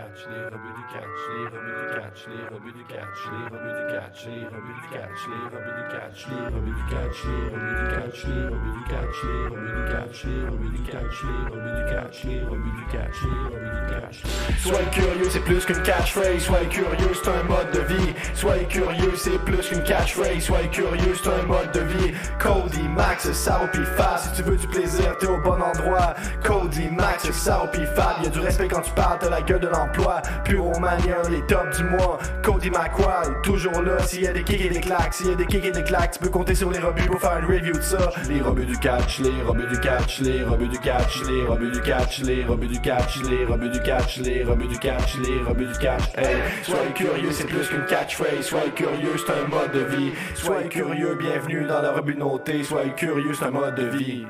catch, les rebuts du catch, les rebuts du catch, les rebuts du catch, les rebuts du catch, les rebuts du catch, les rebuts du catch, les rebuts du catch, les rebuts du catch, les rebuts du catch, les rebuts du catch, les rebuts du catch, les rebuts du catch, les rebuts du catch, les rebuts du catch. Soyez curieux, c'est plus qu'une catchphrase, soyez curieux, c'est un mode de vie. Soyez curieux, c'est plus qu'une catchphrase, soyez curieux, c'est un mode de vie. Cody Max, ça pis fast, si tu veux du plaisir, t'es au bon endroit. Cody Max, ça pis fab, y a du respect quand tu parles, t'as la gueule de l'enfant Pure Mania, les tops du mois. Cody McQuaid, toujours là. S'il y a des kicks et des claques, s'il y a des kicks et des claques, tu peux compter sur les rebuts pour faire une review de ça. Les rebuts du catch, les rebuts du catch, les rebuts du catch, les rebuts du catch, les rebuts du catch, les rebuts du catch, les rebuts du catch, les rebuts du catch. soyez curieux, c'est plus qu'une catchphrase. Soyez curieux, c'est un mode de vie. Soyez curieux, bienvenue dans la rebut Soyez curieux, c'est un mode de vie.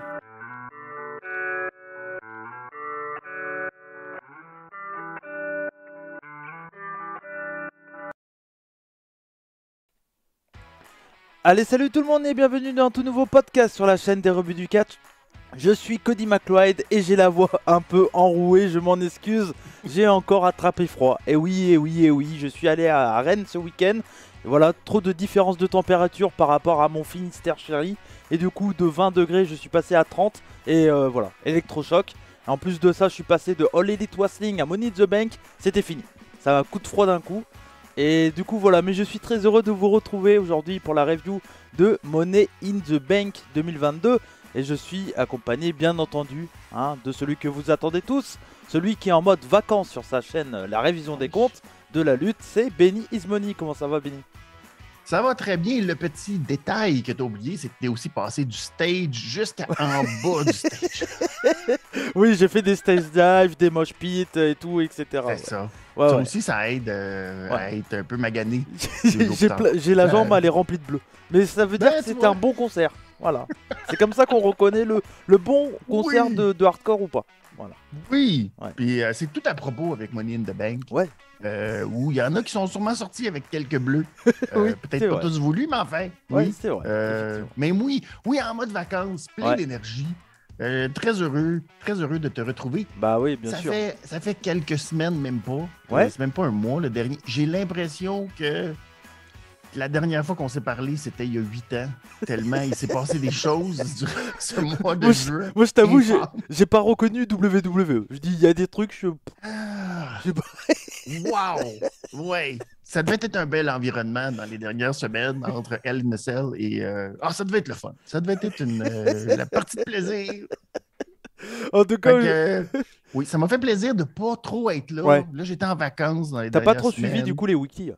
Allez, salut tout le monde et bienvenue dans un tout nouveau podcast sur la chaîne des rebuts du catch. Je suis Cody McLeod et j'ai la voix un peu enrouée, je m'en excuse. J'ai encore attrapé froid. Et oui, et oui, et oui, je suis allé à Rennes ce week-end. Voilà, trop de différence de température par rapport à mon Finster chéri. Et du coup, de 20 degrés, je suis passé à 30. Et euh, voilà, électrochoc. En plus de ça, je suis passé de All Elite Wrestling à Money the Bank. C'était fini. Ça m'a coup de froid d'un coup. Et du coup voilà, mais je suis très heureux de vous retrouver aujourd'hui pour la review de Money in the Bank 2022. Et je suis accompagné bien entendu hein, de celui que vous attendez tous, celui qui est en mode vacances sur sa chaîne euh, La révision des comptes de la lutte, c'est Benny Ismoni. Comment ça va Benny ça va très bien. Le petit détail que tu as oublié, c'est que tu aussi passé du stage jusqu'en bas du stage. oui, j'ai fait des stage dives, des mosh pits euh, et tout, etc. C'est ça ça aussi, ça aide euh, à être un peu magané. J'ai la ben, jambe, elle est remplie de bleu. Mais ça veut dire ben, que c'est un bon concert. Voilà. c'est comme ça qu'on reconnaît le, bon concert de, hardcore ou pas. Voilà. Oui. Puis euh, c'est tout à propos avec Money in the Bank. Ouais. Euh, où il y en a qui sont sûrement sortis avec quelques bleus. Peut-être pas tous voulu, mais enfin. Oui, c'est vrai. mais oui, oui, en mode vacances, plein d'énergie. Euh, très heureux, très heureux de te retrouver. Bah oui, bien ça sûr. Fait, ça fait quelques semaines, même pas. Euh, ouais. C'est même pas un mois, le dernier. J'ai l'impression que la dernière fois qu'on s'est parlé, c'était il y a huit ans. Tellement il s'est passé des choses ce mois de moi, Je, je t'avoue, j'ai pas reconnu WWE. Je dis, il y a des trucs, je. Ah. Pas... Wow! Oui, Ça devait être un bel environnement dans les dernières semaines entre elle et. Euh, ah, et ça devait être le fun. Ça devait être une euh, la partie de plaisir. En tout cas. oui, ça m'a fait plaisir de pas trop être là. Là, j'étais en vacances dans les T'as pas trop suivi du coup les wikis?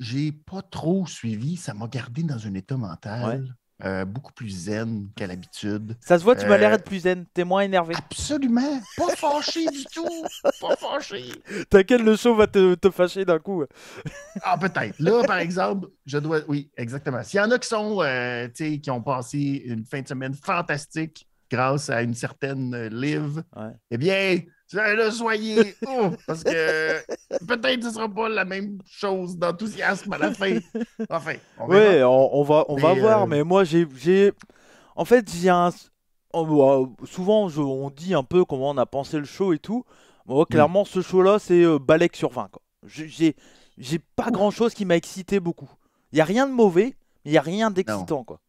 J'ai pas trop suivi. Ça m'a gardé dans un état mental. Euh, beaucoup plus zen qu'à l'habitude. Ça se voit, tu m'as l'air euh, d'être plus zen. T'es moins énervé. Absolument. Pas fâché du tout. Pas fâché. T'inquiète, le show va te, fâcher d'un coup. ah, peut-être. Là, par exemple, je dois. Oui, exactement. S'il y en a qui sont, euh, qui ont passé une fin de semaine fantastique grâce à une certaine live, eh bien, soyez oh, parce que peut-être ce ne sera pas la même chose d'enthousiasme à la fin. Enfin, on Oui, on, va, on va voir, euh, mais moi, j'ai. En fait, j'ai un. Oh, bah, souvent, on dit un peu comment on a pensé le show et tout. Moi, hmm. clairement, ce show-là, c'est euh, Balek sur 20. J'ai pas grand-chose qui m'a excité beaucoup. Il n'y a rien de mauvais, mais il n'y a rien d'excitant, quoi.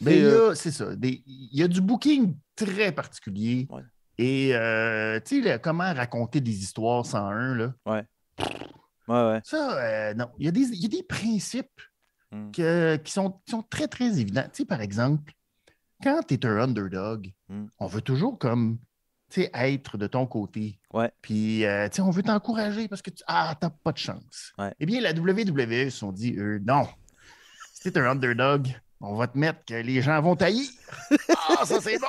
Mais là, euh, c'est ça. Il y a du booking très particulier. Ouais. Et euh, tu sais, comment raconter des histoires sans un, là? Ouais. Ouais, Ça, euh, non. Il y, a des, principes hmm. qui, sont, sont, très, très évidents. Tu sais, par exemple, quand tu es un underdog, hmm. on veut toujours comme être de ton côté. Ouais. Puis, euh, sais, on veut t'encourager parce que tu ah, pas de chance. Ouais. Eh bien, la WWE se sont dit, eux, non, si es un underdog, on va te mettre que les gens vont tailler. Ah, ça c'est bon,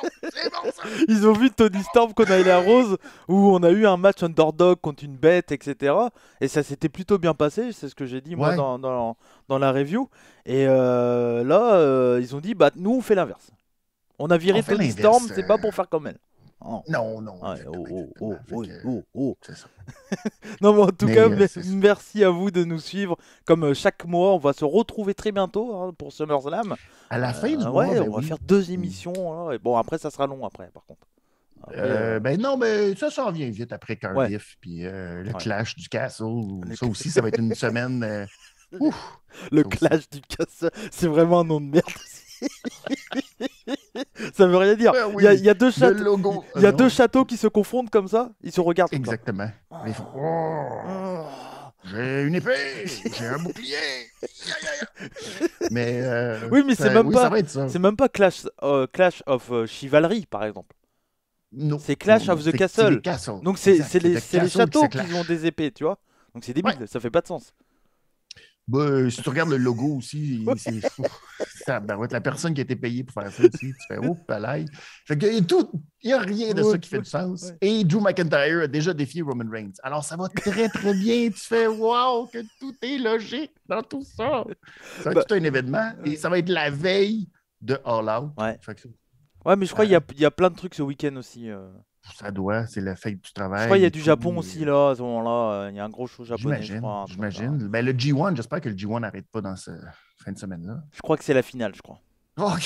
Ils ont vu Tony Storm qu'on a eu la rose, où on a eu un match underdog contre une bête, etc. Et ça s'était plutôt bien passé, c'est ce que j'ai dit moi dans, la review. Et euh, là, euh, ils ont dit, bah nous on fait l'inverse. On a viré Tony Storm, c'est pas euh, pour faire comme elle. Non, non. oh, oh, oh, oh, ça. non, mais en tout cas, merci à vous de nous suivre. Comme chaque mois, on va se retrouver très bientôt pour pour SummerSlam. À la fin du mois, ouais, on va faire deux émissions. et bon, après, ça sera long, après, par contre. ben non, mais ça ça revient vite après Cardiff, puis le clash du Castle. Ça aussi, ça va être une semaine. Ouf, le clash du Castle, c'est vraiment un nom de merde. ça veut rien dire. Eh il, y a, deux, a ah deux châteaux qui se confondent comme ça, ils se regardent. comme ça Exactement ah. oh, ah. j'ai une épée, j'ai un bouclier. mais euh, oui, mais c'est même pas, même pas Clash, euh, of euh, Chivalry par exemple. Non. C'est Clash of the Castle. Donc c'est les, châteaux qui ont des épées, tu vois. Donc c'est débile, ça fait pas de sens. Bah, euh, si tu regardes le logo aussi, c'est ça, ben, la personne qui a été payée pour faire ça aussi, tu fais oh palais. Fait que tout, il n'y a rien de ça qui fait de sens. Et Drew McIntyre a déjà défié Roman Reigns. Alors ça va très très bien. tu fais wow que tout est logique dans tout ça. Ça va être bah, tout un événement et ça va être la veille de All Out. Ouais, ouais mais je crois qu'il y, y, a plein de trucs ce week-end aussi. Euh. Ça doit, c'est la fête du travail. Je crois qu'il y a du Japon aussi, là, à ce moment-là. Euh, il y a un gros show japonais, J'imagine. Ben, le G1, j'espère que le G1 n'arrête pas dans ce fin de semaine-là. Je crois que c'est la finale, je crois. Oh,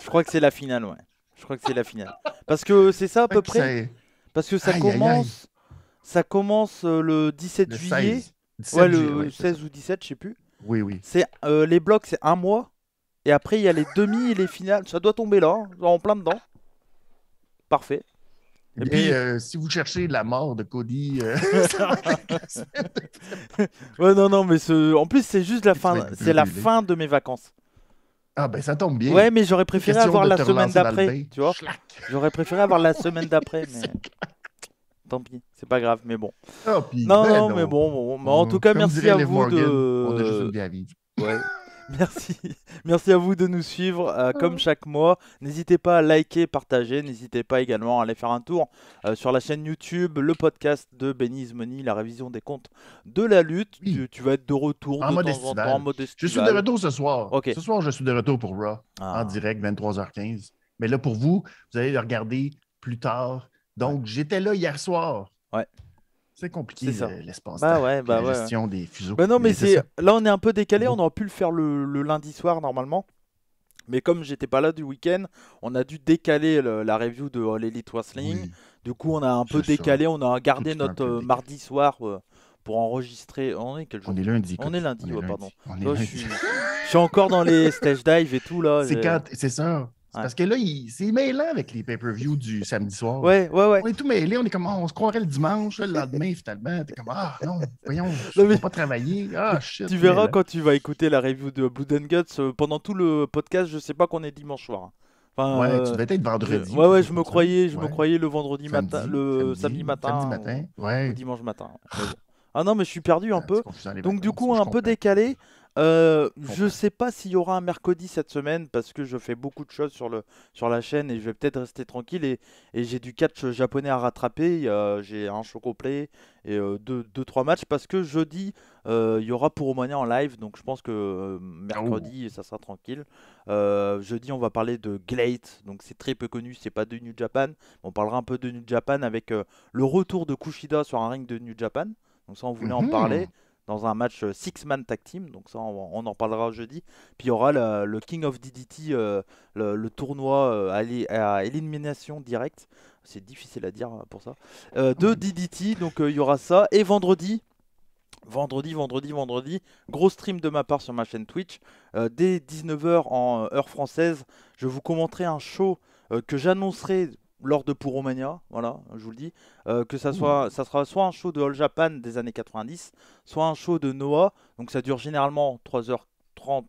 Je crois que c'est la finale, ouais. Je crois que c'est la finale. Parce que c'est ça à peu près. Parce que ça commence ça commence euh, le 17 juillet. ouais, le 16 ou 17, je sais plus. Oui, oui. Euh, les blocs, c'est un mois. Et après, il y a les demi et les finales. Ça doit tomber là, hein, en plein dedans. Parfait. Et, puis, euh, si vous cherchez la mort de Cody, euh, ouais, non, non, mais ce... en plus, c'est juste la fin, c'est la fin de mes vacances. Ah ben ça tombe bien. Ouais, mais j'aurais préféré, avoir la semaine d'après, tu vois. J'aurais préféré avoir la semaine d'après, mais tant pis, c'est pas grave, mais bon. Oh, non, ben non, mais bon, en tout cas, merci à vous de. Ouais. Merci. Merci à vous de nous suivre euh, oh. comme chaque mois. N'hésitez pas à liker, partager. N'hésitez pas également à aller faire un tour euh, sur la chaîne YouTube, le podcast de Benny Money, la révision des comptes de la lutte. Tu, vas être de retour en, Je suis de retour ce soir. Ce soir, je suis de retour pour Raw en ah. direct 23h15. Mais là, pour vous, vous allez le regarder plus tard. Donc, j'étais là hier soir. Ouais. C'est compliqué euh, l'espace. Bah bah la des fuseaux. Bah mais, c'est là on est un peu décalé, on aurait pu le faire le, lundi soir normalement. Mais comme j'étais pas là du week-end, on a dû décaler la review de All Elite Wrestling. Du coup, on a un peu décalé, on a gardé notre euh, mardi soir euh, pour enregistrer. On est est lundi. On est lundi, pardon. Je, suis... encore dans les stage dive et tout là. C'est c'est ça. Parce que là, c'est mêlant avec les pay-per-views du samedi soir. Ouais, ouais, ouais. On est tout mêlés, on est comme on se croirait le dimanche, le lendemain, finalement. T'es comme Ah non, voyons, je ne pas travailler. Ah shit. Tu verras quand tu vas écouter la review de Blood and Guts euh, pendant tout le podcast, je sais pas qu'on est dimanche soir. Hein. Enfin, ouais, tu euh, devais être vendredi. Ouais, ouais, je me croyais, je me croyais le vendredi samedi, matin, le samedi, matin. Samedi matin, ouais. dimanche matin. ah non, mais je suis perdu un ah, peu. Donc, du coup, un peu décalé. Euh, je je sais pas s'il y aura un mercredi cette semaine parce que je fais beaucoup de choses sur, le, sur la chaîne et je vais peut-être rester tranquille et, j'ai du catch japonais à rattraper. j'ai un show complet et 2 euh, deux, trois matchs parce que jeudi euh, il y aura pour Romania en live donc je pense que ah mercredi ça sera tranquille. jeudi on va parler de Glate donc c'est très peu connu, c'est pas de New Japan. On parlera un peu de New Japan avec le retour de Kushida sur un ring de New Japan. Donc ça, on voulait en mm-hmm. parler dans un match euh, six-man tag team. Donc ça, on, en parlera jeudi. Puis il y aura le, King of DDT, euh, le, tournoi euh, à, élimination directe. C'est difficile à dire hein, pour ça. de DDT, donc il y aura ça. Et vendredi, vendredi, vendredi, vendredi, gros stream de ma part sur ma chaîne Twitch. dès 19h en heure française, je vous commenterai un show que j'annoncerai lors de Romania, voilà, je vous le dis, euh, que ça soit, ça sera soit un show de All Japan des années 90, soit un show de Noah, donc ça dure généralement 3h30,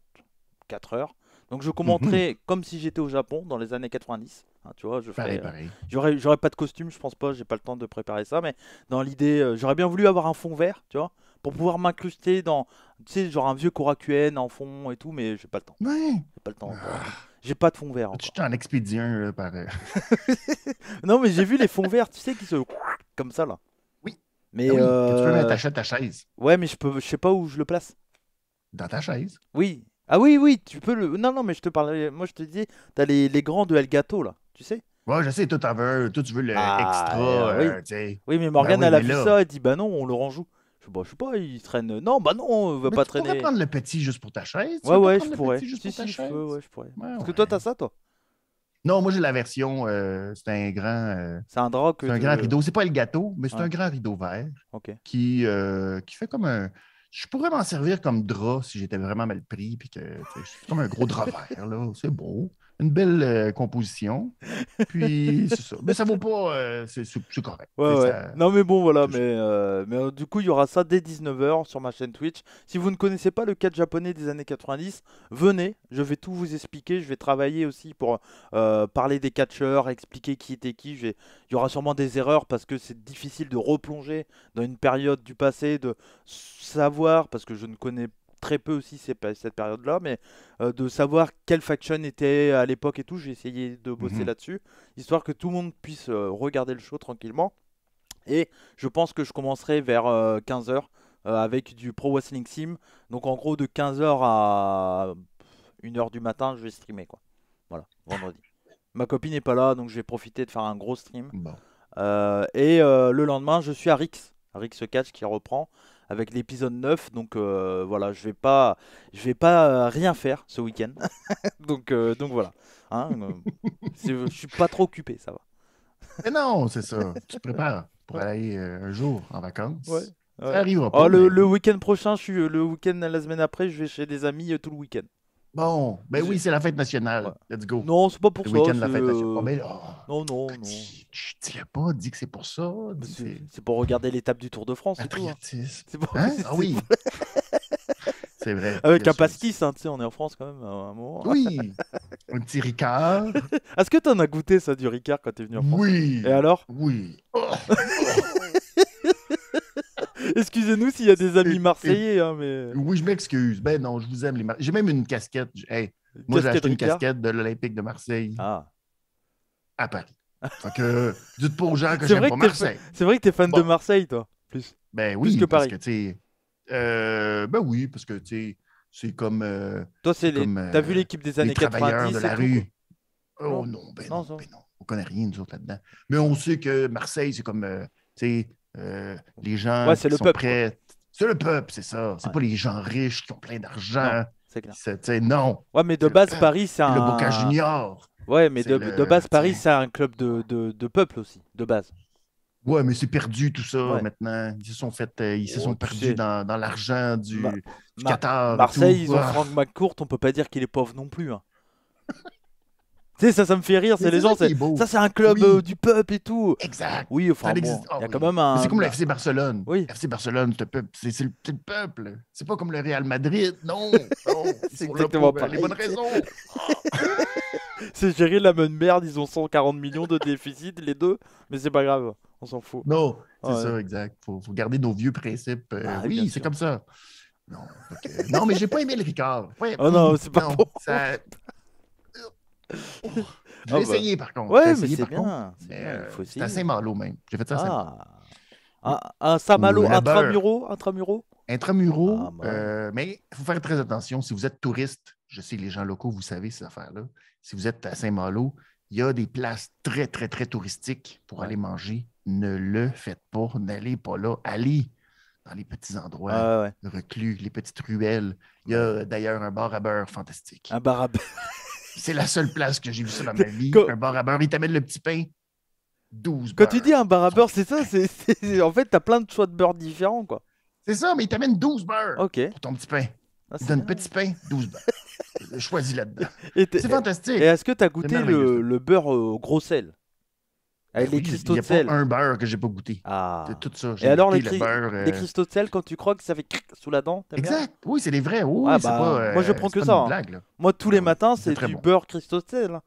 4h. Donc je commenterai mhm. comme si j'étais au Japon dans les années 90. Hein, tu vois, je ferai j'aurais, j'aurais pas de costume, je pense pas, j'ai pas le temps de préparer ça, mais dans l'idée, euh, j'aurais bien voulu avoir un fond vert, tu vois, pour pouvoir m'incruster dans, tu sais, genre un vieux Korakuen en fond et tout, mais j'ai pas le temps. Ouais. J'ai pas le temps. J'ai pas de fond vert. Tu es un par pareil. Euh, non, mais j'ai vu les fonds verts, tu sais, qui se. comme ça, là. Oui. Mais. Ah tu peux euh, mettre ta chaise. Ouais, mais je, peux... je sais pas où je le place. Dans ta chaise. Oui. Ah oui, oui, tu peux le. Non, non, mais je te parlais. Moi, je te disais, t'as les... grands de El Elgato, là, tu sais. Ouais, je sais, toi, à veux, tu veux le ah, extra. Euh, oui. mais ben Morgane, elle a vu ça, elle dit, bah non, on le range je sais pas, sais pas, il traîne. Non, bah non, on va pas traîner. Tu pourrais prendre le petit juste pour ta chaise. ouais, ouais, je pourrais. Si, si, Je Parce que toi, t'as ça, toi? Non, moi j'ai la version, euh, c'est un grand. Euh, c'est un grand rideau. C'est pas le gâteau, mais c'est un grand rideau vert qui, euh, qui fait comme un. Je pourrais m'en servir comme drap si j'étais vraiment mal pris, puis que c'est comme un gros drap vert là. C'est beau une belle euh, composition. Puis, ça. Mais ça vaut pas. Euh, c'est, correct. Ouais, Non, mais bon, voilà. Mais, euh, mais du coup, il y aura ça dès 19h sur ma chaîne Twitch. Si vous ne connaissez pas le catch japonais des années 90, venez. Je vais tout vous expliquer. Je vais travailler aussi pour parler des catcheurs, expliquer qui était qui. Il y aura sûrement des erreurs parce que c'est difficile de replonger dans une période du passé, de savoir, parce que je ne connais pas très peu aussi cette période-là, mais euh, de savoir quelle faction était à l'époque et tout, j'ai essayé de bosser mhm. là-dessus, histoire que tout le monde puisse euh, regarder le show tranquillement. Et je pense que je commencerai vers 15h euh, avec du Pro Wrestling Sim. Donc en gros de 15h à 1h du matin, je vais streamer quoi. Voilà, vendredi. Ma copine n'est pas là, donc je vais profiter de faire un gros stream. et le lendemain, je suis à Rix. Rix Catch qui reprend avec l'épisode 9. Donc euh, voilà, je vais pas, je vais pas euh, rien faire ce week-end. donc, euh, donc voilà. Hein, je suis pas trop occupé, ça va. Mais non, c'est ça. tu te prépares pour aller un jour en vacances. Ouais. Ça arrivera oh, le, week-end prochain, je suis, le week-end la semaine après, je vais chez des amis tout le week-end. Bon, ben oui, c'est la fête nationale. Let's go. Non, c'est pas pour le ça. Week-end de la fête nationale. Euh, oh, non, non, non. Tu t'y pas, dit que c'est pour ça. C'est pour regarder l'étape du Tour de France. Hein. Patriotisme. C'est pour... hein? Ah oui. c'est vrai. Avec un pastis, hein, tu sais, on est en France quand même à un moment. Oui. un petit Ricard. Est-ce que t'en as goûté ça du Ricard quand t'es venu en France Oui. Et alors Oui. Oh, oh. Excusez-nous s'il y a des amis marseillais. Hein, mais... Oui, je m'excuse. Ben non, je vous aime les Marseillais. J'ai même une casquette. moi, j'ai acheté une casquette de l'Olympique de Marseille. Ah. À Paris. Fait que, dites pas aux gens que j'aime pas Marseille. C'est vrai que t'es fan de Marseille, toi, plus. Ben, euh, ben oui, parce que, tu ben oui, parce que, tu c'est comme. Euh, toi, c'est les. T'as vu euh, l'équipe des années 90 travailleurs de la rue. oh non, ben, ben non, On connaît rien, nous autres, là-dedans. Mais on sait que Marseille, c'est comme. tu euh, les gens ouais, qui le sont peuple. prêts. C'est le peuple, c'est ça. C'est pas les gens riches qui ont plein d'argent. C'est clair. Non. Ouais, mais de base, Paris, c'est un. Le Boca Junior. Ouais, mais de, base, Paris, c'est un club de, de, de, peuple aussi, de base. Ouais, mais c'est perdu tout ça maintenant. Ils se sont, fait, euh, ils se sont perdus dans, dans l'argent du, Qatar. Marseille, ils ont ah. Franck McCourt, on peut pas dire qu'il est pauvre non plus. Hein. Tu sais, ça, ça me fait rire. C'est les gens, ça, c'est un club euh, du peuple et tout. Exact. Oui, enfin, il y a oh, quand même un. C'est comme le FC Barcelone. Oui. FC Barcelone, c'est le peuple. C'est peuple. C'est pas comme le Real Madrid. Non. non c'est exactement pas. Euh, les bonnes raisons. c'est géré la bonne merde. Ils ont 140 millions de déficit, les deux. Mais c'est pas grave. On s'en fout. Non, c'est ça, exact. Faut, faut garder nos vieux principes. ah, oui, c'est comme ça. Non, non mais j'ai pas aimé le Ricard. oh non, c'est pas bon. Je oh, ah, ben. essayé par contre. Oui, mais c'est bien. C'est à euh, Saint-Malo même. J'ai fait ça à saint à Saint-Malo, intramuro, intramuro? mais il faut faire très attention. Si vous êtes touriste, je sais les gens locaux, vous savez ces affaires-là. Si vous êtes à Saint-Malo, il y a des places très, très, très touristiques pour aller manger. Ne le faites pas, n'allez pas là. Allez dans les petits endroits reclus, les petites ruelles. Il y a d'ailleurs un bar à beurre fantastique. Un bar à beurre. C'est la seule place que j'ai vu ça dans ma vie. Un bar à beurre, il t'amène le petit pain. 12 Quand tu dis un bar à beurre, c'est ça. c'est En fait, t'as plein de choix de beurre différents, quoi. C'est ça, mais il t'amène 12 beurres pour ton petit pain. Ah, donne petit pain, 12 beurres. Choisis là-dedans. C'est fantastique. Et est-ce que t'as goûté le, le beurre euh, au gros sel ben les cristaux de sel. a un beurre que j'ai pas goûté. Ah. tout ça. Et alors, les, euh, cristaux de sel, quand tu croques que ça fait sous la dent. Exact. oui, c'est les vrais. Oui, bah, moi, je euh, prends que ça. Hein. moi, tous les matins, c'est du beurre cristaux de sel. Hein.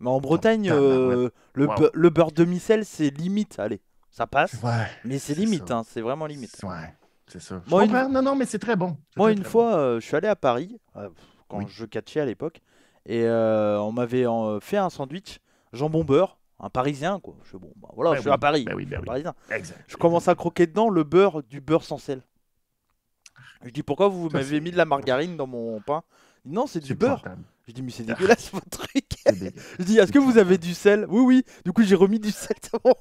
Mais en Bretagne, euh, le, beurre, demi-sel, c'est limite. Allez, ça passe. mais c'est limite. Hein, c'est vraiment limite. Ouais, c'est ça. Non, mais c'est très bon. Moi, une fois, je suis allé à Paris, quand je catchais à l'époque, et on m'avait fait un sandwich jambon-beurre un Parisien, quoi. Je bon, bah, voilà, bah je suis à Paris. Bah je, commence à croquer dedans le beurre, du beurre sans sel. Je dis pourquoi vous m'avez mis de la margarine dans mon pain Non, c'est du beurre. Je dis mais c'est ah. dégueulasse votre truc. je dis est-ce que vous avez du sel Oui oui. Du coup j'ai remis du sel dans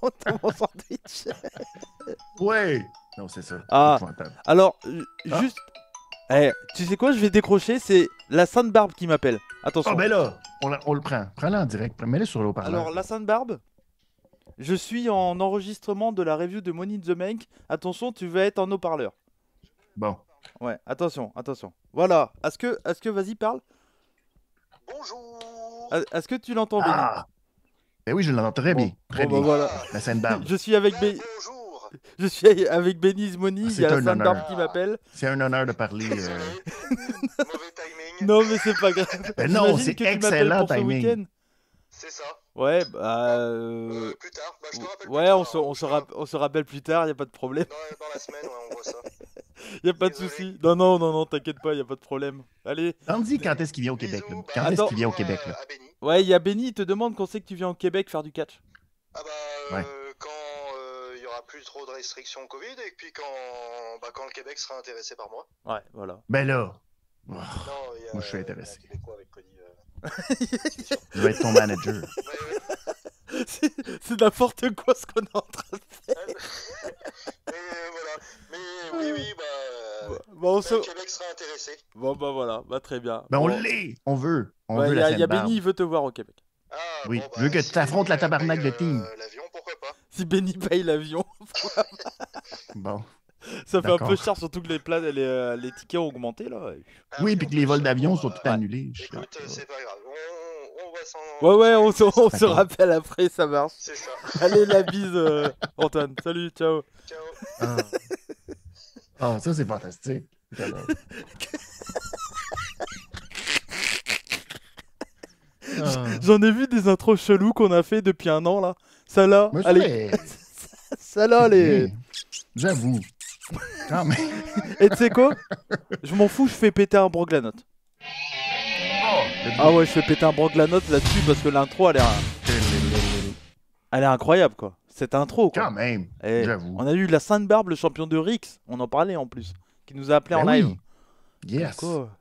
mon, sandwich. ouais. Non c'est ça. Ah. Alors euh, ah. juste. Eh, tu sais quoi je vais décrocher c'est la Sainte Barbe qui m'appelle. Attention. Oh, là, on, le prend. Prends-le en direct. Mets-le sur l'eau-parleur. Alors, la Sainte Barbe, je suis en enregistrement de la review de Money the Bank. Attention, tu vas être en haut-parleur. Bon. Ouais, attention, attention. Voilà. Est-ce que, est vas-y, parle Bonjour Est-ce que tu l'entends bien ah. ben oui, je l'entends très bien. Très bah, bien. voilà. La Sainte Barbe. je suis avec Bonjour Je suis avec Bénise Moni, ah, il y a la Sainte Barbe qui m'appelle. C'est un honneur de parler. Euh. Mauvais non, mais c'est pas grave. Ben non, c'est excellent timing. C'est ça. Ouais, bah, bah, bah. Euh... plus tard, bah, je te rappelle. Ouais, plus on, tard, se, hein. on, se on, se rappelle plus tard, y a pas de problème. Dans, dans la semaine, on voit ça. y a pas de souci. Non, non, non, non, t'inquiète pas, y a pas de problème. Allez. Andy, quand est-ce qu'il vient au Québec Bisous, Quand est vient au Québec Ouais, y a Benny, il te demande quand c'est que tu viens au Québec faire du catch. Ah bah, euh, quand il euh, y aura plus trop de restrictions Covid et puis quand, bah, quand le Québec sera intéressé par moi. Ouais, voilà. Mais ben là. Ah, non, moi, je suis euh, intéressé. je euh. vais être ton manager. C'est n'importe quoi ce qu'on est en train de faire. Mais euh, voilà. Mais oui, oui, bah. bah, Québec sera intéressé. Bon, bah voilà, bah très bien. Bah on l'est, on veut. On bah, veut y a, y a Benny, il veut te voir au Québec. Ah, oui, bon, bah, que tu affrontes la tabarnak de team. L'avion, pourquoi pas Si Benny paye l'avion. bon. Ça fait un peu cher, surtout que les, plats, les, euh, les, tickets ont augmenté. là. Ah oui, puis que les vols d'avion sont tout euh, annulés. Écoute, euh, c'est pas grave. Ouais, ouais, on, se, rappelle après, ça marche. Allez, la bise, Antoine. Salut, ciao. Ciao. Oh, ça, c'est fantastique. J'en ai vu des intros chelous qu'on a fait depuis un an là. celle là, allez. celle ça là, les. J'avoue. Et tu sais quoi Je m'en fous, je fais péter un brogue la note. ah ouais, je fais péter un brogue la note là-dessus parce que l'intro, elle est... Elle incroyable, quoi. Cette intro, Quand même, eh, j'avoue. On a eu la Sainte Barbe, le champion de Rix, on en parlait en plus, qui nous a appelé en ben live. Yes.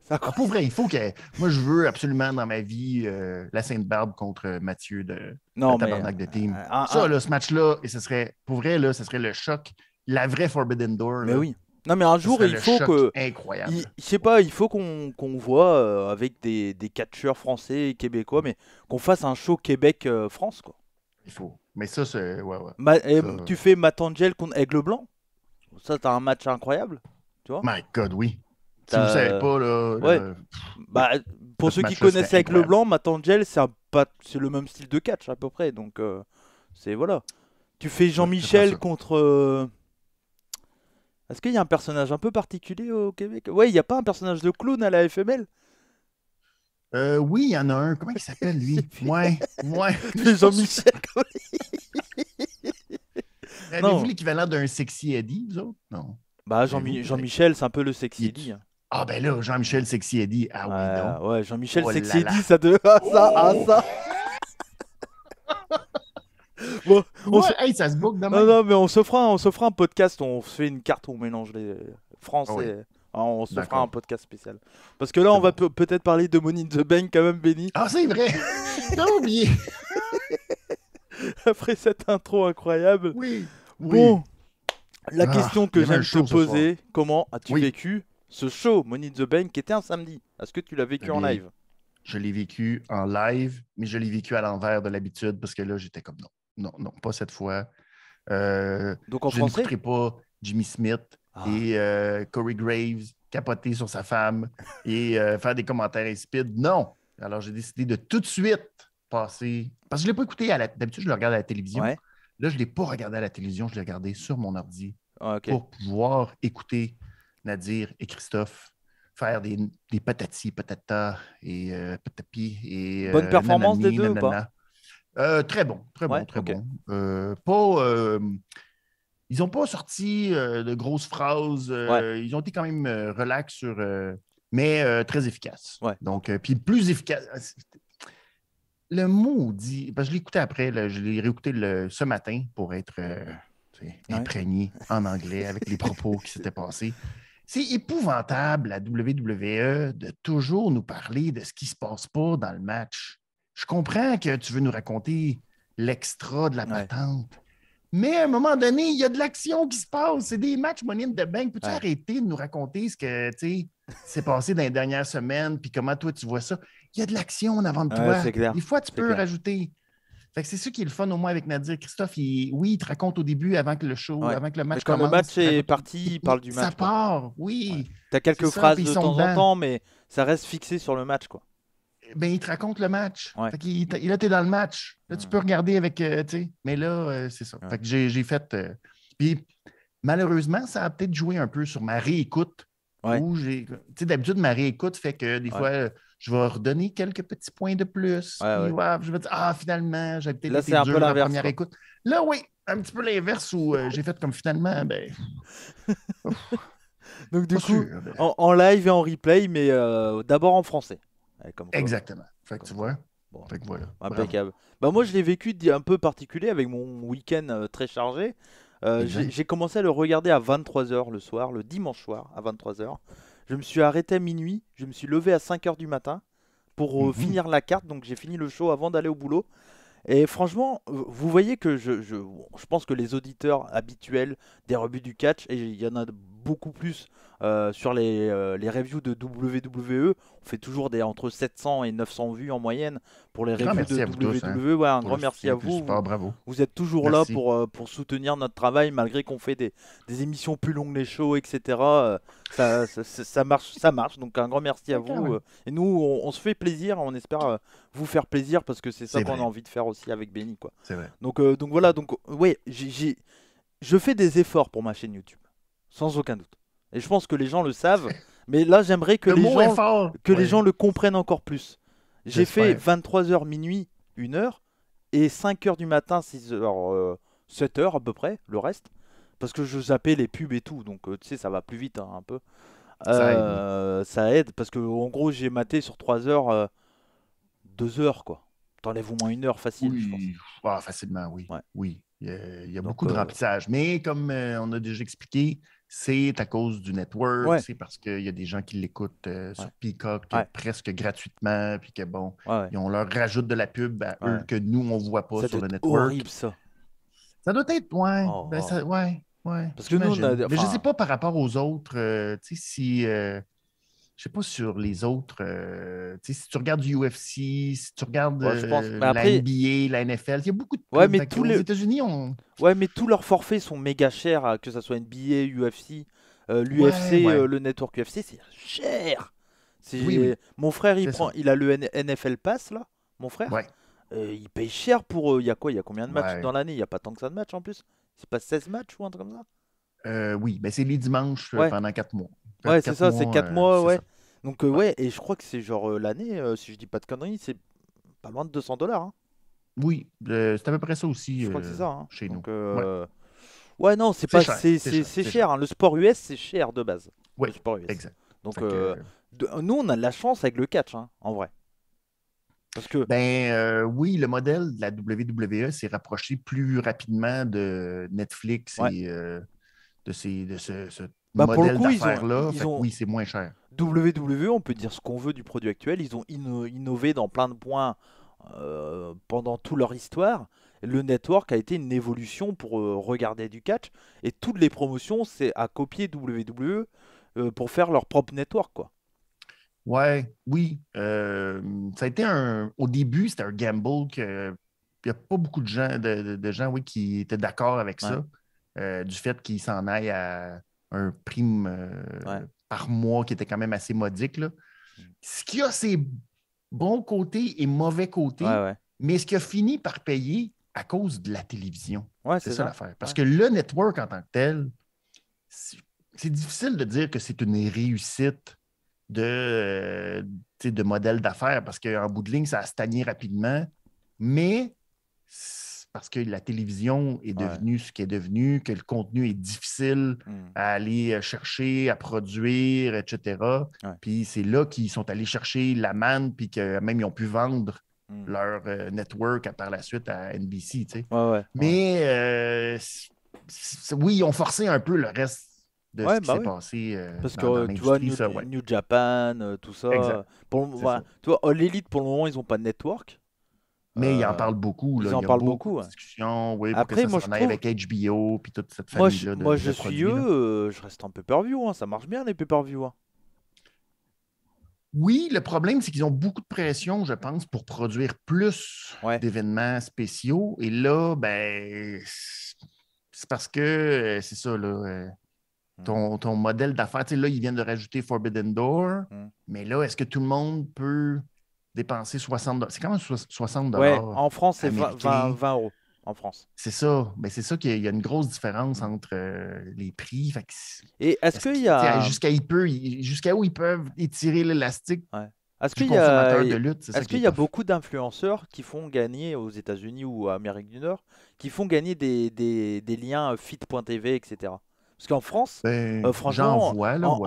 Ah, pour vrai, il faut que. Moi, je veux absolument dans ma vie euh, la Sainte Barbe contre Mathieu de non, la Tabarnak de Team. Euh, ça, là, ce match-là, et ce serait, pour vrai, là, ce serait le choc la vraie Forbidden Door. Mais oui. Non, mais un jour, il faut que. Incroyable. je sais pas, il faut qu'on voit euh, avec des, des catcheurs français et québécois, mais qu'on fasse un show Québec-France, quoi. Il faut. Mais ça, c'est. Ouais, ouais. Tu fais Matangel contre Aigle Blanc. Ça, t'as un match incroyable. Tu vois My God, oui. Si vous pas, bah, pour ceux qui connaissent Aigle Blanc, Matangel, c'est le même style de catch, à peu près. Donc, euh, c'est. Voilà. Tu fais Jean-Michel contre. Euh, est-ce qu'il y a un personnage un peu particulier au Québec Ouais, il n'y a pas un personnage de clown à la FML euh, oui, il y en a un. Comment il s'appelle, lui? ouais, ouais. Jean-Michel Avez-vous l'équivalent d'un sexy Eddie, vous autres? Non. Bah, Jean-Michel, Jean c'est un peu le sexy Eddie. Hein. Ah, ben là, Jean-Michel Sexy Eddie. Ah oui, non. Ouais, Jean-Michel oh Sexy Eddie, ça de. Ah, ça, ah, oh! ça. Bon, on Non, non, mais on se, fera, on se fera un podcast, on se fait une carte on mélange les français. Hein, on se fera un podcast spécial. Parce que là, on va peut-être parler de Money the Bank quand même, Benny. Ah, c'est vrai T'as oublié Après cette intro incroyable. Oui. Bon, la ah, question que j'aime te poser, comment as-tu vécu ce show Money the Bank qui était un samedi Est-ce que tu l'as vécu eh en live Je l'ai vécu en live, mais je l'ai vécu à l'envers de l'habitude parce que là, j'étais comme non non, non, pas cette fois. Euh, Donc, on je ne pas Jimmy Smith ah. et euh, Corey Graves capoter sur sa femme et euh, faire des commentaires insipides. Non. Alors, j'ai décidé de tout de suite passer. Parce que je ne l'ai pas écouté D'habitude, je le regarde à la télévision. Là, je ne l'ai pas regardé à la télévision, je l'ai regardé sur mon ordi ah, pour pouvoir écouter Nadir et Christophe faire des, des patatis, patata et patapi. Et, Bonne performance des deux euh, très bon, très bon, très bon. Euh, pas, euh, ils n'ont pas sorti de grosses phrases. Ils ont été quand même relax sur, mais très efficace. Donc, puis plus efficace. Le mot dit, parce que je écouté après, je l'ai réécouté ce matin pour être imprégné en anglais avec les propos qui s'étaient passés. C'est épouvantable, la WWE, de toujours nous parler de ce qui ne se passe pas dans le match. Je comprends que tu veux nous raconter l'extra de la patente. Mais à un moment donné, il y a de l'action qui se passe. C'est des matchs money de bank. Peux-tu arrêter de nous raconter ce que tu s'est passé dans les dernières semaines puis comment toi tu vois ça? Il y a de l'action avant de toi. Des fois, tu peux rajouter. c'est ça qui est le fun au moins avec Nadir. Christophe, oui, il te raconte au début avant que le show, avant que le match quand commence. Quand le match est parti, il parle du match. Ça part, oui. Tu as quelques phrases de temps en temps, mais ça reste fixé sur le match, quoi. Ben, il te raconte le match. il, là, tu es dans le match. Là, tu peux regarder avec. Euh, mais là, euh, c'est ça. que j'ai fait. Euh, puis, malheureusement, ça a peut-être joué un peu sur ma réécoute. D'habitude, ma réécoute fait que des fois, je vais redonner quelques petits points de plus. je vais dire, ah, finalement, j'avais peut-être été dur peu la première écoute. Là, oui, un petit peu l'inverse où j'ai fait comme finalement, ben. Donc, du coup, en, live et en replay, mais d'abord en français. Exactement. Impeccable. Bah, moi, je l'ai vécu un peu particulier avec mon week-end euh, très chargé. Euh, eh ben. j'ai commencé à le regarder à 23h le soir, le dimanche soir à 23h. Je me suis arrêté à minuit, je me suis levé à 5h du matin pour euh, mhm. finir la carte, donc j'ai fini le show avant d'aller au boulot. Et franchement, vous voyez que je, je, je pense que les auditeurs habituels des rebuts du catch, et il y en a beaucoup plus euh, sur euh, les, reviews de WWE. On fait toujours des entre 700 et 900 vues en moyenne pour les ah, reviews de hein, WWE. un grand merci à vous. Vous êtes toujours là pour, euh, pour soutenir notre travail malgré qu'on fait des, émissions plus longues les shows, etc. Ça, marche, ça marche. Donc un grand merci à vous. Et nous, on, se fait plaisir. On espère vous faire plaisir parce que c'est ça qu'on a envie de faire aussi avec Benny. Quoi. Vrai. Donc, donc voilà. Donc je fais des efforts pour ma chaîne YouTube sans aucun doute. Et je pense que les gens le savent, mais là j'aimerais que, les, gens, que les gens le comprennent encore plus. J'ai fait 23h minuit, 1h, et 5h du matin, 6h, euh, 7h à peu près, le reste, parce que je zappais les pubs et tout, donc euh, tu sais, ça va plus vite hein, un peu. Euh, ça, aide. parce que en gros, j'ai maté sur 3h, 2h quoi. T'enlèves au moins une heure facile, je pense. Ah, facilement, oui. Oui. Il y a, beaucoup de remplissage. Mais comme on a déjà expliqué, c'est à cause du network, c'est parce qu'il y a des gens qui l'écoutent euh, sur Peacock presque gratuitement, puis que bon, on leur rajoute de la pub à eux que nous, on ne voit pas sur le network. ça. doit être, ouais. Oh, ben oh. ouais, ouais. Parce que nous, Mais je ne sais pas par rapport aux autres, euh, tu sais, si. Euh, je sais pas, sur les autres. Euh, si tu regardes du UFC, si tu regardes euh, la NBA, la NFL, il y a beaucoup de ouais, mais tous les États-Unis, ont Ouais, mais tous leurs forfaits sont méga chers, euh, que ce soit NBA, UFC. L'UFC, le network UFC, c'est cher. C'est. Mon frère, il, prend, il a le NFL Pass, là, mon frère. il paye cher pour. Il y a quoi Il y a combien de matchs dans l'année Il n'y a pas tant que ça de matchs en plus. C'est pas 16 matchs ou un truc comme ça euh, oui, mais ben, c'est les dimanches pendant 4 mois. Ouais, c'est ça, c'est 4 mois, euh, ouais. Donc, euh, ouais, et je crois que c'est genre euh, l'année, si je dis pas de conneries, c'est pas loin de 200 dollars. Hein. Oui, c'est à peu près ça aussi. Je que hein. Chez nous. ouais. non, c'est pas, c'est cher. Hein. Le sport US, c'est cher de base. Oui, le sport US. Exact. Donc, nous, on a de la chance avec le catch, en vrai. Parce que... Ben oui, le modèle de la WWE s'est rapproché plus rapidement de Netflix et de, ces, ce, bah, pour le coup, ils ont, oui, c'est moins cher. WWE, on peut dire ce qu'on veut du produit actuel, ils ont innové dans plein de points euh, pendant toute leur histoire. Le network a été une évolution pour euh, regarder du catch et toutes les promotions, c'est à copier WWE euh, pour faire leur propre network, quoi. Ouais, oui. ça a été un. Au début, c'était un gamble que il n'y a pas beaucoup de gens, de, gens oui, qui étaient d'accord avec ça, du fait qu'ils s'en aillent à un prime euh, par mois qui était quand même assez modique. Là. Mm. Ce qui a ses bons côtés et mauvais côtés, mais ce qui a fini par payer à cause de la télévision. c'est ça, l'affaire. Parce que le network en tant que tel, c'est difficile de dire que c'est une réussite de, euh, de modèle d'affaires parce qu'en bout de ligne, ça a stagné rapidement, mais parce que la télévision est devenue ce qu'elle est devenue, que le contenu est difficile hmm. à aller euh, chercher, à produire, etc. Puis c'est là qu'ils sont allés chercher la manne, puis que même ils ont pu vendre hmm. leur euh, network à, par la suite à NBC. Mais euh, oui, ils ont forcé un peu le reste de ce qui s'est passé. Parce que New, Japan, tout ça. tu vois, l'élite, pour le moment, ils n'ont pas de network. Mais il en euh, parle beaucoup. Là. Ils en parlent beaucoup. Hein. oui, Après, moi, je trouve... avec HBO puis toute cette famille -là Moi, je, suis eux, je reste en pay-per-view. Hein. Ça marche bien les pay-per-view. Hein. Oui, le problème, c'est qu'ils ont beaucoup de pression, je pense, pour produire plus d'événements spéciaux. Et là, ben, c'est parce que euh, c'est ça, là. Euh, hmm. Ton, modèle d'affaires, là, ils viennent de rajouter Forbidden Door, hmm. mais là, est-ce que tout le monde peut dépenser 60 C'est quand même 60 En France, c'est 20, euros. En France. C'est ça. Mais ben, c'est ça qu'il y a une grosse différence entre euh, les prix. Et est-ce qu'il y a. Jusqu'à où ils peuvent étirer l'élastique ouais. Est-ce qu'il y a, est-ce qu'il y a beaucoup d'influenceurs qui font gagner aux États-Unis ou en Amérique du Nord, qui font gagner des, des, liens euh, fit.tv, etc. Parce qu'en France, ben, euh, en,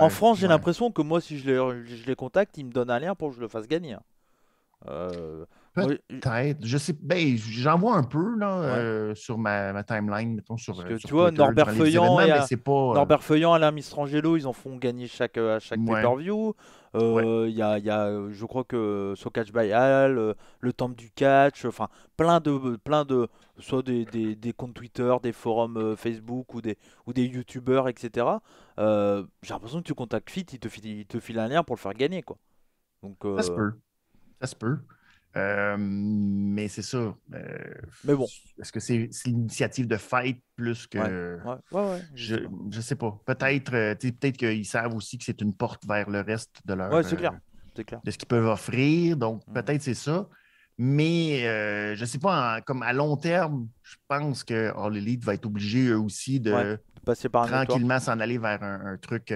France, j'ai l'impression que moi, si je je les, contacte, ils me donnent un lien pour que je le fasse gagner. Euh, Peut-être. Je sais. Ben, j'en vois un peu là, euh, sur ma, timeline, mettons, sur. Parce euh, que, tu vois, Norbert Feuillant Feuillant, Alain Mistrangelo, ils en font gagner chaque, à chaque interview Il y, a, y, a, je crois que Socatch Bayal, le, le Temple du Catch, enfin, plein de, plein de, soit des, des, comptes Twitter, des forums Facebook ou des, ou des YouTubers, etc. J'ai l'impression que tu contactes Fit, il te, file, un lien pour le faire gagner, quoi. Donc, Ça se peut peu euh, mais c'est ça. Euh, mais bon. Est-ce que c'est une l'initiative de fête plus que. Ouais, ouais, je, je sais pas. Peut-être euh, peut qu'ils savent aussi que c'est une porte vers le reste de leur. Ouais c'est clair. clair. De ce qu'ils peuvent offrir. Donc, mm. peut-être c'est ça. Mais je sais pas, comme à long terme, je pense que All va être obligé eux aussi de, passer tranquillement s'en aller vers un, truc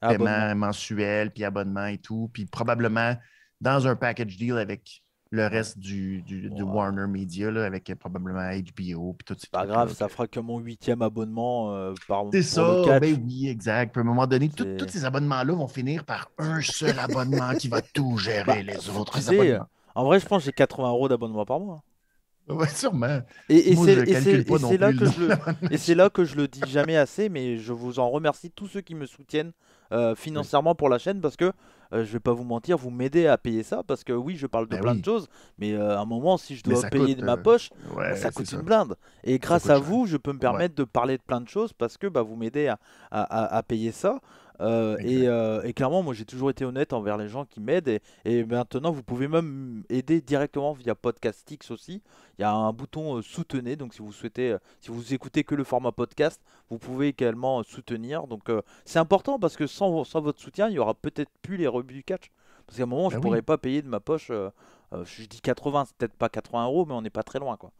paiement mensuel, puis abonnement et tout. Puis probablement dans un package deal avec le reste du, Warner Media, avec euh, probablement HBO. Puis tout pas grave, ça fera que mon huitième abonnement euh, par mois. C'est ça, ben oui, exact. Puis à un moment donné, tous ces abonnements-là vont finir par un seul abonnement qui va tout gérer bah, les autres. abonnements en vrai, je pense que j'ai 80 euros d'abonnement par mois. Ouais, sûrement. Et, c'est là, que je le dis jamais assez, mais je vous en remercie tous ceux qui me soutiennent euh, financièrement pour la chaîne parce que euh, je vais pas vous mentir, vous m'aidez à payer ça parce que oui, je parle de plein de choses, mais euh, à un moment, si je dois payer de ma euh, poche, ça coûte une blinde. Et grâce à vous, je peux me permettre de parler de plein de choses parce que bah, vous m'aidez à payer ça. Euh, euh, et, clairement, moi j'ai toujours été honnête envers les gens qui m'aident. Et, maintenant, vous pouvez même aider directement via Podcastix aussi. Il y a un bouton euh, soutenez. Donc si vous souhaitez, si vous écoutez que le format podcast, vous pouvez également soutenir. Donc c'est important parce que sans, sans votre soutien, il n'y aura peut-être plus les rebuts du catch. Parce qu'à un moment, je ne ah pourrais pas payer de ma poche. je dis 80, c'est peut-être pas 80 euros, mais on n'est pas très loin quoi.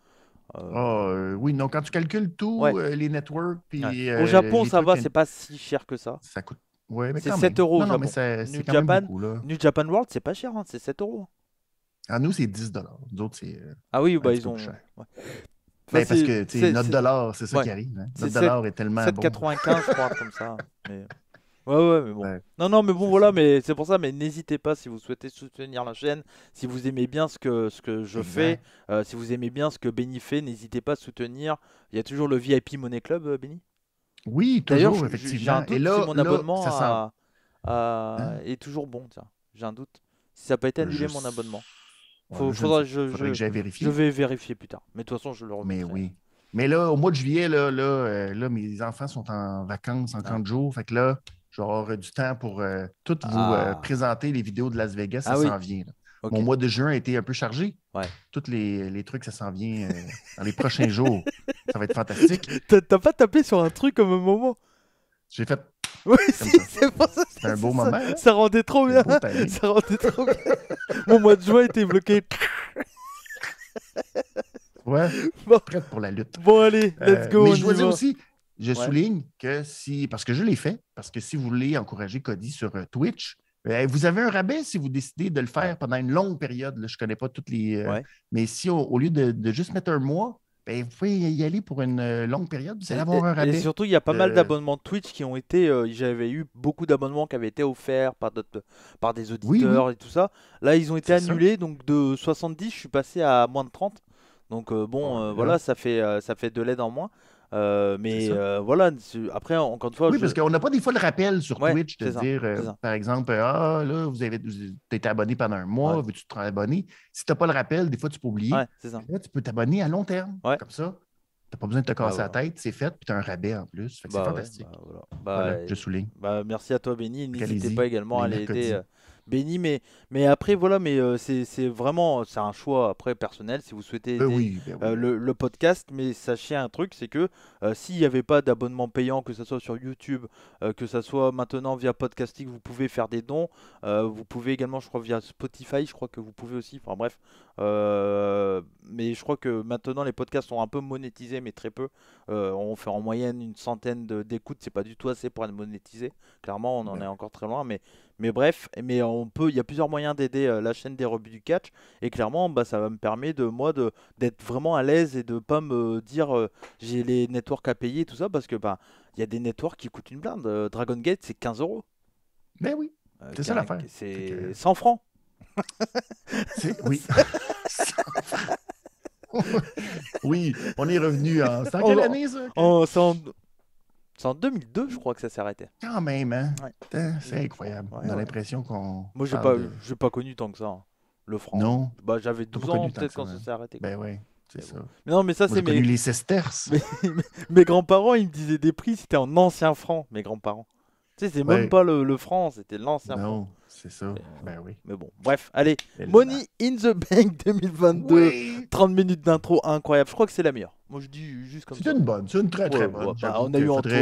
Ah, oui, non, quand tu calcules tout, les networks. Au Japon, ça va, c'est pas si cher que ça. Ça coûte c'est 7 euros. Non, non, New, Japan, même beaucoup, là. World, c'est pas cher, hein, c'est 7 euros. À ah, nous, c'est 10 dollars. D'autres, c'est. Euh, ah oui, bah, ils ont. Ouais. Ben, parce que notre dollar, c'est ça qui arrive. Hein. Notre est dollar est tellement. 7,95, je crois, comme ça. Mais... Ouais, ouais, mais bon. Non, non, mais bon, voilà, mais c'est pour ça. Mais n'hésitez pas si vous souhaitez soutenir la chaîne, si vous aimez bien ce que, ce que je fais, euh, si vous aimez bien ce que Benny fait, n'hésitez pas à soutenir. Il y a toujours le VIP Money Club, euh, Benny oui, toujours, effectivement. Et là, mon abonnement hein est toujours bon, tiens. J'ai un doute. Si ça n'a pas été annulé, mon abonnement. je, faudrait je, que Je vais vérifier plus tard. Mais de toute façon, je le remets. Mais oui. Mais là, au mois de juillet, là, euh, mes enfants sont en vacances en jours. Fait que là, j'aurai du temps pour euh, toutes vous euh, ah. présenter les vidéos de Las Vegas. Ça ah s'en vient. Mon mois de juin a été un peu chargé. Ouais. Tous les, trucs, ça s'en vient euh, dans les prochains jours. Ça va être fantastique. T'as pas tapé sur un truc comme un moment. J'ai fait. Oui, c'est pour ça. un beau moment. Hein? Ça, rendait trop bien. Ça rendait trop bien. Mon mois de juin était bloqué. ouais. Bon. Prête pour la lutte. Bon, allez, let's euh, go. mais je aussi, je souligne que si. Parce que je l'ai fait, parce que si vous voulez encourager Cody sur euh, Twitch, euh, vous avez un rabais si vous décidez de le faire pendant une longue période. je ne connais pas toutes les. Euh, mais si au, lieu de, juste mettre un mois, ben, vous pouvez y aller pour une euh, longue période, vous allez avoir un rabais. Et surtout, il y a pas mal d'abonnements Twitch qui ont été. J'avais eu beaucoup d'abonnements qui avaient été offerts par, par des auditeurs et tout ça. Là, ils ont été annulés. Donc de 70, je suis passé à moins de 30. Donc bon, ben voilà, ça fait, ça fait de l'aide en moins. Euh, mais euh, voilà, après, encore une fois. Oui, parce qu'on n'a pas des fois le rappel sur Twitch de dire, euh, par exemple, ah, là, vous avez été abonné pendant un mois, veux-tu te abonner? Si tu n'as pas le rappel, des fois, tu peux oublier. là, tu peux t'abonner à long terme, comme ça. Tu pas besoin de te casser bah, la tête, c'est fait, puis tu un rabais en plus. c'est bah, fantastique. Bah, voilà. je souligne. merci à toi, Benny. N'hésitez pas également à aller béni. Mais, mais après, voilà, mais euh, c'est vraiment c'est un choix après personnel si vous souhaitez euh, ben euh, Le, le, podcast. Mais sachez un truc, c'est que s'il n'y avait pas d'abonnement payant, que ce soit sur YouTube, que ce soit maintenant via Podcasting, vous pouvez faire des dons. vous pouvez également, je crois, via Spotify, je crois que vous pouvez aussi. Enfin bref, euh, mais je crois que maintenant les podcasts sont un peu monétisés, mais très peu. Euh, on fait en moyenne une centaine d'écoutes, c'est pas du tout assez pour être monétisé. Clairement, on en est encore très loin, mais, mais bref, mais on peut, il y a plusieurs moyens d'aider euh, la chaîne des rebuts du catch, et clairement, bah, ça va me permettre de moi d'être vraiment à l'aise et de ne pas me dire j'ai les networks à payer tout ça, parce que bah il y a des networks qui coûtent une blinde. Dragon Gate, c'est 15 euros. Mais oui. C'est ça la fin C'est 100 francs. oui. oui, on est revenu en. C'est en c'est en 2002, je crois, que ça s'est arrêté. Quand même, hein? C'est incroyable. on a l'impression qu'on. Moi, je n'ai pas, pas connu tant que ça, hein. le franc. Non. Bah, J'avais 12 ans, peut-être, quand ça hein. s'est arrêté. Ben oui. C'est ça. Mais non, mais ça, c'est mes. les mes, grands-parents, ils me disaient des prix, c'était en ancien franc, mes grands-parents. Tu sais, c'est même pas le, le franc, c'était l'ancien franc. C'est ça. Euh, ben oui. Mais bon, bref, allez. Money in the Bank 2022. 30 minutes d'intro incroyable. Je crois que c'est la meilleure. Moi, je dis juste comme ça. C'est une bonne, c'est une très très bonne. Bah, on a eu Antoine.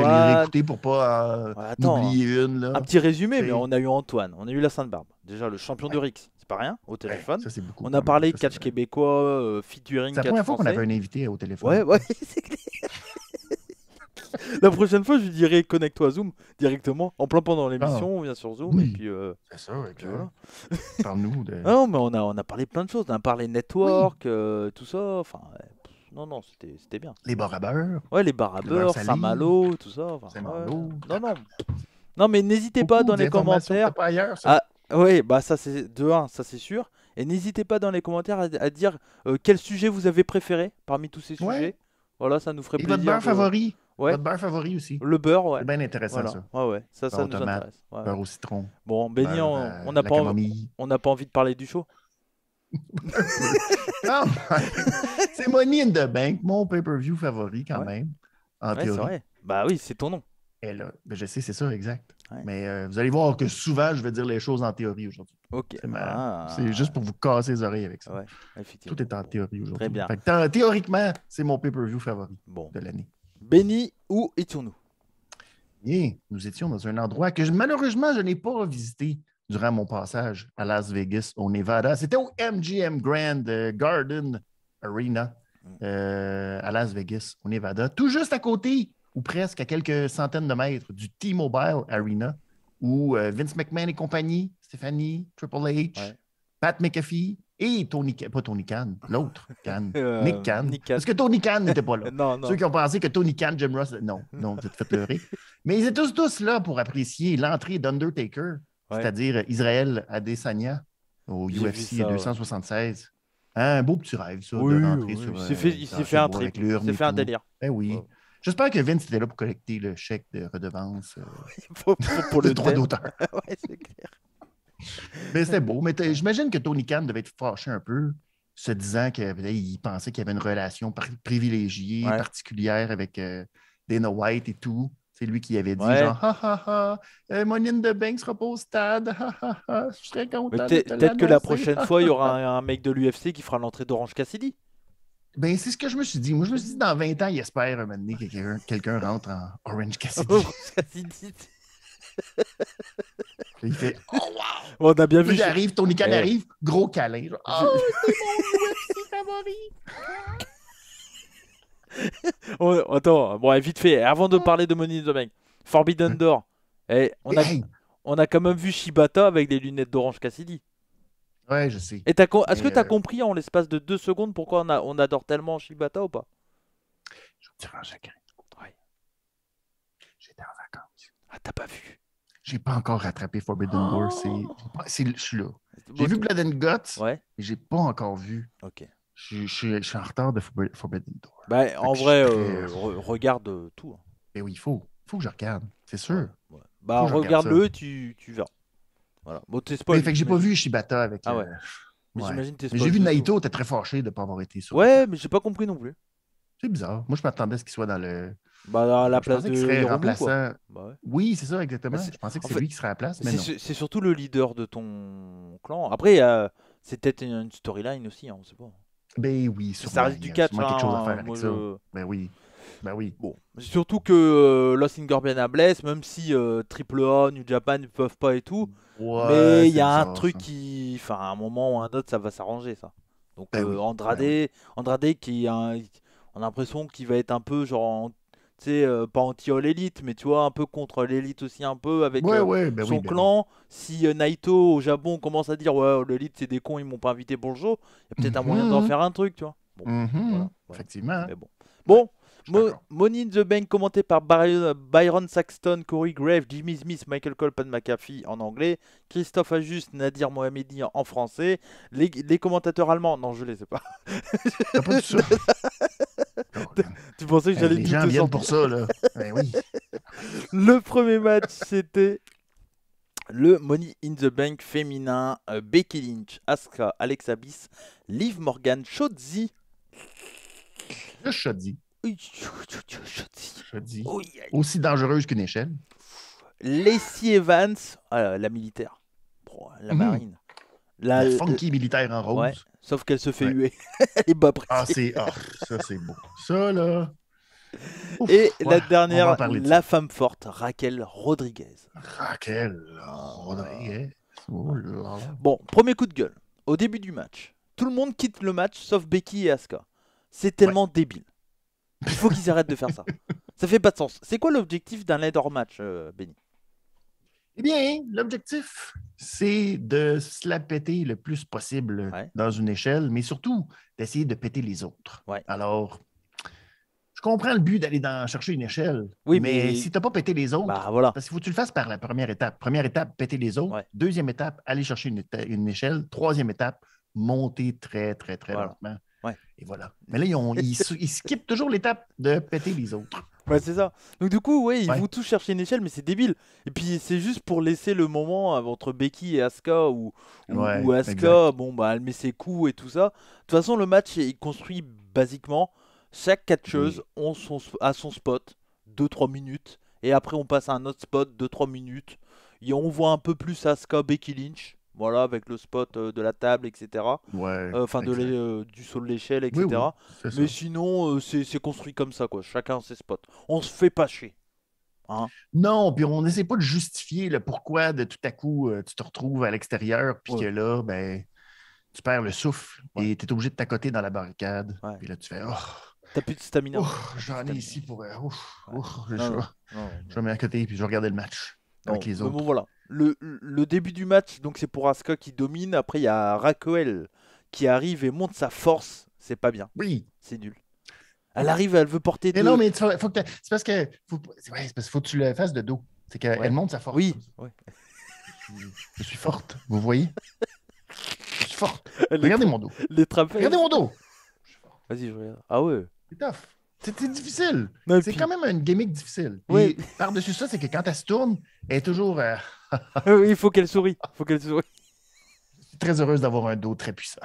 pour pas euh, oublier une. Là. Un petit résumé, mais on a eu Antoine, on a eu la Sainte-Barbe. Déjà, le champion de Rix, c'est pas rien, au téléphone. Ça, beaucoup, on a parlé de catch québécois, euh, featuring. C'est la première fois qu'on avait un invité au téléphone. Ouais, ouais, c'est clair. La prochaine fois, je lui dirai connecte-toi à Zoom directement, en plein pendant l'émission, on ah. vient sur Zoom et puis. Euh, c'est ça, et puis voilà. nous ah Non, mais on a, on a parlé plein de choses. On a parlé network, euh, tout ça. Enfin, non, non, c'était bien. Les barabeurs. Ouais, les barabeurs, Saint-Malo, tout ça. Enfin, Non, non. Non, mais n'hésitez pas dans les commentaires. Pas ailleurs, ça. Oui, bah ça c'est de 1, ça c'est sûr. Et n'hésitez pas dans les commentaires à, dire euh, quel sujet vous avez préféré parmi tous ces sujets. Voilà, ça nous ferait Et plaisir. Votre favori. Votre beurre favori aussi. Le beurre, ouais. C'est bien intéressant, ça. Ouais, ouais. Ça, beurre ça nous intéresse. Beurre au citron. Bon, Benny, euh, on n'a pas, envie, pas envie de parler du show. Ah, c'est Money in the Bank, mon pay-per-view favori quand même, en théorie. Vrai. Bah oui, c'est ton nom. Ben, je sais, c'est ça, exact. Mais euh, vous allez voir que souvent, je vais dire les choses en théorie aujourd'hui. OK. C'est ah. juste pour vous casser les oreilles avec ça. Tout est en théorie aujourd'hui. Très bien. théoriquement, c'est mon pay-per-view favori de l'année. Benny, où étions-nous? oui nous étions dans un endroit que malheureusement je n'ai pas visité durant mon passage à Las Vegas, au Nevada. C'était au MGM Grand euh, Garden Arena mm. euh, à Las Vegas, au Nevada, tout juste à côté, ou presque à quelques centaines de mètres du T-Mobile Arena, où euh, Vince McMahon et compagnie, Stephanie, Triple H, Pat McAfee, et Tony Khan, pas Tony Khan, l'autre Khan, euh, Nick Khan. Parce que Tony Khan n'était pas là. non, non. Ceux qui ont pensé que Tony Khan, Jim Ross, non, non, vous êtes fait pleurer. Mais ils étaient tous, là pour apprécier l'entrée d'Undertaker, c'est-à-dire Israël Adesanya au UFC 276. un beau petit rêve, ça, de rentrer sur. Il euh, s'est fait, un il s'est fait un délire. Ben oui. J'espère que Vince était là pour collecter le chèque de redevance. Euh, pour, le droit d'auteur. ouais, c'est clair mais c'était beau. Mais j'imagine que Tony Khan devait être fâché un peu, se disant qu'il pensait qu'il y avait une relation privilégiée, particulière avec euh, Dana White et tout. C'est lui qui avait dit genre, ha ha ha, euh, Monine de Banks repose, Tad stade, ha ha ha, je serais content. Peut-être que la prochaine fois, il y aura un, mec de l'UFC qui fera l'entrée d'Orange Cassidy. Ben, c'est ce que je me suis dit. Moi, je me suis dit, dans 20 ans, il espère un que quelqu'un rentre en Orange Cassidy. Orange Cassidy. Il fait oh, On a bien vu. J'arrive, arrives, arrive, gros câlin. Ah. oh, c'est mon favori! attends, bon, vite fait, avant de parler de Money in Forbidden hein. Door. Eh, on, a, on a quand même vu Shibata avec des lunettes d'Orange Cassidy. Ouais, je sais. Est-ce que tu as euh, compris en l'espace de deux secondes pourquoi on, adore tellement Shibata ou pas Je me dirais un chacun. J'étais en vacances. Ah, t'as pas vu j'ai pas encore rattrapé Forbidden Door. C'est, oh! je suis là. J'ai vu Blood Guts, mais mais j'ai pas encore vu. Ok. Je, suis en retard de Forbidden Door. Ben, en vrai, euh, euh, regarde euh, tout. Mais hein. ben oui, il faut. faut que je regarde, c'est sûr. Bah, regarde-le, tu, tu verras. Voilà. Bon, t'es fait que j'ai pas vu Shibata avec. Ah ouais. Mais J'ai vu Naito, t'es très fâché de pas avoir été sur. Ouais, mais j'ai pas compris non plus. C'est bizarre. Moi, je m'attendais à ce qu'il soit dans le bah, à la place de serait remplaçant... Bah oui, c'est ça, exactement. Bah, je pensais que c'est lui qui serait à la place. C'est surtout le leader de ton clan. Après, euh, c'est peut-être une storyline aussi, hein, on sait pas. mais ben oui, sûrement. Ça reste du 4. Hein, quelque chose à faire avec ça. Ben oui. Ben oui. Bon. Surtout que euh, Lost in blesse, même si euh, Triple A ou Japan ne peuvent pas et tout. mais il y a un truc qui. Enfin, à un moment ou un autre, ça va s'arranger, ça. Donc, ben euh, Andrade, Andrade qui a. On a l'impression qu'il va être un peu genre tu euh, pas anti all mais tu vois, un peu contre l'élite aussi, un peu avec euh, bah son bah clan. Si euh, Naito au Japon commence à dire ouais, l'élite c'est des cons, ils m'ont pas invité bonjour le il y a peut-être un moyen d'en mhm. faire un truc, tu vois. Bon, mhm, Effectivement. Hein. bon. Money in the Bank commenté par Byron, Saxton, Corey Grave, Jimmy Smith, Michael Cole, Pat McAfee en anglais, Christophe Ajust, Nadir Mohamedi en français, les, commentateurs allemands, non je les sais pas. tu pensais que eh, j'allais dire Les pour ça, là. Ben oui. Le premier match, c'était le Money in the Bank féminin. Euh, Becky Lynch, Asuka, Alexa Bliss, Liv Morgan, Shotzi. Le Shotzi. Shotzi. Aussi dangereuse qu'une échelle. Lacey Evans, euh, la militaire. la mhm. marine. La, euh, funky militaire en rose. sauf qu'elle se fait huer. Elle pas Ah, c'est... Ah, ça, c'est beau. Ça, là... et la dernière, la femme forte, Raquel Rodriguez. Raquel ah, Rodriguez. Oh bon, premier coup de gueule. Au début du match, tout le monde quitte le match sauf Becky et Asuka. C'est tellement débile. Il faut qu'ils arrêtent de faire ça. Ça fait pas de sens. C'est quoi l'objectif d'un ladder match, euh, Benny eh bien, l'objectif, c'est de se la péter le plus possible dans une échelle, mais surtout d'essayer de péter les autres. Alors, je comprends le but d'aller chercher une échelle, oui, mais, si tu n'as pas pété les autres, bah, parce qu'il faut que tu le fasses par la première étape. Première étape, péter les autres. Deuxième étape, aller chercher une, échelle. Troisième étape, monter très, très, très lentement. Et voilà. Mais là, ils, ils skippent toujours l'étape de péter les autres. Ouais, bah, c'est ça. Donc, du coup, ouais, ils vont tous chercher une échelle, mais c'est débile. Et puis, c'est juste pour laisser le moment entre Becky et Asuka, ou Asuka, bon, bah, elle met ses coups et tout ça. De toute façon, le match est construit basiquement. Chaque catcheuse a son spot, 2-3 minutes. Et après, on passe à un autre spot, 2-3 minutes. Et on voit un peu plus Asuka, Becky Lynch voilà, avec le spot euh, de la table, etc. Euh, enfin, euh, du saut de l'échelle, etc. Mais sinon, c'est construit comme ça, quoi. Chacun ses spots. On se fait pas chier. Hein? Non, puis on n'essaie pas de justifier le pourquoi de tout à coup tu te retrouves à l'extérieur, puis que là, ben, tu perds le souffle et tu es obligé de t'accoter dans la barricade. Puis là, tu fais. Oh. T'as plus de stamina. J'en ai ici pour. Oh, je, vais à côté puis je vais regarder le match avec les autres. Bon, voilà. Le, le, début du match, donc c'est pour Aska qui domine. Après, il y a Raquel qui arrive et monte sa force. C'est pas bien. Oui. C'est nul. Elle arrive, elle veut porter. Mais non, mais faut, que c'est parce que faut, ouais, parce faut que tu le fasses de dos. C'est qu'elle monte sa force. Oui. Je suis forte. Vous voyez Je suis forte. Regardez mon dos. Les Regardez mon dos. Vas-y, je regarde. Ah ouais. C'est c'était difficile. C'est quand même une gimmick difficile. Oui. Par-dessus ça, c'est que quand elle se tourne, elle est toujours. Euh, oui, il faut qu'elle sourie. faut qu'elle sourie. Je suis très heureuse d'avoir un dos très puissant.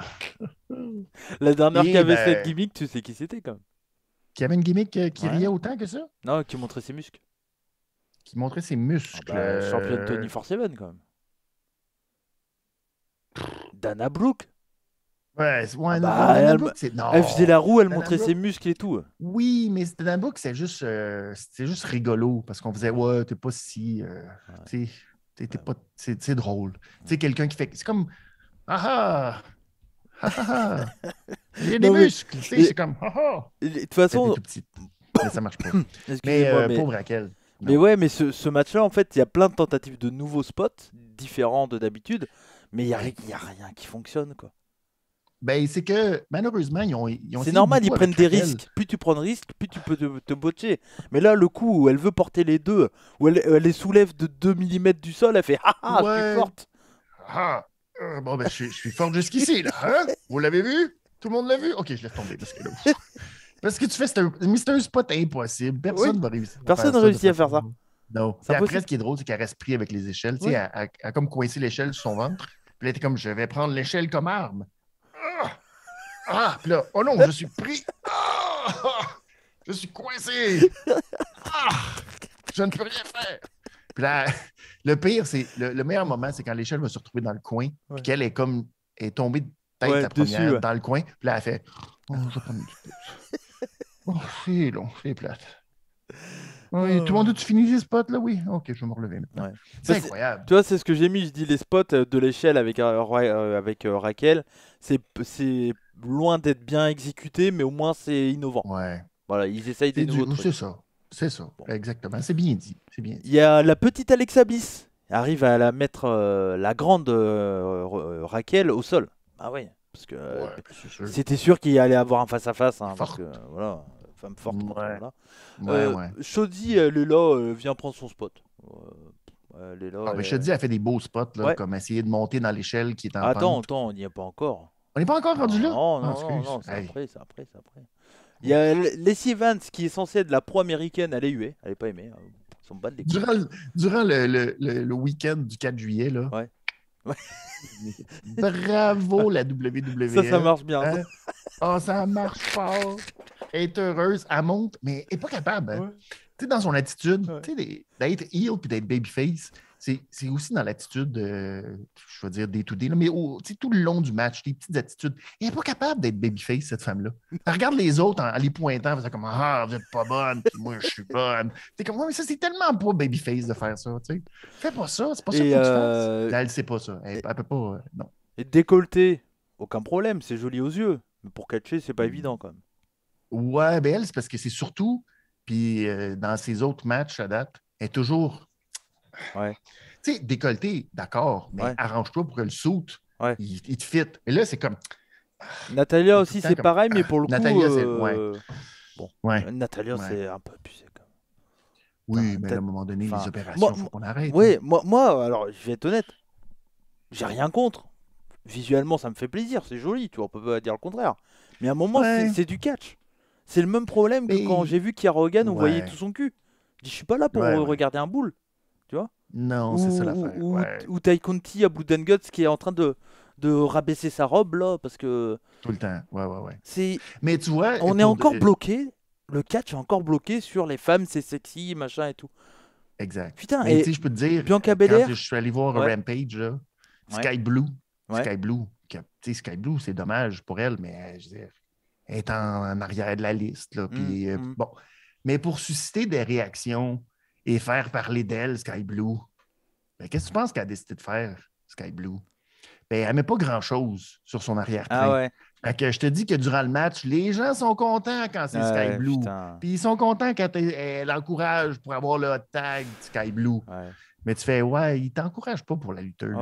La dernière qui avait ben cette gimmick, tu sais qui c'était quand même. Qui avait une gimmick euh, qui riait autant que ça Non, qui montrait ses muscles. Qui montrait ses muscles. Ah bah, champion de euh. Tony Championne Tony quand même. Dana Brooke. Ouais, ouais ah bah, elle, non, elle, faisait la roue, elle montrait ses muscles et tout. Oui, mais un book c'est juste, euh, juste rigolo parce qu'on faisait Ouais, t'es pas si. Euh, T'es pas. C'est drôle. Tu quelqu'un qui fait. C'est comme. Ah ah! ah, ah. J'ai ah. des muscles muscles! C'est comme. Ah, de toute façon. mais ça marche pas. mais, euh, mais, pauvre Raquel. Mais ouais, mais ce, ce match-là, en fait, il y a plein de tentatives de nouveaux spots différents de d'habitude, mais il n'y a, y a rien qui fonctionne, quoi. Ben, c'est que malheureusement, ils ont. Ils ont c'est normal, ils prennent des risques. Plus tu prends de risques, plus tu peux te, botcher. Mais là, le coup où elle veut porter les deux, où elle, elle les soulève de 2 mm du sol, elle fait Ah ah, je suis forte ah, ah, Bon, ben, je, je suis forte jusqu'ici, là. Hein. Vous l'avez vu Tout le monde l'a vu Ok, je laisse tomber parce que là. parce que tu fais, c'est un, spot impossible. Personne ne oui. réussir. Personne n'a réussi à faire ça. Non. après, ce qui est drôle, c'est qu'elle reste prise avec les échelles. Tu sais, elle, a comme coincé l'échelle sur son ventre. Puis là, était comme, je vais prendre l'échelle comme arme. Ah! ah, puis là, oh non, je suis pris. Ah, je suis coincé. Ah! je ne peux rien faire. là, le pire, c'est le, meilleur moment, c'est quand l'échelle va se retrouver dans le coin, qu'elle est comme est tombée de tête dans le coin, puis là, elle fait Oh, je une Oh, c'est long, c'est plate. Oui, Tout le monde, tu finis les spots là, oui. Ok, je vais me relever maintenant. Bah, c'est incroyable. Tu vois, c'est ce que j'ai mis. Je dis les spots euh, de l'échelle avec, euh, euh, avec Raquel. C'est loin d'être bien exécuté, mais au moins c'est innovant. Ouais. Voilà, ils essayent des nouveaux trucs. C'est ça. C'est ça. Exactement. C'est bien dit. C'est bien. Il y a la petite Alexa Bliss arrive à la mettre la grande Raquel au sol. Ah oui. Parce que c'était sûr qu'il allait avoir un face à face. parce que, voilà femme forte. Ouais. Ouais, euh, ouais. elle est là, vient prendre son spot. Euh, ah, euh, elle est là. Ah, fait des beaux spots, là, comme essayer de monter dans l'échelle qui est en Attends, attends, on n'y est pas encore. On n'est pas encore rendu là? Non, ah, non, non, c'est après, c'est après, c'est après. Il y a Lessie Evans qui est censée être la pro-américaine, elle est elle n'est pas aimée. Hein. Son bat durant, le, le, le, week-end du 4 juillet, là. Bravo la WWE. Ça, ça marche bien. Ça. Hein? Oh, ça marche pas elle est heureuse, elle monte, mais elle n'est pas capable. Hein. Tu sais, dans son attitude, tu sais, d'être heel puis d'être babyface, c'est aussi dans l'attitude, je veux dire, des to mais tout le long du match, des petites attitudes. Elle n'est pas capable d'être babyface, cette femme-là. Elle regarde les autres en, les pointant, en comme Ah, vous n'êtes pas bonne, moi, je suis bonne. C'est comme, mais ça, c'est tellement pas babyface de faire ça, tu Fais pas ça, c'est pas ça que tu euh, fasses. Elle ne sait pas ça. Elle, ne peut pas, euh, non. Et décolleté, aucun problème, c'est joli aux yeux. Mais pour catcher, c'est pas mm. évident, quand même. Ouais, mais ben elle, c'est parce que c'est surtout, puis euh, dans ses autres matchs à date, elle est toujours. Ouais. Tu sais, décolleté, d'accord, mais arrange-toi pour que le saute, il, te fit. Et là, c'est comme. Ah, Natalia aussi, c'est pareil, mais ah, pour le Natalia, coup. ouais euh, Bon. Natalia, c'est un peu abusé. Oui, mais à un moment donné, les opérations, il faut qu'on arrête. Oui, hein. moi, moi, alors, je vais être honnête, j'ai rien contre. Visuellement, ça me fait plaisir, c'est joli, tu vois, on peut pas dire le contraire. Mais à un moment, c'est du catch. C'est le même problème que quand j'ai vu Hogan, on voyait tout son cul. Je dis, je suis pas là pour regarder un boule. Tu vois Non, c'est ça l'affaire. Ou, ou Conti à Blood and Guts qui est en train de, de rabaisser sa robe, là, parce que. Tout le temps, ouais, ouais, ouais. Mais tu vois. On est encore bloqué. Le catch est encore bloqué sur les femmes, c'est sexy, machin et tout. Exact. Putain, mais et... je peux te dire. Bianca Belair. Quand je suis allé voir Rampage, là, Sky Blue. Sky Blue. Sky Blue, c'est dommage pour elle, mais euh, je veux dire, est en, arrière de la liste. Mm, euh, mm. Bon. Mais pour susciter des réactions et faire parler d'elle, Sky Blue, ben, qu'est-ce que tu penses qu'elle a décidé de faire, Sky Blue? Ben, elle met pas grand-chose sur son arrière-plan. Ah que je te dis que durant le match, les gens sont contents quand c'est Sky Blue. Puis ils sont contents quand elle encourage pour avoir le tag Sky Blue. Mais tu fais, ouais, il t'encourage pas pour la lutteuse.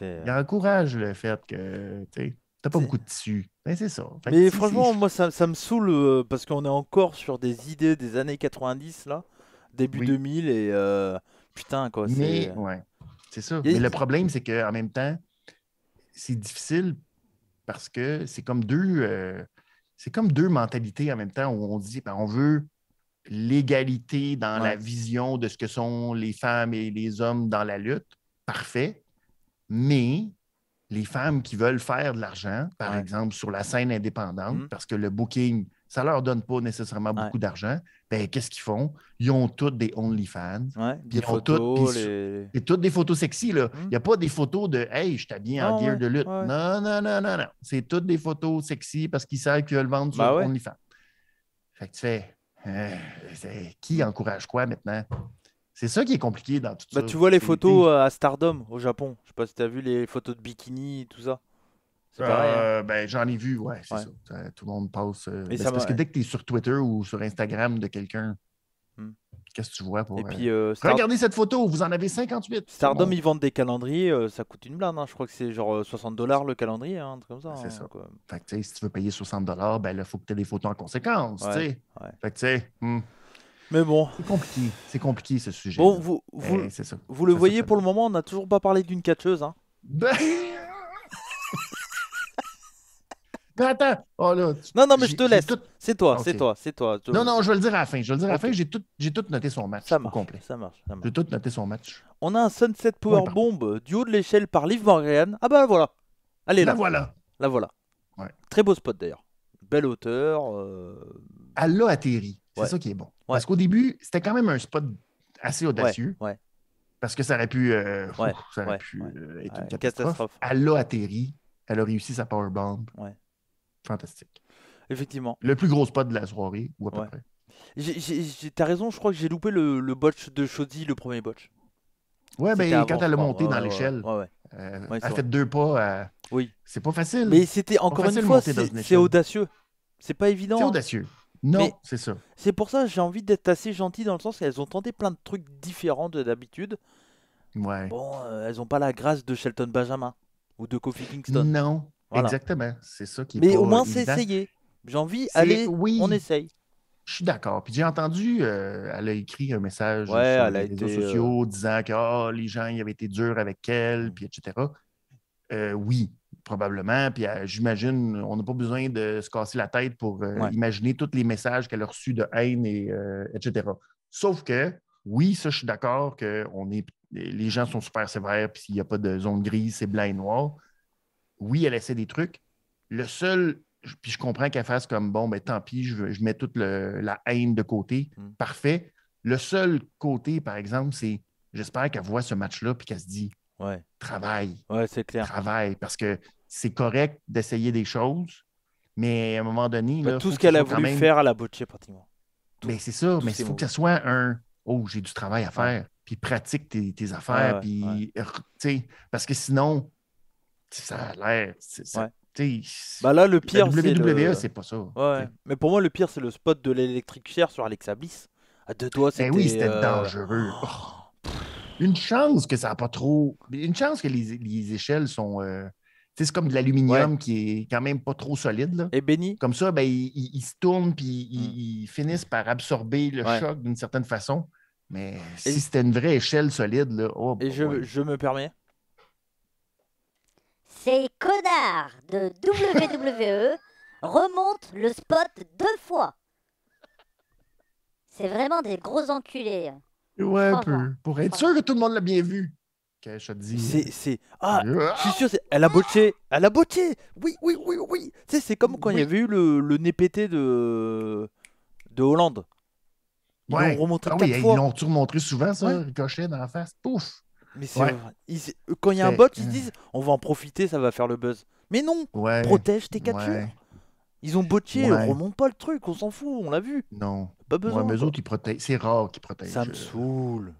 il encourage le fait que tu n'as pas beaucoup de tissu. Mais c'est ça. mais franchement, moi, ça, me saoule euh, parce qu'on est encore sur des idées des années 90, là, début 2000, et euh, putain, quoi. Mais ouais, c'est ça. mais le problème, c'est qu'en même temps, c'est difficile parce que c'est comme deux. Euh, c'est comme deux mentalités en même temps où on dit ben, on veut l'égalité dans la vision de ce que sont les femmes et les hommes dans la lutte. Parfait. Mais les femmes qui veulent faire de l'argent, par exemple, sur la scène indépendante, mm. parce que le booking, ça leur donne pas nécessairement beaucoup d'argent, ben, qu'est-ce qu'ils font? Ils ont toutes des OnlyFans. ils ont toutes, toutes des photos sexy. Mm. Il n'y a pas des photos de « Hey, je t'habille en ah gear de lutte Non, non, non, non, non. C'est toutes des photos sexy parce qu'ils savent qu'ils veulent vendre bah sur OnlyFans. Fait que tu fais hein, Qui encourage quoi maintenant? » C'est ça qui est compliqué dans tout bah, ça. Tu vois les photos euh, à Stardom au Japon. Je sais pas si tu as vu les photos de bikini, et tout ça. Euh, hein. ben, j'en ai vu, ouais, c'est ça. Tout le monde passe. Euh, ben, c'est parce que dès que tu es sur Twitter ou sur Instagram de quelqu'un, hmm. qu'est-ce que tu vois pour. Regardez cette photo, vous en avez 58. Stardom, ils vendent des calendriers, ça coûte une blinde. Hein. Je crois que c'est genre 60 dollars le calendrier, hein, un truc comme ça. C'est ça. si tu veux payer 60 dollars, ben il faut que tu aies des photos en conséquence. Fait que, tu sais. Hmm. Mais bon. C'est compliqué, c'est compliqué ce sujet. Bon, vous, eh, vous, le voyez, pour le moment, on n'a toujours pas parlé d'une catcheuse. Hein. Ben ben, attends. Oh, non, non, mais je te laisse. C'est ah, toi, c'est toi, c'est toi. Non, non, je vais le dire à la fin. Je vais le dire à la fin. J'ai tout, tout, noté son match. Ça marche. complet. Ça marche. J'ai tout noté son match. On a un Sunset Power Bomb du haut de l'échelle par Liv Morgan. Ah bah voilà. Allez là. La voilà. La voilà. Très beau spot d'ailleurs. Belle hauteur. Euh... Elle atterri. C'est ça qui est bon. Parce qu'au début, c'était quand même un spot assez audacieux. Ouais. Parce que ça aurait pu, être une catastrophe. Elle a atterri. Elle a réussi sa powerbomb. Fantastique. Effectivement. Le plus gros spot de la soirée, ou à peu près. T'as raison, je crois que j'ai loupé le, botch de Chaudy, le premier botch. Ouais, mais ben, quand elle a monté dans l'échelle, euh, elle a fait deux pas. Oui. C'est pas facile. Mais c'était encore une fois, c'est audacieux. C'est pas évident. C'est audacieux. Non, c'est ça. C'est pour ça que j'ai envie d'être assez gentil dans le sens qu'elles ont tenté plein de trucs différents de d'habitude. Ouais. Bon, euh, elles n'ont pas la grâce de Shelton Benjamin ou de Kofi Kingston. Non, exactement. C'est ça qui est Mais au moins, c'est essayé. J'ai envie, allez, on essaye. Je suis d'accord. Puis j'ai entendu, euh, elle a écrit un message sur les réseaux euh, sociaux disant que oh, les gens y avaient été durs avec elle, mm. puis etc. Euh, oui, probablement. Puis euh, j'imagine, on n'a pas besoin de se casser la tête pour euh, imaginer tous les messages qu'elle a reçus de haine, et, euh, etc. Sauf que, oui, ça, je suis d'accord que on est, les gens sont super sévères, puis s'il n'y a pas de zone grise, c'est blanc et noir. Oui, elle essaie des trucs. Le seul, puis je comprends qu'elle fasse comme, bon, ben tant pis, je, je mets toute la haine de côté. Mm. Parfait. Le seul côté, par exemple, c'est, j'espère qu'elle voit ce match-là, puis qu'elle se dit, Ouais. Travail. Ouais, c'est clair. Travail. Parce que c'est correct d'essayer des choses, mais à un moment donné. Bah, tout ce qu'elle a voulu faire à la Boccia, pratiquement. mais ben, c'est ça, mais il faut que ça soit un Oh, j'ai du travail à faire, puis pratique tes, affaires, euh, Parce que sinon, ça a l'air. Bah là, le pire, c'est. WWE, e, c'est pas ça. Mais pour moi, le pire, c'est le spot de l'électrique sur Alexa Bliss. À deux doigts, ben c'était. oui, c'était euh, dangereux. Oh. Une chance que ça n'a pas trop. Une chance que les, échelles sont, euh, c'est comme de l'aluminium qui est quand même pas trop solide. Et béni. Comme ça, ben, ils se tournent puis ils, mm. finissent par absorber le choc d'une certaine façon. Mais si c'était une vraie échelle solide, là. Oh, et je, je me permets. Ces connards de WWE remontent le spot deux fois. C'est vraiment des gros enculés. Hein. Ouais, un peu. Pour être sûr que tout le monde l'a bien vu. C'est, euh, c'est... Ah, ah, je suis sûr, elle a botché, elle a botché. Oui, oui, oui, oui. Tu sais, c'est comme quand il y avait eu le, le nez pété de de Hollande. Ils ouais. l'ont remontré ah, oui, fois. Ils l'ont remontré souvent, ça, ouais. dans la face. Pouf. Mais c'est quand il y a un bot, ils disent on va en profiter, ça va faire le buzz. Mais non, protège tes captures. Ils ont botché, on remonte pas le truc, on s'en fout, on l'a vu. Non. Pas besoin. C'est rare qu'ils protègent. Ça me euh, saoule.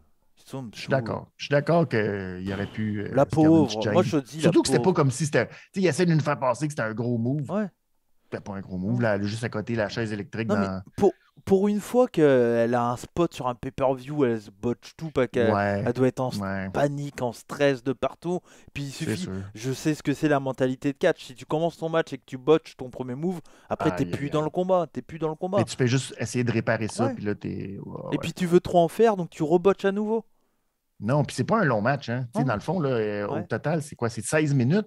Je suis d'accord. Euh. Je suis d'accord qu'il y aurait pu. Euh, la pauvre. Moi, je dis. Surtout que c'était pas comme si c'était. Tu il essaie de nous faire passer que c'était un gros move. Ouais. C'était pas un gros move, là, juste à côté la chaise électrique. pour, une fois qu'elle a un spot sur un pay-per-view, elle se botche tout, pas qu'elle elle doit être en panique, en stress de partout. Puis il suffit, je sais ce que c'est la mentalité de catch. Si tu commences ton match et que tu botches ton premier move, après t'es plus dans le combat, t'es plus dans le combat. Et tu fais juste essayer de réparer ça, et puis tu veux trop en faire, donc tu rebotches à nouveau. Non, puis c'est pas un long match. Hein. Dans le fond, là, euh, au total, c'est quoi? C'est 16 minutes.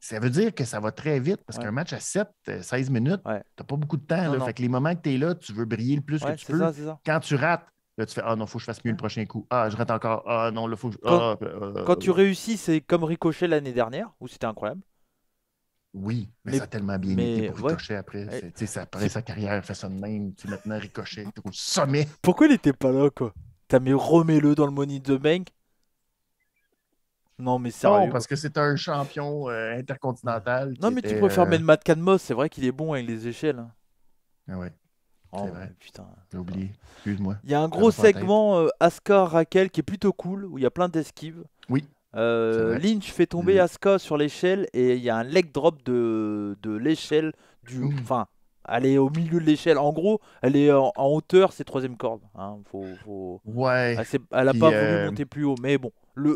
Ça veut dire que ça va très vite parce qu'un match à 7, 16 euh, minutes, t'as pas beaucoup de temps. Fait que les moments que tu es là, tu veux briller le plus que tu peux. Quand tu rates, là, tu fais Ah non, faut que je fasse mieux le prochain coup. Ah, je rate encore. Ah non, là, faut que ah, euh, Quand, tu réussis, c'est comme Ricochet l'année dernière où c'était incroyable. Oui, mais, ça a tellement bien été pour Ricochet après. Eh. Après sa carrière, fait ça de même. maintenant, Ricochet est au sommet. Pourquoi il était pas là, quoi T'as mis remets-le dans le Money de Bank. Non, mais sérieux. Non, parce que c'est un champion euh, intercontinental. Non, mais tu préfères euh, mettre Matt Canmos. C'est vrai qu'il est bon avec les échelles. Hein. Ah ouais. Oh, c'est vrai. putain. J'ai oublié. Excuse-moi. Il y a un gros segment euh, Asuka Raquel qui est plutôt cool où il y a plein d'esquives. Oui. Lynch fait tomber mm. Asuka sur l'échelle et il y a un leg drop de, de l'échelle du. Mm. Enfin, elle est au milieu de l'échelle. En gros, elle est en, hauteur, c'est troisième corde. Hein. Ouais. Ah, elle, n'a pas voulu euh, monter plus haut, mais bon.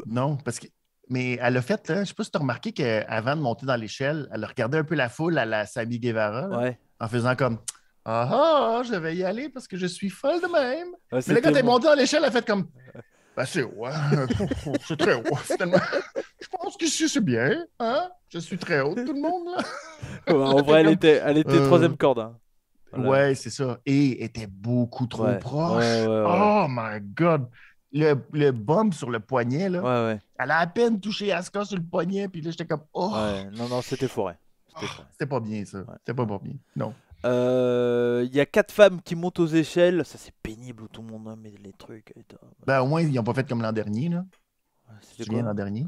Non, parce que. Mais elle a fait, là, hein, je sais pas si tu as remarqué qu'avant de monter dans l'échelle, elle regardait un peu la foule à la Sabi Guevara, en faisant comme ah, ah ah, je vais y aller parce que je suis folle de même. mais là, quand elle est montée dans l'échelle, elle a fait comme. Ben, c'est haut. Hein? c'est très haut. » je pense que c'est bien. Hein je suis très haut, tout le monde. en vrai, elle était, euh, troisième corde. Hein. Ouais, c'est ça. Et était beaucoup trop proche. oh my God. Le, le, sur le poignet, là. Elle a à peine touché Asuka sur le poignet, puis là, j'étais comme. Oh. Non, non, c'était forêt. C'était oh, pas bien, ça. C'était pas, pas bien. Non. Euh, il y a quatre femmes qui montent aux échelles. Ça, c'est pénible où tout le monde mis les trucs. Et ben, au moins, ils n'ont pas fait comme l'an dernier. Là. C'était bien l'an dernier.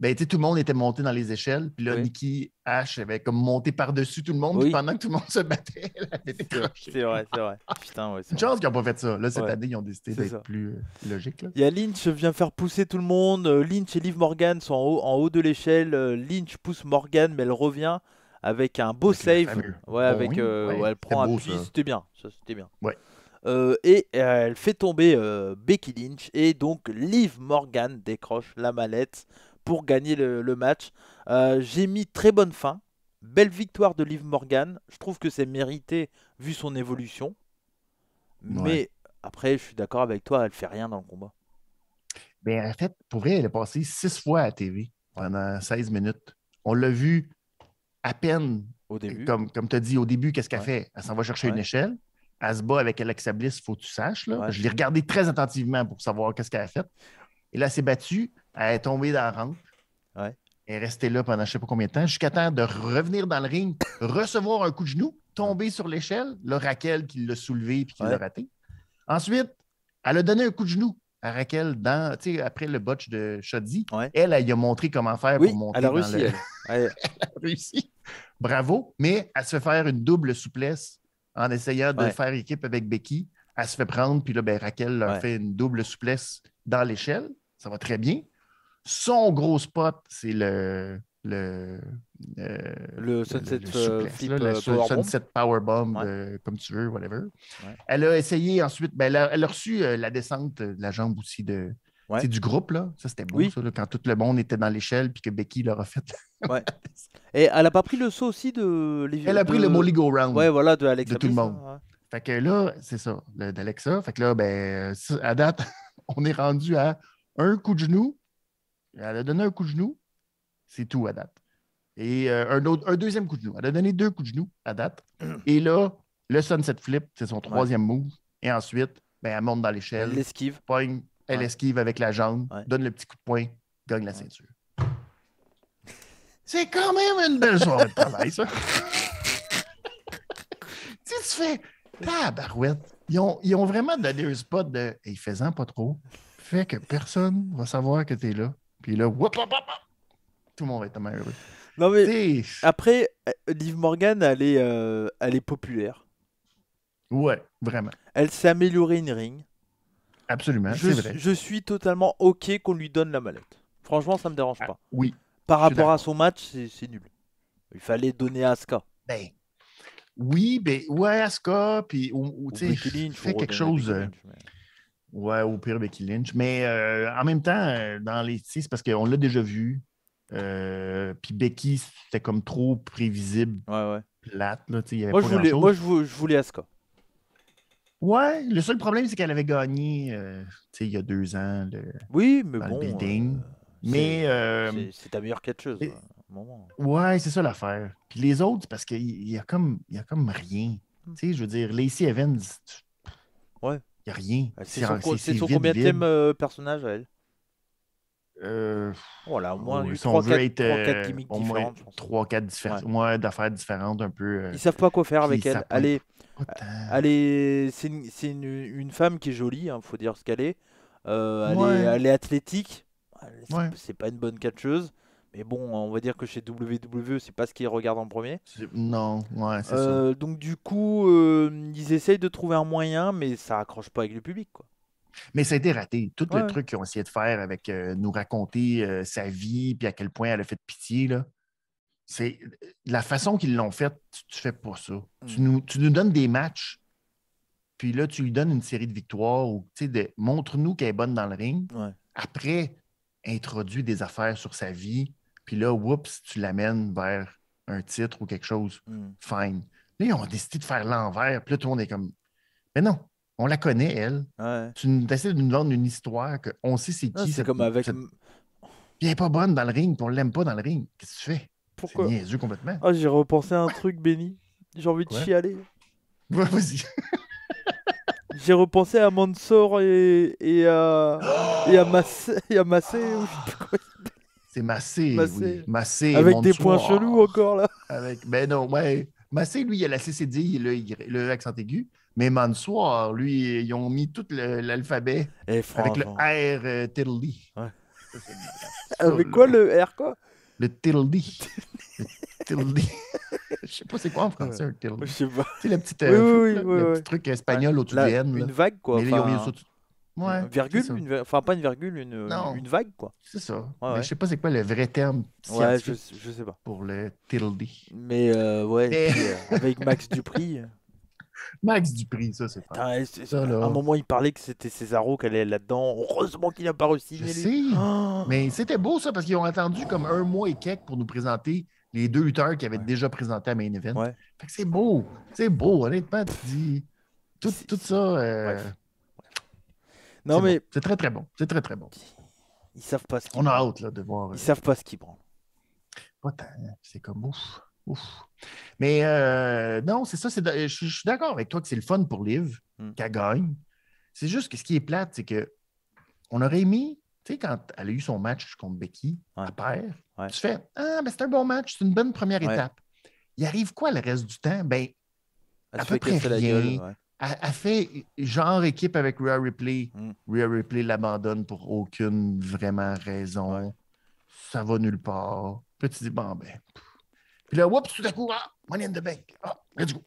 Ben, tout le monde était monté dans les échelles. Puis là, Nicky H avait comme monté par-dessus tout le monde. pendant que tout le monde se battait, C'est vrai, c'est vrai. Putain, ouais, c'est une chance qu'ils n'ont pas fait ça. Là, cette année, ils ont décidé d'être plus euh, logique. Il y a Lynch qui vient faire pousser tout le monde. Euh, Lynch et Liv Morgan sont en haut, en haut de l'échelle. Euh, Lynch pousse Morgan, mais elle revient avec un beau save. Ouais, oh avec, elle prend un C'était bien. Ça, c'était bien. Ouais. Euh, et euh, elle fait tomber euh, Becky Lynch. Et donc Liv Morgan décroche la mallette pour gagner le, match. J'ai mis très bonne fin. Belle victoire de Liv Morgan. Je trouve que c'est mérité vu son évolution. Mais après, je suis d'accord avec toi, elle fait rien dans le combat. Mais ben, en fait, pour vrai, elle est passée six fois à TV pendant 16 minutes. On l'a vu à peine. Au début. Comme, comme tu as dit, au début, qu'est-ce qu'elle fait? Elle s'en va chercher une échelle elle se bat avec Alexa Bliss, faut que tu saches. Je l'ai regardé très attentivement pour savoir qu'est-ce qu'elle a fait. Et là, elle s'est battue, elle est tombée dans la rampe. Elle est restée là pendant je ne sais pas combien de temps, jusqu'à temps de revenir dans le ring, recevoir un coup de genou, tomber sur l'échelle, le Raquel qui l'a soulevé et qui l'a raté. Ensuite, elle a donné un coup de genou à Raquel dans, après le botch de Shoddy. Elle, elle, lui a montré comment faire pour monter. Elle elle a réussi. Bravo, mais elle se fait faire une double souplesse en essayant de faire équipe avec Becky. Elle se fait prendre, puis là, ben, Raquel leur fait une double souplesse dans l'échelle. Ça va très bien. Son gros spot, c'est le. Le, euh, le, sunset, euh, euh, powerbomb, comme tu veux, whatever. Elle a essayé ensuite, ben, elle, a, reçu la descente de la jambe aussi de, c'est du groupe, là. Ça, c'était beau, ça, quand tout le monde était dans l'échelle puis que Becky leur a fait. ouais. Et elle a pas pris le saut aussi de. Elle a pris le Molly Go Round. Ouais, voilà, de Alexa. De tout le monde. Hein, fait que là, c'est ça, d'Alexa. Fait que là, ben, à date, on est rendu à un coup de genou. Elle a donné un coup de genou. C'est tout à date. Et euh, un, un deuxième coup de genou. Elle a donné deux coups de genou à date. Et là, le sunset flip, c'est son troisième move. Et ensuite, ben, elle monte dans l'échelle. l'esquive. Elle esquive avec la jambe, donne le petit coup de poing, gagne la ceinture. C'est quand même une belle soirée de travail, ça. tu tu fais, tabarouette. Ils ont, ils ont vraiment donné un spot de, et faisant pas trop. Fait que personne va savoir que t'es là. Puis là, tout le monde va être après, euh, Liv Morgan, elle est, euh, elle est populaire. Ouais, vraiment. Elle s'est améliorée in ring. Absolument, c'est vrai. Je suis totalement OK qu'on lui donne la mallette. Franchement, ça ne me dérange ah, pas. Oui. Par rapport à son match, c'est nul. Il fallait donner à Asuka. Ben, oui, ben, ouais, Asuka, puis ou, fait quelque chose. Euh, ouais, au pire, Becky Lynch. Mais euh, en même temps, euh, dans les c'est parce qu'on l'a déjà vu. puis Becky, c'était comme trop prévisible. Plate, moi, je voulais, moi, je, voulais Asuka. Ouais, le seul problème, c'est qu'elle avait gagné euh, sais, il y a deux ans le, oui, mais bon, euh, mais. Euh, c'est ta meilleure catcheuse. Et, moment. Ouais, c'est ça l'affaire. Puis les autres, parce qu'il y a, comme, y a comme rien. Hmm. Tu sais, je veux dire, Lacey Evans. Ouais. Il n'y a rien. C'est son, combien de thèmes personnage à elle euh, voilà, au moins 3-4 gimmicks différentes. 3-4 d'affaires différentes un peu. ils savent pas quoi faire avec elle. Allez, euh, allez, c'est une, femme qui est jolie, il hein, faut dire ce qu'elle est. Euh, elle est. athlétique. C'est pas une bonne catcheuse. Mais bon, on va dire que chez WWE, c'est pas ce qu'ils regardent en premier. Non, ouais, c'est euh, Donc du coup, ils essayent de trouver un moyen, mais ça accroche pas avec le public, quoi. Mais ça a été raté. Tout le truc qu'ils ont essayé de faire avec nous raconter sa vie, puis à quel point elle a fait pitié, là, c'est la façon qu'ils l'ont faite, tu, fais pas ça. Hmm. Tu, nous, donnes des matchs, puis là, tu lui donnes une série de victoires ou montre-nous qu'elle est bonne dans le ring. Après, introduis des affaires sur sa vie, puis là, oups, tu l'amènes vers un titre ou quelque chose. Hmm. Fine. Là, ils ont décidé de faire l'envers, puis là, tout le monde est comme Mais non, on la connaît, elle. Tu essaies de nous vendre une histoire qu'on sait c'est ah, qui. C'est comme avec. Puis elle n'est pas bonne dans le ring, puis on ne l'aime pas dans le ring. Qu'est-ce que tu fais? pourquoi complètement. Ah, j'ai repensé à un truc, Benny. J'ai envie de chialer. vas-y. J'ai repensé à Mansour et, et à. Massé. Massé C'est Massé, Massé. Oui. Massé Avec des points chelous encore, là. Avec... Ben non, ouais. Massé, lui, il a la CCD, le, le accent aigu. Mais Mansour, lui, ils ont mis tout l'alphabet eh, avec le R euh, Avec quoi le R, quoi le tilde. tilde. je sais pas c'est quoi en français un tilde. Je sais pas. Tu le petit, truc espagnol au La, Une vague, quoi. une... Ouais, virgule, une... enfin pas une virgule, une, une vague, quoi. C'est ça. mais Je sais pas c'est quoi le vrai terme ouais, je, sais pas. pour le tilde. Mais euh, ouais, euh, avec Max Dupri. Max Dupri, ça, c'est pas. Ah, à un moment, il parlait que c'était Cesaro qu'elle allait là-dedans. Heureusement qu'il n'a pas réussi. mais c'était beau, ça, parce qu'ils ont attendu comme un mois et quelques pour nous présenter les deux lutteurs qui avaient déjà présenté à Main Event. c'est beau. C'est beau, honnêtement, tu dis. Tout, ça. Euh, non, mais. C'est très, très bon. C'est très, très bon. Ils savent pas On a hâte, là, de voir. Ils euh, savent pas ce qu'ils prennent. Hein. C'est comme ouf. Ouf. Mais euh, non, c'est ça. Je suis d'accord avec toi que c'est le fun pour Liv hmm. qu'elle gagne. C'est juste que ce qui est plate, c'est que on aurait mis, tu sais, quand elle a eu son match contre Becky, à paire, tu fais Ah, mais c'est un bon match, c'est une bonne première étape. Il arrive quoi le reste du temps? Ben, à peu près rien. elle, fait genre équipe avec Rhea Ripley. Hmm. Rhea Ripley l'abandonne pour aucune vraiment raison. Ça va nulle part. Puis tu dis, bon, ben. Puis là, oups, tout à coup, ah, money in the bank. Ah, let's go.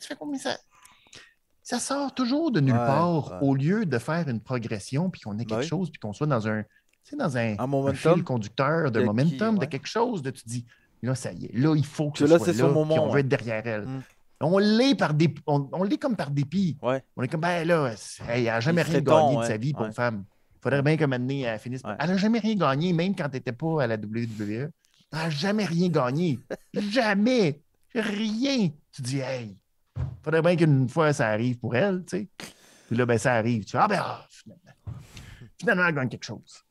Tu fais combien ça? Ça sort toujours de nulle part au lieu de faire une progression, puis qu'on ait ben quelque chose, puis qu'on soit dans un, dans un, un, fil conducteur de, momentum, de quelque chose, de tu dis, là, ça y est, là, il faut que, ce là, soit là, on veut être derrière elle. Mm. On l'est par on, comme par dépit. On est comme ben là, elle n'a jamais rien gagné de sa vie pour femme. Il faudrait bien que maintenant elle finisse. Elle n'a jamais rien gagné, même quand elle n'étais pas à la WWE n'a jamais rien gagné. jamais. Rien. Tu dis, hey, faudrait bien qu'une fois ça arrive pour elle, tu sais. Puis là, ben, ça arrive. Tu fais, ah ben, ah, finalement. Finalement, elle gagne quelque chose.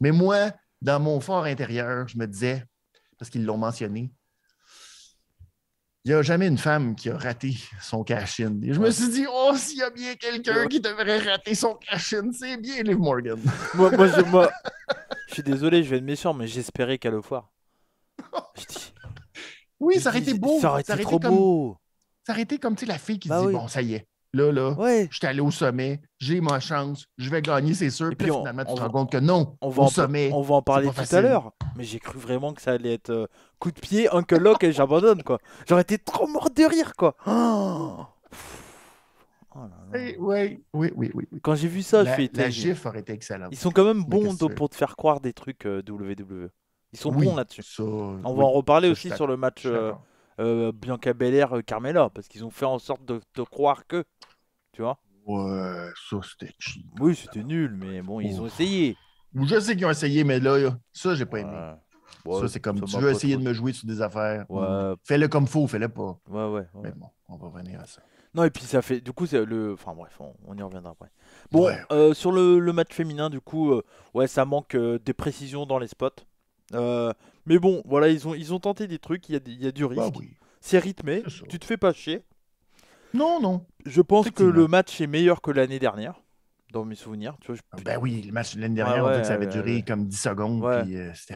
Mais moi, dans mon fort intérieur, je me disais, parce qu'ils l'ont mentionné, il n'y a jamais une femme qui a raté son cash je me suis dit, oh, s'il y a bien quelqu'un qui devrait rater son cash c'est bien Liv Morgan. moi, je, suis désolé, je vais être méchant, mais j'espérais qu'elle le foire oui, ça aurait été beau. Ça aurait été, trop beau. Ça aurait été comme la fille qui se bah dit Bon, ça y est, là, là, ouais. je suis allé au sommet, j'ai ma chance, je vais gagner, c'est sûr. Et puis, finalement, tu te rends compte que non, on va au en, sommet. On va en parler tout à l'heure. Mais j'ai cru vraiment que ça allait être euh, coup de pied, un Lock et j'abandonne, quoi. J'aurais été trop mort de rire, quoi. Oh oui, oui, oui, Quand j'ai vu ça, la, je fais. La GIF aurait été excellente. Ils sont quand même bons pour te faire croire des trucs euh, WWE. Ils sont bons là-dessus. Euh, on va en reparler aussi sur le match euh, euh, Bianca Belair Carmela parce qu'ils ont fait en sorte de te croire que, tu vois. Ouais, ça c'était cheap. Oui, c'était nul, mais bon, ils ont essayé. Je sais qu'ils ont essayé, mais là, ça j'ai pas aimé. ça, c'est comme tu veux essayer de me jouer sur des affaires. Hmm. Fais-le comme faut, fais-le pas. Ouais, ouais, Mais bon, on va revenir à ça. Non, et puis ça fait. Du coup, c'est le. Enfin, bref, on, y reviendra après. Bon, sur le, match féminin, du coup, ouais, ça manque des précisions dans les spots. Euh, mais bon, voilà, ils ont, ils ont tenté des trucs, il y a, du bah risque. C'est rythmé, tu te fais pas chier. Non, non. Je pense que le match est meilleur que l'année dernière, dans mes souvenirs. Tu ah Ben oui, le match de l'année dernière, ça avait duré comme 10 secondes, puis euh, c'était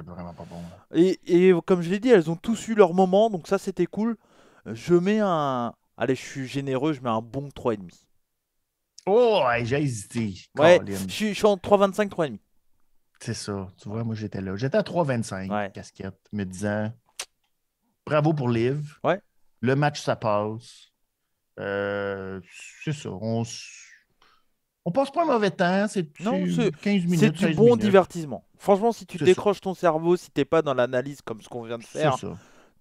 vraiment pas bon. Et, et, comme je l'ai dit, elles ont tous eu leur moment, donc ça c'était cool. Je mets un. Allez, je suis généreux, je mets un bon 3,5. Oh, j'ai hésité. Ouais, je je suis en 3,25, 3,5. C'est ça. Tu vois, moi, j'étais là. J'étais à 3,25 casquette, me disant bravo pour Liv. Ouais. Le match, ça passe. Euh, c'est ça. On, on passe pas un mauvais temps. C'est 15 minutes. C'est du bon divertissement. Franchement, si tu décroches ton cerveau, si t'es pas dans l'analyse comme ce qu'on vient de faire,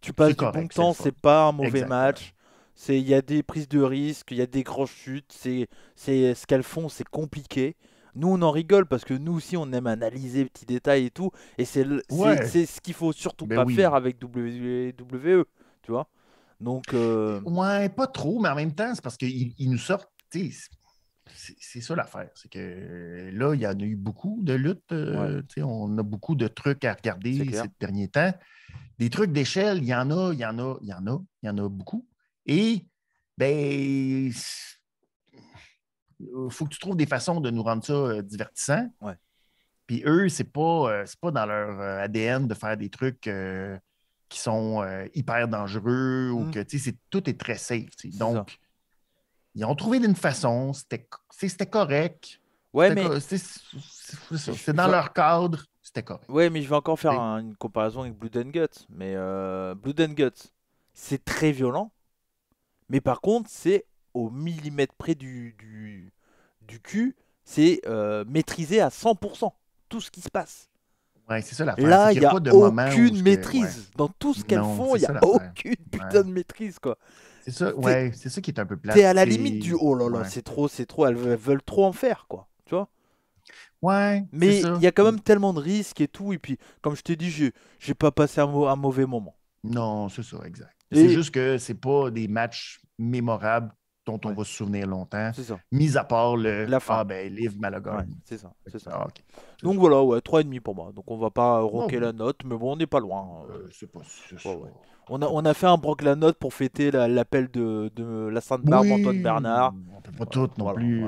tu passes du bon temps. C'est pas un mauvais match. Il y a des prises de risques, il y a des grosses chutes. C'est ce qu'elles font, c'est compliqué. Nous, on en rigole parce que nous aussi, on aime analyser les petits détails et tout. Et c'est ouais. ce qu'il faut surtout ben pas faire avec WWE, tu vois. Donc. Euh, ouais, pas trop, mais en même temps, c'est parce qu'ils nous sortent. C'est ça l'affaire. C'est que là, il y en a eu beaucoup de luttes. Euh, on a beaucoup de trucs à regarder ces derniers temps. Des trucs d'échelle, il y en a, il y en a, il y en a, il y en a beaucoup. Et, ben euh, faut que tu trouves des façons de nous rendre ça euh, divertissant. Puis eux, c'est pas, euh, pas dans leur ADN de faire des trucs qui sont hyper dangereux ou mm. que, tu tout est très safe. Donc, ils ont trouvé d'une façon, c'était, correct. Ouais, mais. C'est dans leur cadre, c'était correct. Oui, mais je vais encore faire une comparaison avec Blood and Guts. Mais Blood and Guts, c'est très violent. Mais par contre, c'est au millimètre près du, du, du cul, c'est euh, maîtriser à 100% tout ce qui se passe. Ouais, c'est ça la Là, il n'y a, aucune maîtrise. Dans tout ce qu'elles font, il n'y a aucune putain de maîtrise, quoi. C'est ça, ouais, c'est ça qui est un peu plat. T'es à la limite du oh là là, c'est trop, c'est trop, elles veulent trop en faire, quoi. Tu vois Ouais. Mais il y a quand même tellement de risques et tout. Et puis, comme je t'ai dit, j'ai pas passé un, un mauvais moment. Non, c'est ça, exact. C'est juste que c'est pas des matchs mémorables dont on va se souvenir longtemps. C'est ça. Mis à part le La ah, fin. Ah ben Liv Malaga. c'est ça. C'est ça. Ah, Donc voilà, ouais, 3,5 pour moi. Donc on va pas rocker la note, mais bon, on n'est pas loin. Hein. Euh, c'est pas On, a, on a fait un broc la note pour fêter l'appel de, de la Sainte-Barbe Antoine Bernard. On peut pas tout non plus.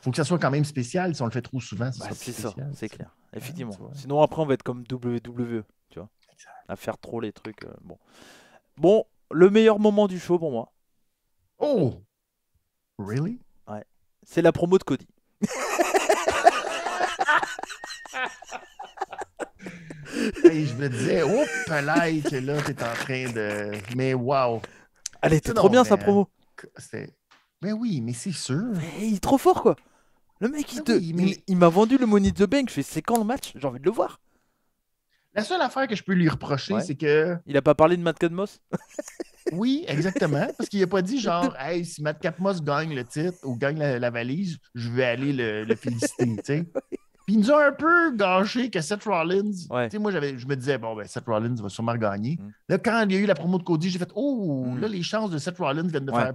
Faut, que ça soit quand même spécial. Si on le fait trop souvent, bah, c'est ça. C'est clair. Effectivement. Sinon après on va être comme WWE, tu vois. À faire trop les trucs. Euh, bon. Bon, le meilleur moment du show pour moi. Oh Really Ouais. C'est la promo de Cody. Et je me disais, oh, like, là, t'es en train de. Mais waouh! Elle était trop bien, sa euh, promo. Mais oui, mais c'est sûr. Mais il est trop fort, quoi. Le mec, il, te... il, m'a vendu le Money de the Bank. Je fais, c'est quand le match J'ai envie de le voir. La seule affaire que je peux lui reprocher, c'est que. Il n'a pas parlé de Matt Cadmos? oui, exactement. Parce qu'il n'a pas dit genre, hey, si Matt Cadmos gagne le titre ou gagne la, valise, je vais aller le, féliciter. Puis il nous a un peu gâché que Seth Rollins. sais, Moi, je me disais, bon, ben, Seth Rollins va sûrement gagner. Mm. Là, quand il y a eu la promo de Cody, j'ai fait, oh, mm. là, les chances de Seth Rollins viennent de faire.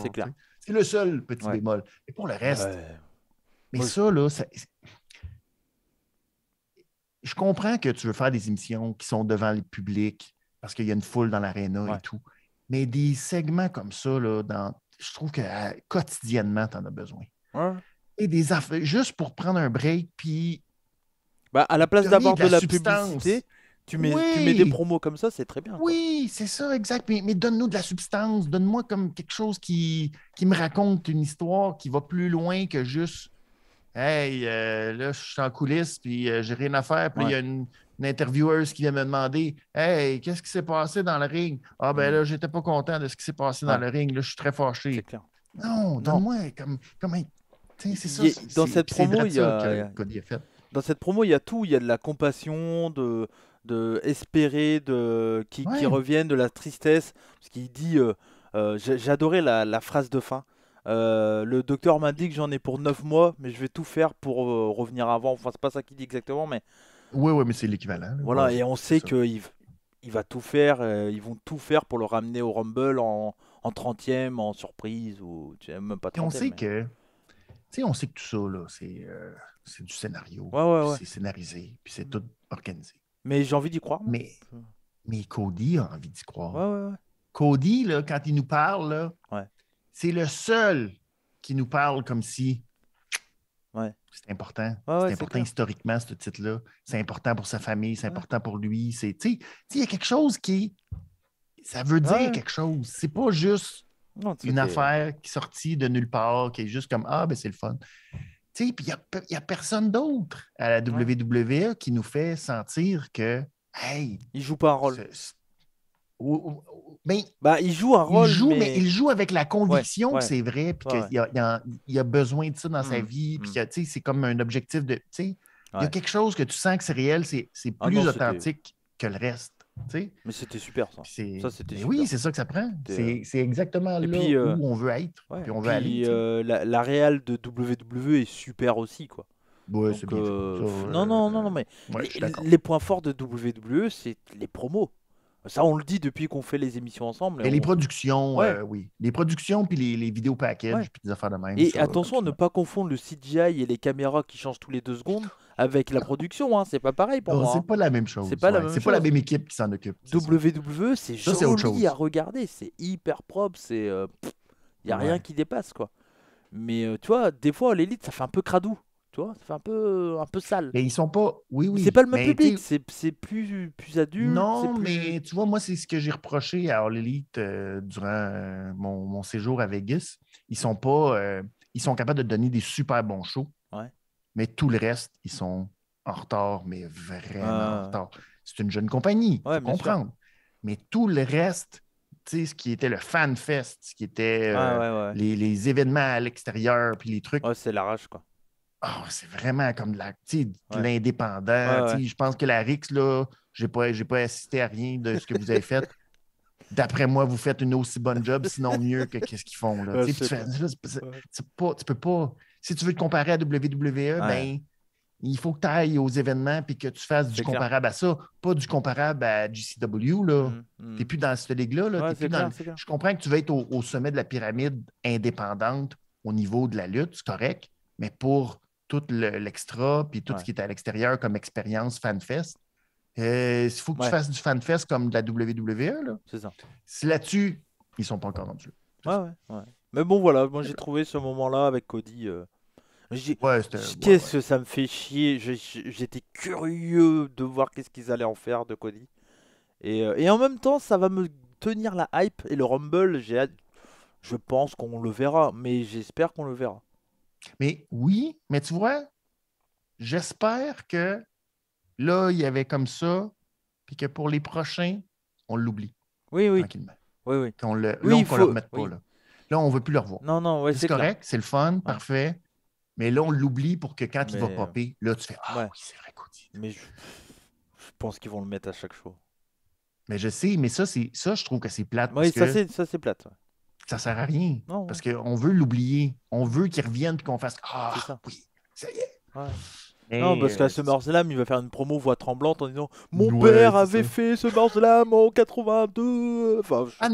C'est clair. C'est le seul petit bémol. Et pour le reste. Mais ça, là, ça, je comprends que tu veux faire des émissions qui sont devant le public parce qu'il y a une foule dans l'aréna et tout. Mais des segments comme ça, je trouve que euh, quotidiennement, tu en as besoin. Et des affaires, juste pour prendre un break, puis. Ben, à la place d'avoir de, la, substance. tu mets, des promos comme ça, c'est très bien. Oui, c'est ça, exact. Mais, donne-nous de la substance, donne-moi comme quelque chose qui, qui me raconte une histoire qui va plus loin que juste Hey, euh, là, je suis en coulisses, puis euh, j'ai rien à faire. Puis il y a une, intervieweuse qui vient me demander Hey, qu'est-ce qui s'est passé dans le ring Ah, ben là, mm. là, j'étais pas content de ce qui s'est passé dans le ring. Là, je suis très fâché. Non, donne-moi, comme, comme c'est ça. dans cette promo, il y a, Dans cette promo, il y a tout. Il y a de la compassion, de, de espérer, de qui, reviennent, de la tristesse. Parce qu'il dit euh, J'adorais la, la, phrase de fin. Euh, le docteur m'a dit que j'en ai pour 9 mois, mais je vais tout faire pour euh, revenir avant. Enfin, c'est pas ça qu'il dit exactement, mais. Ouais, ouais, mais c'est l'équivalent. Hein, voilà, et on sait qu'il il va tout faire, euh, ils vont tout faire pour le ramener au Rumble en, 30e, en surprise, ou tu sais, même pas 30 Et on sait que. Tu sais, on sait que tout ça, là, c'est, du scénario. c'est scénarisé, puis c'est mm. tout organisé. Mais j'ai envie d'y croire. Mais, mais Cody a envie d'y croire. Cody, là, quand il nous parle, là, c'est le seul qui nous parle comme si. C'est important. c'est important historiquement, ce titre-là. C'est important pour sa famille, c'est important pour lui. C'est, il y a quelque chose qui. Ça veut dire quelque chose. C'est pas juste une affaire qui est sortie de nulle part, qui est juste comme Ah, ben c'est le fun. il n'y a, a, personne d'autre à la WWE qui nous fait sentir que Hey! Il joue pas un rôle mais ben, ben, il joue Il joue, avec la conviction que c'est vrai, puis qu'il a, a, besoin de ça dans sa hmm, vie, puis hmm. c'est comme un objectif de. Il y a quelque chose que tu sens que c'est réel, c'est ah plus authentique que le reste. Mais c'était super ça. ça c'était ben Oui, c'est ça que ça prend. Euh, c'est exactement là où euh, on veut être. Puis on puis, euh, la, la de WWE est super aussi, quoi. non, non, non, non, mais les, les points forts de WWE, c'est les promos. Ça, on le dit depuis qu'on fait les émissions ensemble. Et les productions, euh, oui. Les productions, puis les, vidéos packages, puis des affaires de même. Et attention à ne pas confondre le CGI et les caméras qui changent tous les deux secondes avec la production. Hein. C'est pas pareil pour moi. C'est hein. pas la même chose. C'est pas, la, même équipe qui s'en occupe. WWE, c'est e, joli à regarder. C'est hyper propre. C'est. Il euh, a rien qui dépasse, quoi. Mais euh, tu vois, des fois, l'élite, ça fait un peu cradou. Ça fait un peu, euh, un peu sale. Mais ils sont pas. Oui, oui. C'est pas le même public. C'est, plus, plus adulte. Non, mais tu vois, moi, c'est ce que j'ai reproché à All Elite euh, durant euh, mon, séjour à Vegas. Ils sont pas. ils sont capables de donner des super bons shows. Mais tout le reste, ils sont en retard, mais vraiment en ah. retard. C'est une jeune compagnie. comprendre. Mais tout le reste, ce qui était le fan fest, ce qui était Les, les, événements à l'extérieur, puis les trucs. c'est l'arrache, quoi. Ah, c'est vraiment comme de l'indépendant. je pense que la Rix, là, j'ai pas, pas assisté à rien de ce que vous avez fait. D'après moi, vous faites une aussi bonne job, sinon mieux que ce qu'ils font. tu, ne peux pas. Si tu veux te comparer à WWE, ben, il faut que tu ailles aux événements et que tu fasses du comparable à ça, pas du comparable à GCW. Mm, mm. Tu n'es plus dans cette ligue-là. Je comprends que tu veux être au, sommet de la pyramide indépendante au niveau de la lutte, c'est correct, mais pour tout l'extra, puis tout ce qui est à l'extérieur comme expérience fanfest. Il euh, faut que tu fasses du fanfest comme de la WWE. Là. C'est ça. Là-dessus, ils sont pas encore rendus. Ouais, ouais, Mais bon, voilà, moi j'ai trouvé ce moment-là avec Cody. Euh, qu'est-ce que ça me fait chier. J'étais curieux de voir qu'est-ce qu'ils allaient en faire de Cody. Et, euh, et, en même temps, ça va me tenir la hype et le Rumble. je pense qu'on le verra, mais j'espère qu'on le verra. Mais oui, mais tu vois, j'espère que là, il y avait comme ça, puis que pour les prochains, on l'oublie. Oui, oui. Tranquillement. Oui, oui. là, on ne le pas. Là. là, on veut plus le revoir. Non, non, c'est correct, c'est le fun, parfait. Mais là, on l'oublie pour que quand il va euh, popper, là, tu fais Ah oui, c'est vrai Cody. Mais je, pense qu'ils vont le mettre à chaque fois. Mais je sais, mais ça, c'est ça je trouve que c'est plate. Oui, ça, c'est plate ça sert à rien. parce Parce qu'on veut l'oublier. On veut qu'il revienne et qu'on fasse Ah, oui, ça y est. non, parce qu'à ce euh, Marzlam, il va faire une promo voix tremblante en disant Mon père avait fait ce Marzlam en 82. Enfin, à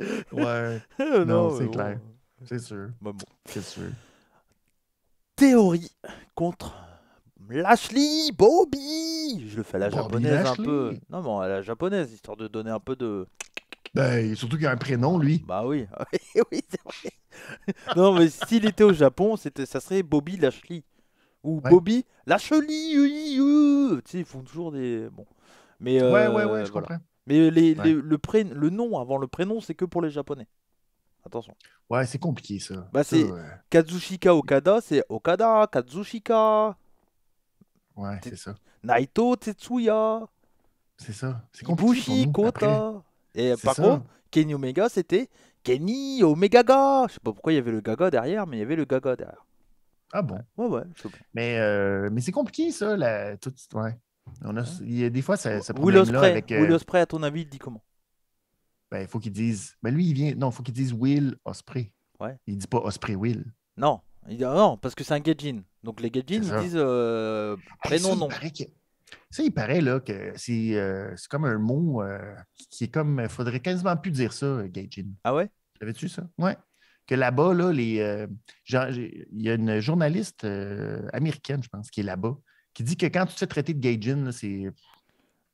ouais. non, c'est clair. C'est sûr. C'est sûr. Théorie contre Lashley, Bobby Je le fais à la japonaise un peu. Non, mais à la japonaise, histoire de donner un peu de. Ben, surtout qu'il a un prénom, lui. Bah oui, ah oui, c'est vrai. non, mais s'il était au Japon, c'était, ça serait Bobby Lashley. Ou Bobby Lashley. Tu sais, ils font toujours des. Bon. Mais, ouais, ouais, ouais, je euh, comprends. Mais le, le nom avant le prénom, c'est que pour les Japonais. Attention. Ouais, c'est compliqué ça. Bah, c'est Kazushika Okada, c'est Okada, Kazushika. Ouais, c'est ça. Naito Tetsuya. C'est ça. C'est Ibushi, Kota. Et par contre, Kenny Omega, c'était Kenny Omega Ga. Je sais pas pourquoi il y avait le Gaga derrière, mais il y avait le Gaga derrière. Ah bon? Ouais, ouais. Mais, euh, mais c'est compliqué, ça. La... Tout... Ouais. On a... il y a... Des fois, ça, ça Will là avec, euh, Will Ospreay, à ton avis, il dit comment? Ben, faut qu'il dise. Ben, lui, il vient. Non, il faut qu'il dise Will Osprey. Ouais. Il dit pas Osprey Will. Non. Il dit... Ah non, parce que c'est un Gaijin. Donc les Gaijin disent euh, prénom, nom. Ça, il paraît là, que c'est euh, comme un mot euh, qui est comme. Il faudrait quasiment plus dire ça, euh, Gaijin. Ah ouais? avais tu ça? Oui. Que là-bas, là, les. il y a une journaliste américaine, je pense, qui est là-bas, qui dit que quand tu te fais traiter de Gaijin, c'est.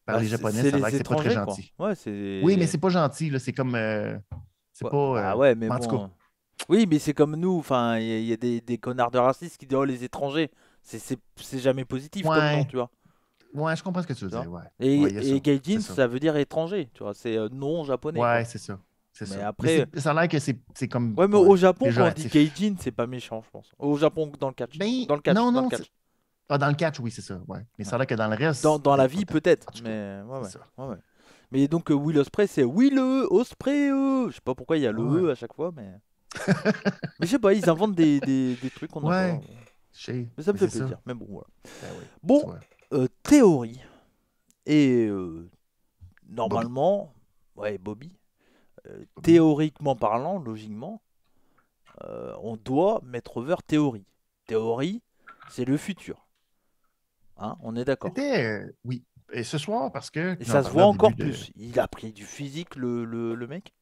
Par ah, les Japonais, ça va que c'est pas très gentil. oui, mais c'est pas gentil. C'est comme. c'est pas. ah ouais, mais. Bon, oui, mais c'est comme nous, enfin, il y, a, des, connards de racistes qui disent oh les étrangers, c'est jamais positif ouais. comme nom, tu vois. Ouais, je comprends ce que tu veux dire. Ouais. Et, ouais, et ça. veut dire étranger, tu vois, c'est euh, non japonais. Ouais, c'est ça. c'est ça. après, ça a l'air que c'est comme. Ouais, mais au Japon, quand on dit Gaijin, c'est pas méchant, je pense. Au Japon, dans le catch. Mais... Ben, dans le catch. Non, dans le catch. Ah, dans le catch, oui, c'est ça. Ouais. Mais ça a l'air que dans le reste. Dans, la vie, peut-être. Mais ouais, Mais donc, euh, Will Osprey, c'est Will Osprey. Euh, je sais pas pourquoi il y a le E à chaque fois, mais. mais je sais pas, ils inventent des, des, trucs on ouais. Mais ça me fait plaisir. Mais bon, voilà. Ah bon, euh, théorie. Et euh, normalement, Bobby. ouais, Bobby, euh, théoriquement parlant, logiquement, on doit mettre over théorie. Théorie, c'est le futur. Hein, on est d'accord. Oui. Et ce soir, parce que. Et ça se voit encore plus. Il a pris du physique, le, le, le mec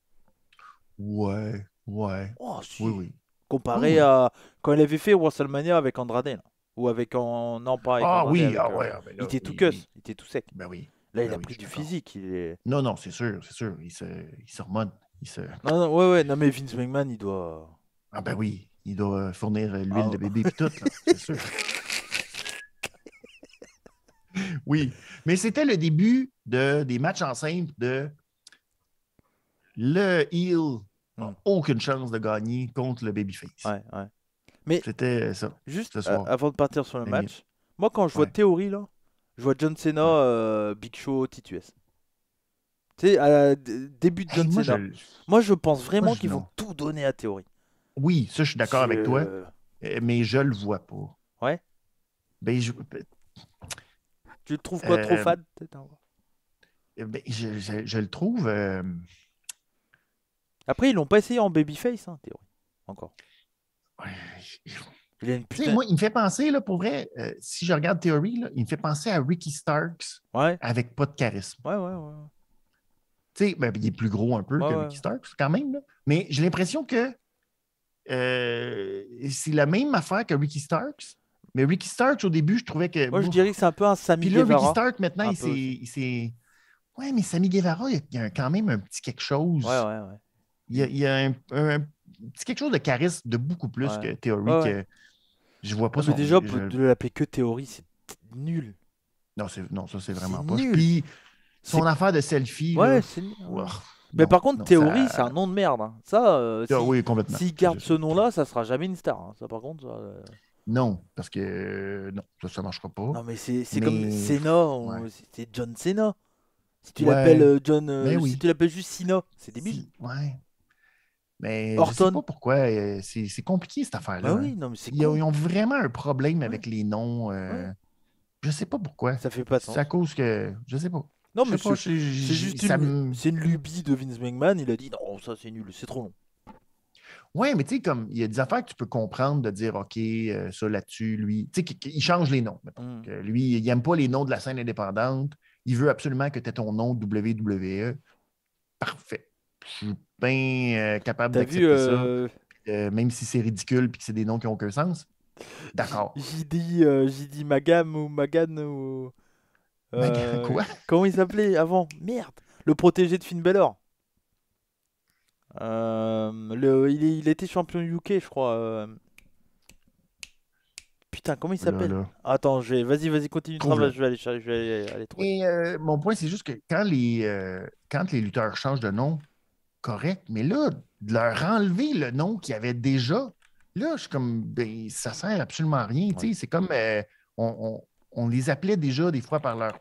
Ouais, Ouais. Oh, oui, oui. Comparé à quand il avait fait WrestleMania avec Andrade, là. ou avec en non Ah oui, ah, euh, ouais, ah ben il était tout cuss, il... était tout sec. Ben oui. Là, il ben a pris du physique. Non, non, c'est sûr, c'est sûr. Il se, il s'hormone. Il se... Non, non, ouais, ouais. Non, mais Vince McMahon, il doit. Ah, ben oui. Il doit fournir l'huile de ah. bébé et tout, c'est sûr. oui. Mais c'était le début de, des matchs en simple de le heel Hmm. aucune chance de gagner contre le Babyface. Ouais, ouais. Mais c'était euh, ça. Juste euh, avant de partir sur le match, moi quand je vois Théorie là, je vois John Cena, euh, Big Show, Titus. Tu sais, à début de John Cena. Moi je... pense vraiment qu'ils vont tout donner à Théorie. Oui, ça je suis d'accord avec toi, eh, mais je le vois pas. Ouais. Ben, ben, tu le trouves quoi trop fade eh ben, je, je, le trouve. Après, ils l'ont pas essayé en babyface, hein, théorie. Encore. Ouais, il, moi, il me fait penser, là, pour vrai, euh, si je regarde Theory, là, il me fait penser à Ricky Starks avec pas de charisme. Ouais, ouais, ouais. Tu sais, ben, il est plus gros un peu que Ricky Starks, quand même. Là. Mais j'ai l'impression que euh, c'est la même affaire que Ricky Starks. Mais Ricky Starks, au début, je trouvais que. Moi, je dirais que c'est un peu un Sammy Guevara. Puis là, Ricky Starks, maintenant, un il s'est. Ouais, mais Sammy Guevara, il y a quand même un petit quelque chose. Ouais, ouais, ouais. Il y a, un, c'est quelque chose de charisme de beaucoup plus que Theory je vois pas. déjà, de l'appeler que théorie c'est nul. Non, non, ça c'est vraiment pas. Puis son affaire de selfie. Ouais, c'est mais par contre, Théorie, c'est un nom de merde. Hein. Ça, euh, ah si... oui, S'il garde ce nom-là, ça sera jamais une star. Hein. Ça, par contre. Euh. Non, parce que euh, non, ça, ne marchera pas. Non, mais c'est comme Senna, c'est John Senna. Si tu l'appelles John, ben si tu l'appelles juste Sina c'est débile. Ouais. Mais je sais pas pourquoi. Euh, c'est compliqué, cette affaire-là. Ben ils, ont vraiment un problème avec les noms. Euh, je sais pas pourquoi. Ça fait pas de sens. C'est à cause que. Je sais pas. Non, mais c'est juste une, lubie de Vince McMahon. Il a dit non, ça c'est nul, c'est trop long. Ouais, mais tu sais, comme il y a des affaires que tu peux comprendre de dire OK, euh, ça là-dessus, lui. Tu sais, il change les noms. Mm. lui, il n'aime pas les noms de la scène indépendante. Il veut absolument que tu aies ton nom WWE. Parfait. Euh, capable d'accepter ça. Euh, euh, même si c'est ridicule puis que c'est des noms qui n'ont aucun sens. D'accord. J'ai dit, j'ai dit Magam ou Magan ou. Magan quoi Comment il s'appelait avant Merde Le protégé de Finn Balor. le, il, était champion UK, je crois. Putain, comment il s'appelle Attends, je vais... vas-y, vas-y, continue. je vais aller, je vais aller, mon point, c'est juste que quand les, quand les lutteurs changent de nom, correct, mais là, de leur enlever le nom y avait déjà, là, je suis comme, ben, ça sert absolument à rien. C'est comme, euh, on, les appelait déjà des fois par leur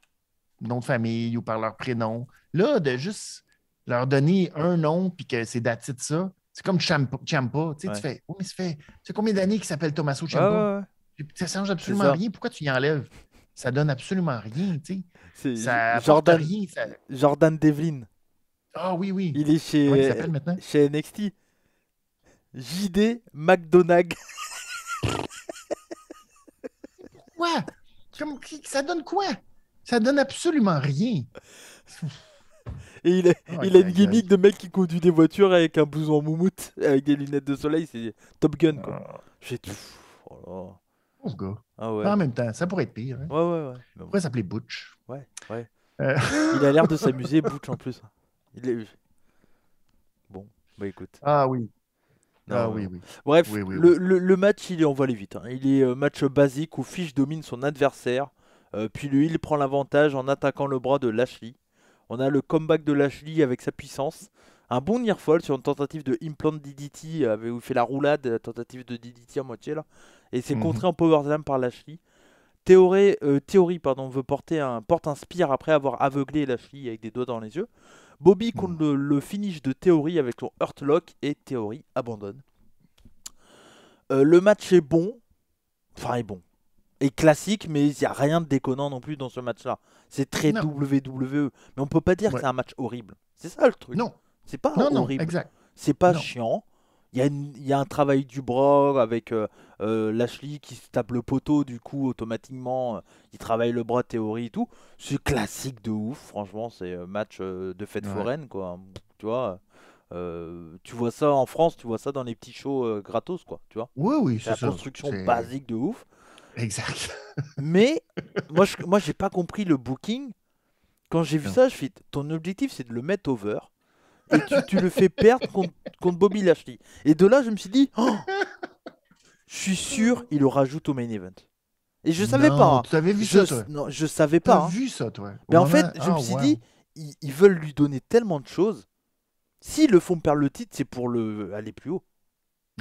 nom de famille ou par leur prénom. Là, de juste leur donner un nom puis que c'est daté de ça, c'est comme Champa. Tu fais, oh, mais ça fait, combien d'années qu'il s'appelle Tommaso Champa? Ça ça change absolument rien. Pourquoi tu y enlèves? Ça donne absolument rien, tu Ça Jordan, rien, Jordan Devlin. Ah oui, oui. Il est chez, chez NXT. JD McDonagh. Quoi Comme, ça donne quoi Ça donne absolument rien. Et il a, oh, il a une gimmick de mec qui conduit des voitures avec un blouson en moumoute, avec des lunettes de soleil, c'est Top Gun quoi. Ah. J'ai tout. Oh là. Go. Ah ouais. en même temps, ça pourrait être pire. Hein. Ouais Ouais, ouais, ouais. Pourrait s'appeler Butch. Ouais, ouais. Euh. Il a l'air de s'amuser, Butch en plus. Bon, bah écoute. Ah oui. ah oui, oui. Bref, le, match, il est, on va aller vite. Hein. Il est euh, match basique où Fish domine son adversaire. Euh, puis lui il prend l'avantage en attaquant le bras de Lashley. On a le comeback de Lashley avec sa puissance. Un bon near fall sur une tentative de implant DDT, euh, où fait la roulade, la tentative de DDT à moitié là. Et c'est mhm. contré en power slam par Lashley. Théorie, Théorie pardon, veut porter un, porte un spear après avoir aveuglé Lashley avec des doigts dans les yeux. Bobby qu'on hmm. le, finish de Théorie avec son Earthlock et Théorie abandonne. Euh, le match est bon, enfin est bon, est classique, mais il n'y a rien de déconnant non plus dans ce match-là. C'est très WWE, mais on peut pas dire que c'est un match horrible. C'est ça le truc. Non, c'est pas non, horrible. C'est pas chiant. Il y, a un travail du bras avec euh, euh, Lashley qui se tape le poteau, du coup, automatiquement, euh, il travaille le bras théorie et tout. C'est classique de ouf, franchement, c'est match de fête foraine, quoi. Tu vois tu vois ça en France, tu vois ça dans les petits shows gratos, quoi. Tu vois Oui, oui, c'est la construction basique de ouf. Exact. Mais moi, je, moi, j'ai pas compris le booking. Quand j'ai vu ça, je fais. Ton objectif, c'est de le mettre over tu, le fais perdre contre, contre, Bobby Lashley. Et de là, je me suis dit, oh, je suis sûr, il le rajoute au main event. Et je savais pas. Hein. Tu avais vu ça, toi. Non, je savais pas. Hein. vu ça, toi. Mais en fait, je ah, me suis dit, ils, veulent lui donner tellement de choses. S'ils le font perdre le titre, c'est pour le aller plus haut.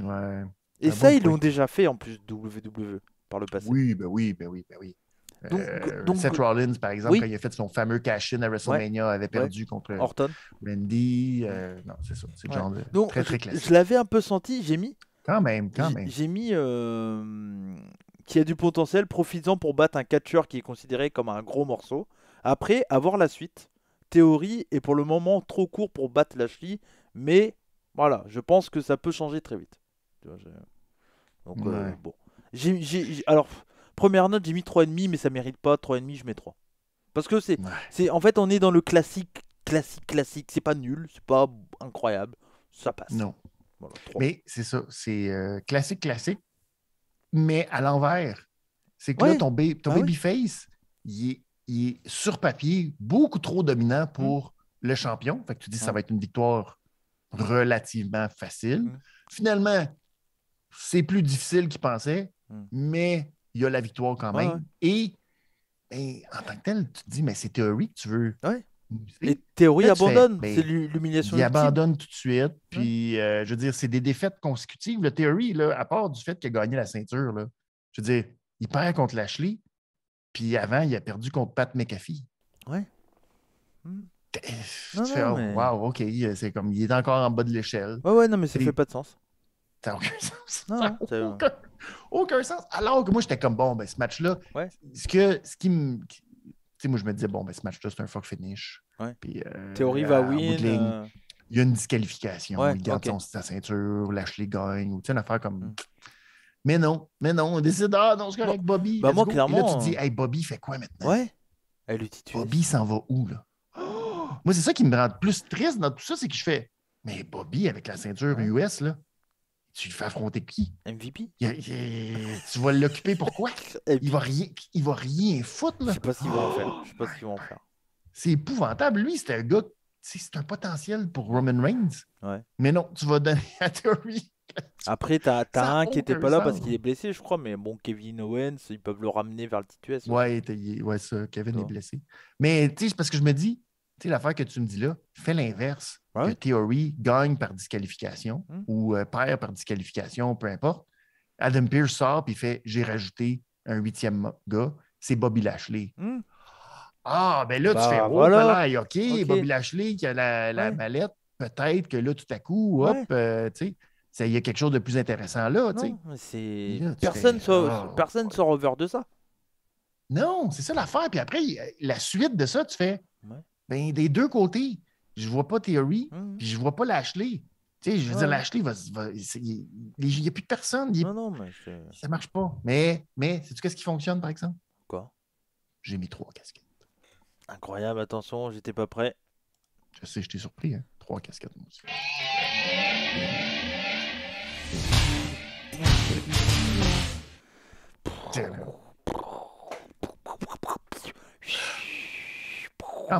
Ouais. Et ça, ils l'ont déjà fait en plus WWE par le passé. Oui, bah oui, bah oui, bah oui. Euh, donc, Seth Rollins, par exemple, quand il a fait son fameux cash-in à WrestleMania, avait perdu contre Orton. Randy. Euh, non, c'est ça. C'est genre très, très classique. Je, l'avais un peu senti, j'ai mis. Quand même, quand même. J'ai mis. Euh, qui a du potentiel, profitant pour battre un catcheur qui est considéré comme un gros morceau. Après, avoir la suite. Théorie est pour le moment trop court pour battre Lashley, mais voilà, je pense que ça peut changer très vite. Donc, bon. J alors, Première note, j'ai mis 3,5, mais ça mérite pas. 3,5, je mets 3. Parce que c'est. c'est En fait, on est dans le classique, classique, classique. C'est pas nul, c'est pas incroyable. Ça passe. Non. mais c'est ça. C'est euh, classique, classique, mais à l'envers. C'est que là, ton, ah babyface, il est, sur papier beaucoup trop dominant mm. pour le champion. Fait que tu dis, que ça mm. va être une victoire relativement facile. Mm. Finalement, c'est plus difficile qu'il pensait, mais il y a la victoire quand même. Et ben, en tant que tel, tu te dis, mais c'est théorie que tu veux. Ouais. Les théories abandonnent. Ben, c'est l'humiliation. Ils abandonnent tout de suite. Puis, euh, je veux dire, c'est des défaites consécutives. Le théorie, là, à part du fait qu'il a gagné la ceinture, là, je veux dire, il perd contre Lashley. Puis avant, il a perdu contre Pat McAfee. Ouais. Hmm. Tu fais, oh, wow, OK, c'est comme, il est encore en bas de l'échelle. Ouais, ouais, non, mais ça ne fait pas de sens. Ça aucun sens. Non, ça aucun, sens. Alors que moi, j'étais comme bon, ben, ce match-là, ce, que, ce qui sais, moi, je me disais, bon, ben, ce match-là, c'est un fuck finish. Puis, euh, Théorie va win euh. il y a une disqualification. il garde son, sa ceinture, les gagne, ou tu sais, une affaire comme. Mm. Mais non, mais non, on décide, ah non, je correct, avec Bobby. Ben moi, clairement. là, tu dis, hey, Bobby fait quoi maintenant? Ouais. Elle Bobby s'en va où, là? Moi, c'est ça qui me rend plus triste dans tout ça, c'est que je fais, mais Bobby avec la ceinture US, là, tu le fais affronter qui? MVP? tu vas l'occuper pourquoi? il va rien, il va rien foutre. Là. Je sais pas ce qu'ils vont faire. Je sais pas ce qu'ils vont ah, faire. C'est épouvantable. Lui, c'est un gars, c'est un potentiel pour Roman Reigns. Mais non, tu vas donner à Theory. Après, t'as un qui n'était pas là parce qu'il est blessé, je crois, mais bon, Kevin Owens, ils peuvent le ramener vers le Titus. Ouais, ça, Kevin est blessé. Mais tu sais, parce que je me dis, tu sais, l'affaire que tu me dis là, fait l'inverse. Que Theory gagne par disqualification hmm. ou euh, perd par disqualification, peu importe. Adam Pierce sort puis fait J'ai rajouté un huitième gars, c'est Bobby Lashley. Hmm. Ah, ben là, tu bah, fais oh, voilà. OK, Bobby Lashley qui a la, la mallette, peut-être que là, tout à coup, hop, euh, tu sais il y a quelque chose de plus intéressant là. Non, personne ne ah. personne sort over de ça. Non, c'est ça l'affaire. Puis après, la suite de ça, tu fais ben, des deux côtés, je vois pas Theory, mmh, mmh. je vois pas Lashley. Tu sais, je veux dire, Lashley, va, il n'y a plus de personne. Il, non, ça marche pas. Mais, mais sais-tu qu'est-ce qui fonctionne, par exemple? Quoi? J'ai mis trois casquettes. Incroyable, attention, j'étais pas prêt. Je sais, j'étais surpris, hein. Trois casquettes, moi aussi.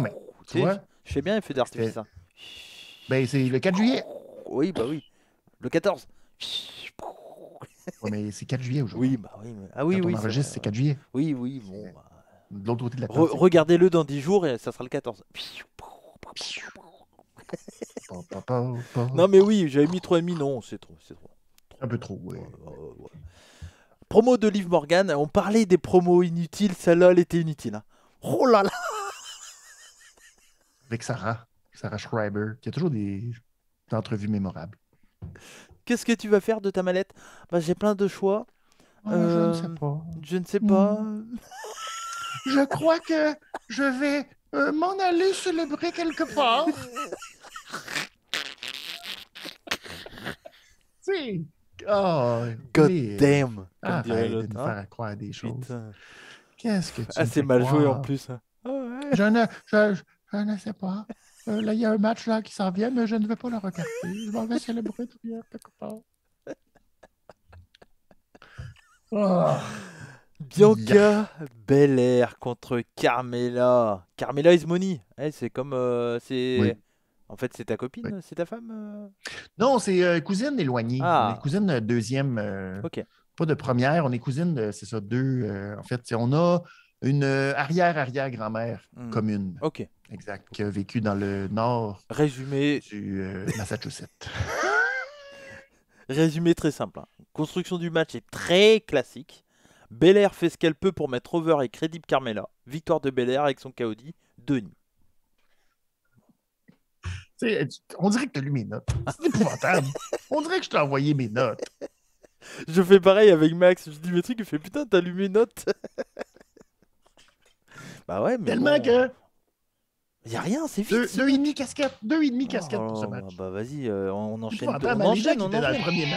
mais je sais bien il fait d'artifice. Hein. Ben, c'est le 4 juillet. Oui, bah oui. Le 14. mais c'est 4 juillet aujourd'hui. Oui, bah oui. Ah oui, oui. c'est 4 juillet. Oui, oui. Bah. Regardez-le dans 10 jours et ça sera le 14. non, mais oui, j'avais mis 3,5. Non, c'est trop, c'est trop. Un peu trop, oui. Promo de Liv Morgan. On parlait des promos inutiles. Celle-là, elle était inutile. Hein. Oh là là avec Sarah, Sarah Schreiber, qui a toujours des, entrevues mémorables. Qu'est-ce que tu vas faire de ta mallette bah, J'ai plein de choix. Oh, je ne sais euh, pas. Je ne sais pas. Hmm. je crois que je vais euh, m'en aller célébrer quelque part. si. Oh, God damn! Arrête de faire croire des choses. Qu'est-ce que tu Ah, c'est mal joué en plus. Hein. J'en Oh, je euh, ne sais pas. Euh, là, il y a un match là qui s'en vient, mais je ne vais pas le regarder. Je m'en vais célébrer tout euh, quelque part. Oh. Bianca Bel Belair contre Carmela. Carmela is eh, c'est comme. c'est... En fait, c'est ta copine, c'est ta femme Non, c'est cousine éloignée. Ah. cousine deuxième. Pas de première, on est cousine, c'est ça, deux. en fait, on a une arrière-arrière-grand-mère hmm. commune. OK. Exact, vécu dans le nord Résumé... du euh, Massachusetts. Résumé très simple. Hein. Construction du match est très classique. Belair fait ce qu'elle peut pour mettre over et crédible Carmela. Victoire de Belair avec son Kaudi, Denis. On dirait que tu as lu mes notes. C'est épouvantable. On dirait que je t'ai envoyé mes notes. Je fais pareil avec Max. Je dis mes trucs, il fait putain, t'as lu mes notes. bah ouais, mais. Tellement que il n'y a rien, c'est vite. Deux, et demi casquettes, deux et demi casquettes oh, pour ce match. Bah vas-y, euh, on enchaîne. on enchaîne, on enchaîne.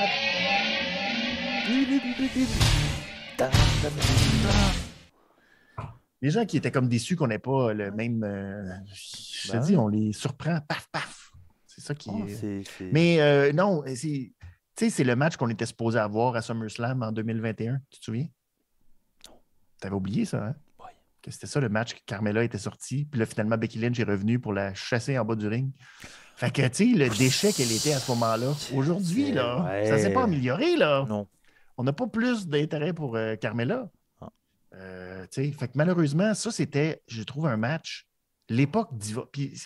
Les gens qui étaient comme déçus qu'on n'ait pas le même, euh, je te bah dis, on les surprend, paf paf. C'est ça qui. Ah, est... Mais euh, non, c'est, c'est le match qu'on était supposé avoir à SummerSlam en 2021. Tu te souviens? T'avais oublié ça, hein? c'était ça le match que Carmela était sortie. Puis là, finalement, Becky Lynch est revenue pour la chasser en bas du ring. Fait que, tu sais, le déchet qu'elle était à ce moment-là, aujourd'hui, là, ne ça s'est pas amélioré, là. Non. On n'a pas plus d'intérêt pour euh, Carmela. Ah. Euh, fait que malheureusement, ça, c'était, je trouve, un match. L'époque Puis,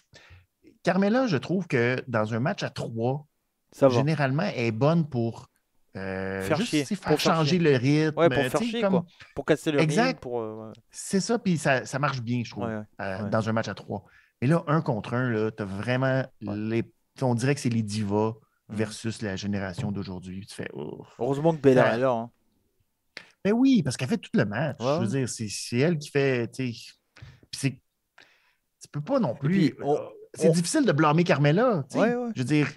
Carmela, je trouve que dans un match à trois, ça généralement, elle est bonne pour euh, juste, pour changer le rythme. pour casser le rythme. Pour, euh, C'est ça, puis ça, marche bien, je trouve, euh, dans un match à trois. Mais là, un contre un, tu vraiment les. On dirait que c'est les divas mm. versus la génération d'aujourd'hui. Tu fais. Heureusement que Bella est là. Hein. Ben oui, parce qu'elle fait tout le match. Je veux dire, c'est, elle qui fait. Puis c'est. Tu peux pas non plus. c'est difficile de blâmer Carmela. Je veux dire,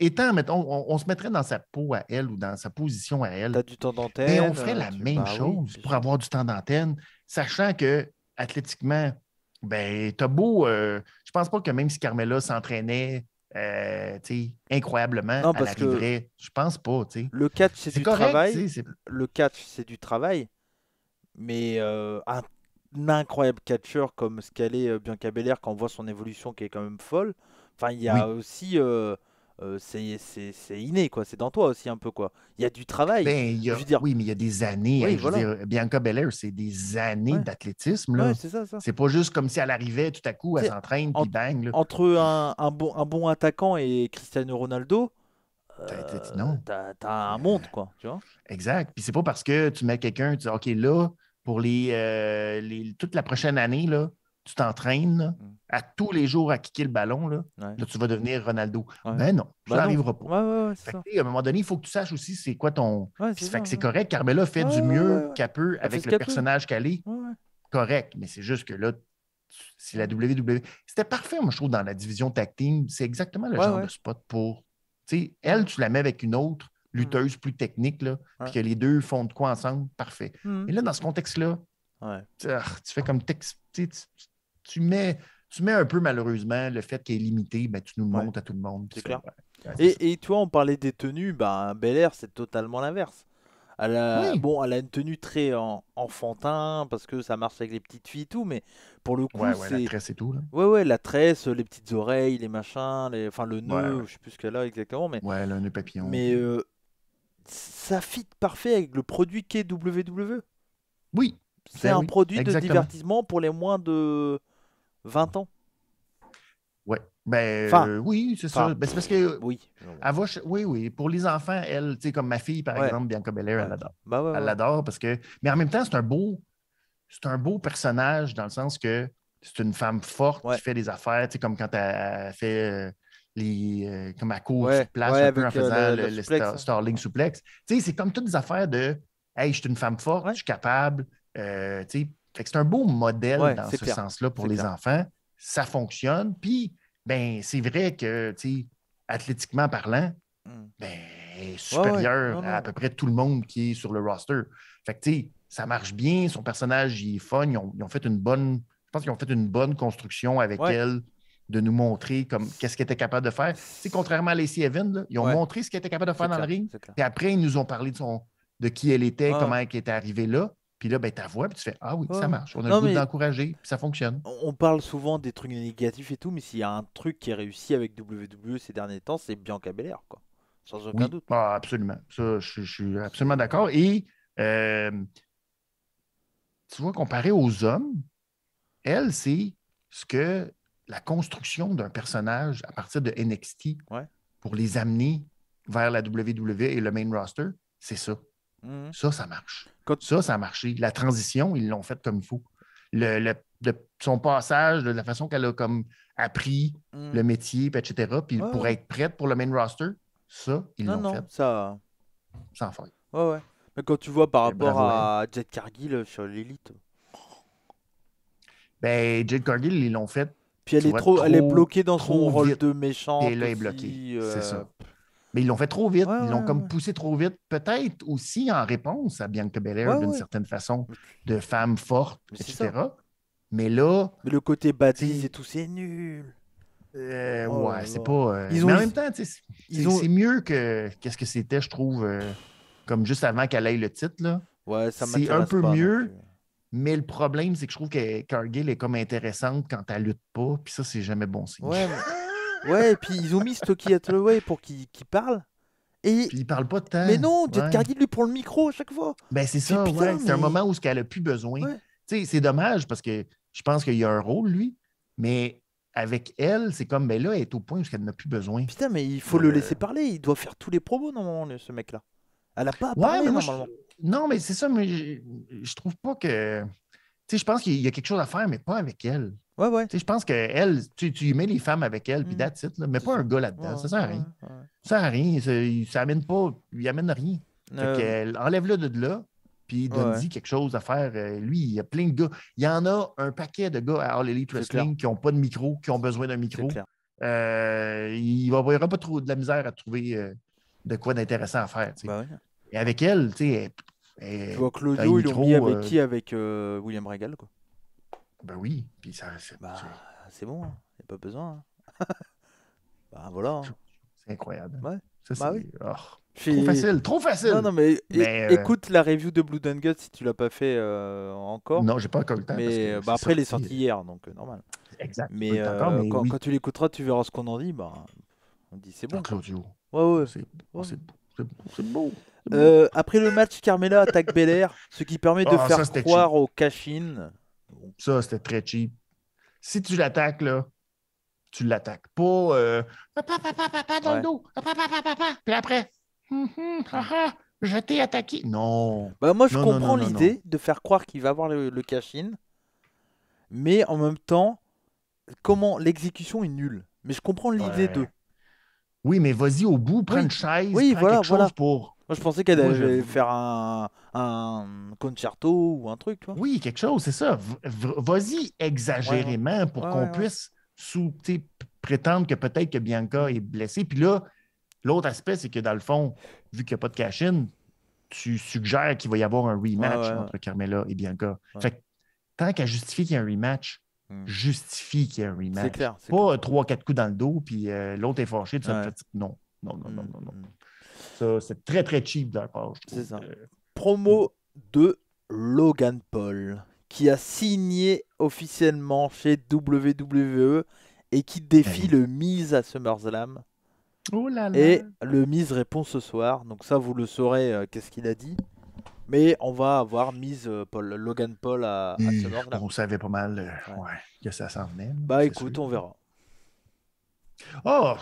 étant, mettons, on, se mettrait dans sa peau à elle ou dans sa position à elle. As du temps d'antenne. Et on ferait euh, la même bah chose pour avoir du temps d'antenne, sachant que athlétiquement, ben, t'as beau. Euh, je pense pas que même si Carmela s'entraînait euh, incroyablement, non, parce arriverait. Que je pense pas. Le catch, c'est du travail. Le catch, c'est du travail. Mais un, incroyable catcheur comme ce qu'elle est Bianca Belair, quand on voit son évolution qui est quand même folle. Enfin, il y a aussi. Euh, c'est inné, quoi. C'est dans toi aussi un peu, quoi. Il y a du travail. Ben, dire... Oui, mais il y a des années. Hein, Bianca Belair, c'est des années d'athlétisme. c'est pas juste comme si elle arrivait tout à coup, elle s'entraîne, puis bang. Entre un, bon, un bon attaquant et Cristiano Ronaldo, euh, T'as un monde, quoi. Exact. Puis c'est pas parce que tu mets quelqu'un, tu dis OK, là, pour les, euh, toute la prochaine année, là, tu t'entraînes mm. à tous les jours à kicker le ballon, là, tu vas devenir Ronaldo. Mais ben non, ça ben n'arrivera pas. à un moment donné, il faut que tu saches aussi c'est quoi ton. C'est correct. Carmela fait du mieux qu'elle peut avec le personnage qu'elle est. Correct, mais c'est juste que là, c'est la WWE. C'était parfait, moi, je trouve, dans la division tag team. C'est exactement le genre de spot pour. Tu sais, elle, tu la mets avec une autre hmm. lutteuse plus technique, là, puis que les deux font de quoi ensemble, parfait. Hmm. Mais là, dans ce contexte-là, ah, tu, fais comme tu mets, tu mets un peu malheureusement le fait qu'il est limité, ben, tu nous le montres à tout le monde. C'est clair. et, toi, on parlait des tenues, ben, Bel Air, c'est totalement l'inverse. Elle a, bon, elle a une tenue très enfantin parce que ça marche avec les petites filles et tout, mais pour le coup, ouais, ouais, c'est la tresse et tout. Ouais, ouais, la tresse, les petites oreilles, les machins, enfin le nœud, je je sais plus ce qu'elle a exactement, mais ouais, le nœud papillon. Mais euh, ça fit parfait avec le produit qu'est WWE. Oui, c'est ben un produit de divertissement pour les moins de 20 ans. Ouais. Ben, euh, oui, c'est ça. Ben, c'est parce que. Oui. oui, oui. Pour les enfants, elle, tu sais, comme ma fille, par exemple, Bianca Belair, elle l'adore. Bah elle l'adore parce que. Mais en même temps, c'est un beau. C'est un beau personnage dans le sens que c'est une femme forte qui fait des affaires, tu sais, comme quand elle, fait. Euh, les, euh, comme à cause de place un peu en faisant le, hein. Starling suplex, Starling souplex. Tu sais, c'est comme toutes les affaires de Hey, je suis une femme forte, je suis capable. tu sais, c'est un beau modèle dans ce sens-là pour les enfants. Ça fonctionne. Puis, ben, c'est vrai que, athlétiquement parlant, hmm. ben, est supérieur à à peu près tout le monde qui est sur le roster. Fait que, ça marche bien. Son personnage, il est fun. Ils ont, fait une bonne. Je pense qu'ils ont fait une bonne construction avec elle de nous montrer comme qu'est-ce qu'elle était capable de faire. contrairement à Lacey Evans, ils ont montré ce qu'elle était capable de faire dans le ring. Puis après, ils nous ont parlé de, son, de qui elle était, comment elle était arrivée là. Puis là, ben, ta voix, puis tu fais Ah oui, ça marche. On a le goût d'encourager, puis ça fonctionne. On parle souvent des trucs négatifs et tout, mais s'il y a un truc qui est réussi avec WWE ces derniers temps, c'est Bianca Belair, quoi. Sans aucun doute. Ah, absolument. Ça, je, suis absolument d'accord. Et euh, tu vois, comparé aux hommes, elle, c'est ce que la construction d'un personnage à partir de NXT pour les amener vers la WWE et le main roster, c'est ça. Mhm. Ça, ça marche. Ça, ça a marché. La transition, ils l'ont faite comme il faut. Le, son passage, de la façon qu'elle a comme appris mhm. le métier, etc., pour être prête pour le main roster, ça, ils l'ont fait. Ça... en faille. Ouais, ouais. Mais quand tu vois par rapport à hein. Jet Cargill euh, sur l'élite. Ben, Jade Cargill, ils l'ont fait. Puis elle est trop, elle est bloquée dans son rôle de méchant. Et là, elle est bloquée. C'est euh, ça ils l'ont fait trop vite. ils l'ont comme poussé trop vite. Peut-être aussi en réponse à Bianca Belair d'une certaine façon, de femme forte, etc. Mais là. le côté bâtisse c'est tout, c'est nul. Euh, oh ouais, c'est pas. Euh, mais en même temps, c'est mieux que. Qu'est-ce que c'était, je trouve, euh, comme juste avant qu'elle aille le titre, là. Ouais, ça C'est un peu mieux. Mais le problème, c'est que je trouve que Cargill est comme intéressante quand elle lutte pas. Puis ça, c'est jamais bon signe. Ouais, Ouais, et puis ils ont mis Stocky Hathaway pour qu'il parle. Et... Puis il parle pas Mais non, Jet lui prend le micro à chaque fois. Ben c'est ça, c'est un moment où ce qu'elle a plus besoin. C'est dommage parce que je pense qu'il y a un rôle, lui, mais avec elle, c'est comme, mais ben là, elle est au point où qu'elle n'a plus besoin. Putain, mais il faut le euh, laisser parler. Il doit faire tous les promos, normalement, ce mec-là. Elle n'a pas à parler, normalement. Non, mais c'est ça, mais je... je trouve pas que. Tu sais, je pense qu'il y a quelque chose à faire, mais pas avec elle. Ouais, ouais. Je pense que elle, tu, mets les femmes avec elle, puis mm. mais pas un gars là-dedans. ça sert à rien. Ça sert à rien. Ça, amène pas, il amène rien. Euh. Enlève-le de là, puis donne dit quelque chose à faire. Euh, lui, il y a plein de gars. Il y en a un paquet de gars à All Elite Wrestling qui n'ont pas de micro, qui ont besoin d'un micro. Euh, il n'y aura pas trop de la misère à trouver de quoi d'intéressant à faire. Bah Et avec elle, tu sais, Claudio, il l'ont mis avec qui Avec William Regal, quoi. Bah oui, puis ça. Bah, c'est bon, il hein, n'y a pas besoin. Hein. Bah voilà. Hein. C'est incroyable. Ouais. Ça, bah oh, Trop facile, trop facile. Non, non, mais, euh, écoute la review de Blood and si tu l'as pas fait euh, encore. Non, j'ai pas encore le temps. Mais euh, bah, après, il est sorti hier, donc normal. Exact. Mais, quand, tu l'écouteras, tu verras ce qu'on en dit. Bah, on dit c'est bon. Ah, Claudio. Ouais, ouais. C'est beau. après le match, Carmela attaque Belair, ce qui permet de oh, faire croire au cash ça, c'était très cheap. Si tu l'attaques, là, tu l'attaques pas. Euh, dans le dos. Puis après, mm-hmm, ah. je t'ai attaqué. Non. Bah, moi, je comprends l'idée de faire croire qu'il va avoir le, le mais en même temps, comment l'exécution est nulle. Mais je comprends l'idée de. Oui, mais vas-y au bout, prends une chaise, prends quelque chose pour moi, je pensais qu'elle allait faire un, concerto ou un truc. Oui, quelque chose, c'est ça. Vas-y exagérément pour qu'on puisse prétendre que peut-être que Bianca est blessée. Puis là, l'autre aspect, c'est que dans le fond, vu qu'il n'y a pas de cash tu suggères qu'il va y avoir un rematch entre Carmela et Bianca. Fait que, tant qu'à hmm. justifie qu'il y a un rematch, justifie qu'il y a un rematch. C'est Pas trois, quatre coups dans le dos, puis euh, l'autre est fâché, tu Non, non, non, non, hmm, non. Hmm, c'est très, très cheap de euh, Promo de Logan Paul, qui a signé officiellement chez WWE et qui défie le Miz à SummerSlam. Oh et le Miz répond ce soir. Donc ça, vous le saurez, euh, qu'est-ce qu'il a dit. Mais on va avoir Miz euh, Paul, Logan Paul à, SummerSlam. On savait pas mal que ça s'en venait. Bah écoute, on verra. Oh,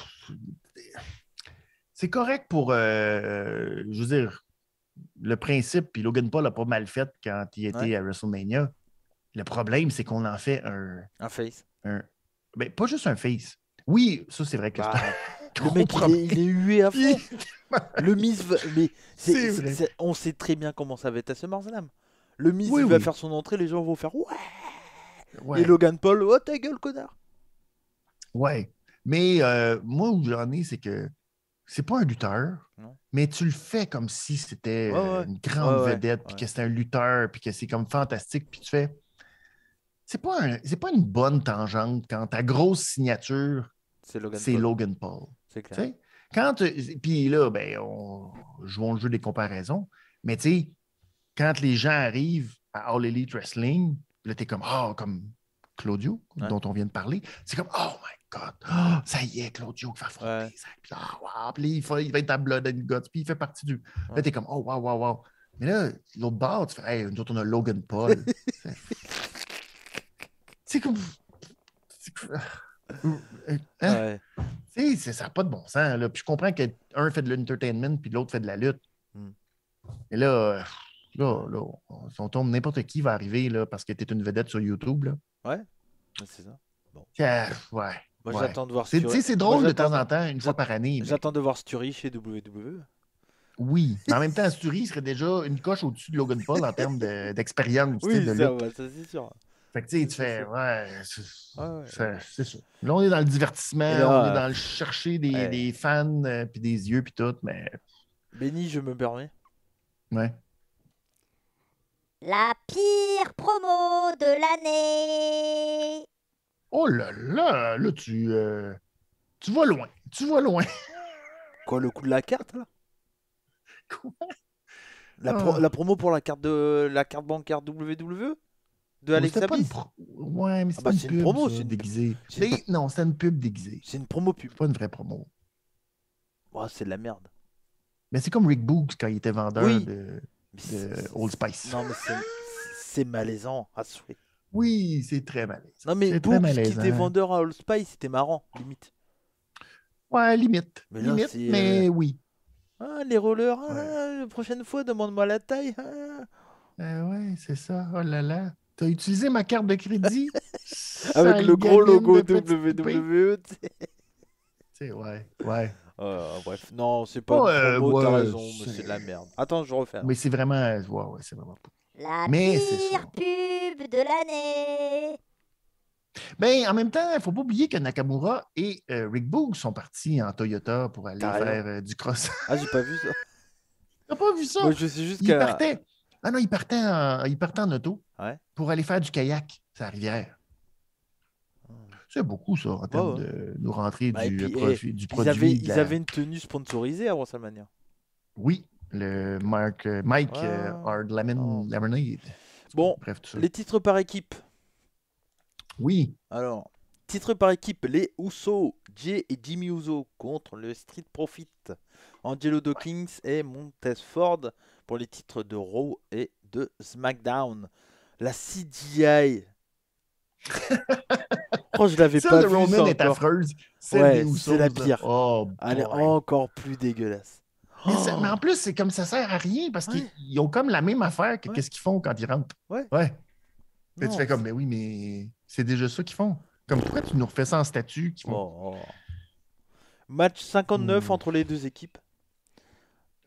c'est correct pour, euh, euh, je veux dire, le principe, puis Logan Paul n'a pas mal fait quand il était à WrestleMania. Le problème, c'est qu'on en fait un. Un face. Un... Ben, pas juste un face. Oui, ça, c'est vrai que bah, Le il est, e hué le Miss. Mais on sait très bien comment ça va être à ce Marzanam. Le Miss, il va faire son entrée, les gens vont faire ouais. Et Logan Paul, oh ta gueule, connard. Ouais. Mais euh, moi, où j'en ai, c'est que c'est pas un lutteur, mais tu le fais comme si c'était euh, une grande vedette, puis que c'est un lutteur, puis que c'est comme fantastique, puis tu fais. C'est pas, c'est pas une bonne tangente quand ta grosse signature, c'est Logan, Paul. C'est Puis là, ben, on... joue le jeu des comparaisons, mais tu sais, quand les gens arrivent à All Elite Wrestling, là, t'es comme, oh, comme Claudio, dont on vient de parler, c'est comme Oh my God, ça y est, Claudio qui va affronter ça. Puis, wow. puis il, fait, il, va être à Blood and Guts, puis il fait partie du. Là, t'es comme Oh wow, wow, wow. Mais là, l'autre bord, tu fais Hey, nous autres, on a Logan Paul. c'est comme. c'est hein? c'est Ça n'a pas de bon sens. Là. Puis je comprends qu'un fait de l'entertainment puis l'autre fait de la lutte. Et hmm. là, euh, Là, là on tombe, n'importe qui va arriver là, parce que tu es une vedette sur YouTube. Là. Ouais, c'est ça. Bon. Ah, ouais. Moi, j'attends de voir Sturi. C'est drôle de temps en temps, une fois par année. J'attends de voir Sturie chez WWE. Oui, mais en même temps, Sturie serait déjà une coche au-dessus de Logan Paul en termes d'expérience. De, oui, ça, c'est sûr. Fait que tu fais, ouais, c'est sûr Là, on est dans le divertissement, là, on est euh, dans le chercher des, fans, et euh, puis des yeux, puis tout, mais. Béni, je me permets. Ouais. La pire promo de l'année. Oh là là, là tu euh, tu vas loin, tu vois loin. Quoi le coup de la carte là Quoi oh. la, promo pour la carte de la carte bancaire WWE de oh, Alexander Ouais, mais ah bah, c'est pas une, promo, c'est une... déguisée. Non, c'est une pub déguisée. C'est une promo pub. Pas une vraie promo. Oh, c'est de la merde. Mais c'est comme Rick Books, quand il était vendeur de Old Spice. Non, mais c'est malaisant à Oui, c'est très malaisant. Non, mais Boobs qui était vendeur à Old Spice, c'était marrant, limite. Ouais, limite. Mais, limite, mais euh, oui. Ah, les rollers, ah, la prochaine fois, demande-moi la taille. Ah. Euh, ouais, c'est ça. Oh là là. T'as utilisé ma carte de crédit avec le gros logo WWE. E, ouais, ouais. Euh, bref, non, c'est pas ouais, promo, raison, mais c'est de la merde. Attends, je refais. Mais c'est vraiment. Ouais, c'est vraiment. La mais pire pub de l'année! Mais ben, en même temps, il ne faut pas oublier que Nakamura et euh, Rick Boog sont partis en Toyota pour aller faire euh, du cross. ah, j'ai pas vu ça. j'ai pas vu ça? je sais juste ils partaient. Ah non, ils partaient en, en auto pour aller faire du kayak, sur la rivière. C'est beaucoup, ça, en termes de nous rentrer bah, du, puis, eh, ils ils avaient, une tenue sponsorisée à WrestleMania. Oui, le euh, Mike euh, ah. Hard oh. Lemonade. Bon, Bref, les titres par équipe. Oui. Alors, titres par équipe, les Uso, Jay et Jimmy Uso contre le Street Profit, Angelo Dawkins et Montez Ford pour les titres de Raw et de SmackDown. La CGI Oh, je l'avais pas de Roman est affreuse. c'est la pire. Oh, Elle est encore plus dégueulasse. Mais, en plus, c'est comme ça sert à rien parce qu'ils ont comme la même affaire que qu'est-ce qu'ils font quand ils rentrent. Ouais. ouais. tu fais comme, mais oui, mais c'est déjà ça qu'ils font. Comme pourquoi tu nous refais ça en statut oh, Match 59 hmm. entre les deux équipes.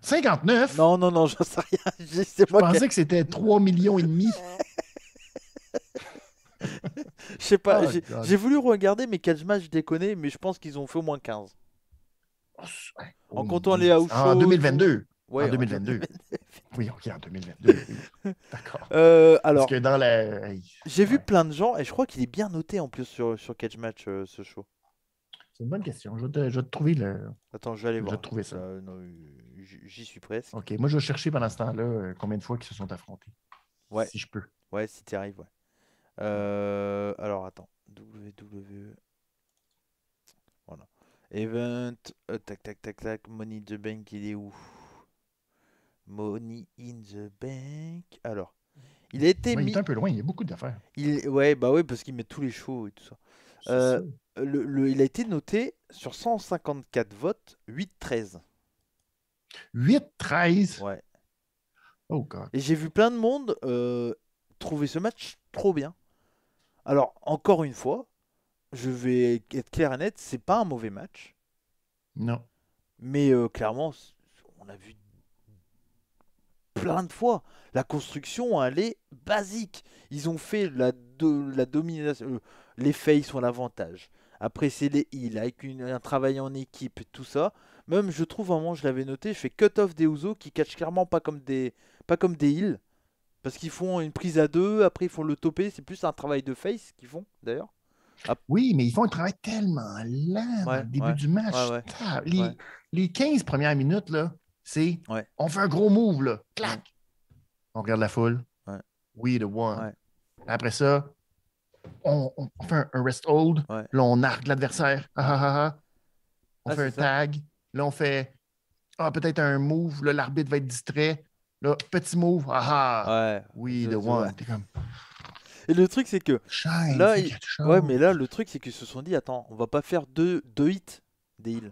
59 Non, non, non, j'en sais rien. Je, pensais que, que c'était 3 millions et demi. Je sais pas, oh, j'ai voulu regarder mes Match Je déconner, mais je pense qu'ils ont fait au moins 15. en oh, comptant les house ah, En 2022. Euh, en 2022. oui, ok, en 2022. D'accord. Euh, alors, Parce que dans la... j'ai vu plein de gens et je crois qu'il est bien noté en plus sur, sur Catch Match euh, ce show. C'est une bonne question. Je vais te, trouver Attends, je vais aller voir. ça. J'y suis presque. Ok, moi je vais chercher pendant là combien de fois qu'ils se sont affrontés. Ouais. Si je peux. Ouais, si tu arrives, ouais. Euh, alors attends, WWE. Voilà. Event, euh, tac tac tac tac, Money in the Bank, il est où Money in the Bank. Alors, il a été mis. Il est un peu loin, il y a beaucoup d'affaires. Il... Ouais, bah oui, parce qu'il met tous les shows et tout ça. Euh, il a été noté sur 154 votes, 8-13. 8-13 Ouais. Oh God. Et j'ai vu plein de monde trouver ce match trop bien. Alors, encore une fois, je vais être clair et net, c'est pas un mauvais match. Non. Mais euh, clairement, on a vu plein de fois. La construction, elle est basique. Ils ont fait la, domination. Euh, les fails sont l'avantage. Après, c'est les heals, avec un travail en équipe, tout ça. Même, je trouve, un moment, je l'avais noté, je fais cut-off des Ouzo qui catchent clairement pas comme des, pas comme des heals. Parce qu'ils font une prise à deux, après ils font le topé, c'est plus un travail de face qu'ils font d'ailleurs. Oui, mais ils font un travail tellement lent au début du match. Ah, les, 15 premières minutes, là, c'est on fait un gros move, là. On regarde la foule. Oui, the one. Après ça, on, fait un, rest hold. Là, on arque l'adversaire. Ah, ah, on fait un tag. Là, on fait ah, peut-être un move. L'arbitre va être distrait. Là, petit move, ah, ah. ouais, oui, the one. Et le truc, c'est que. Shine, là, Ouais, mais là, le truc, c'est qu'ils se sont dit, attends, on va pas faire deux, deux hits des heals.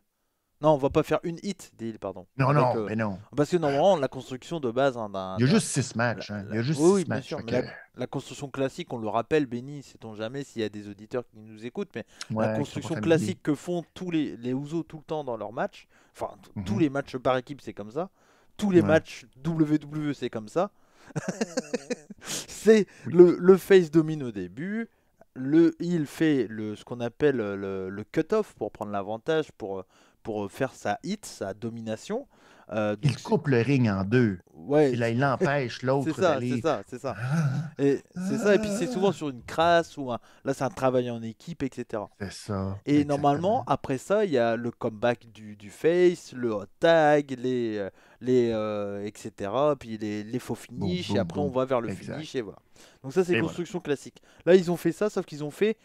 Non, on va pas faire une hit des heals, pardon. Non, non, euh, mais non. Parce que normalement, la construction de base. Hein, d'un, il y a juste six matchs. Hein. Il y a juste oui, six matchs. Bien sûr, la... construction classique, on le rappelle, Benny, sait-on jamais s'il y a des auditeurs qui nous écoutent, mais la construction classique que font tous les, les Ouzo tout le temps dans leurs matchs, enfin, tous mhm. les matchs par équipe, c'est comme ça tous les matchs WWE, c'est comme ça. c'est le, le, face domine au début, le il fait le, ce qu'on appelle le, cut-off pour prendre l'avantage, pour, pour faire sa hit, sa domination. Euh, il coupe le ring en deux. Ouais. là, il empêche l'autre c'est ça, C'est ça, c'est ah. ça. et c'est ça. Et puis c'est souvent sur une crasse ou là, c'est un travail en équipe, etc. C'est ça. Et normalement, après ça, il y a le comeback du, face, le hot tag, les, euh, les euh, etc. Puis les, faux finish. et après, on va vers le finish et voilà. Donc ça, c'est une construction classique. Là, ils ont fait ça, sauf qu'ils ont fait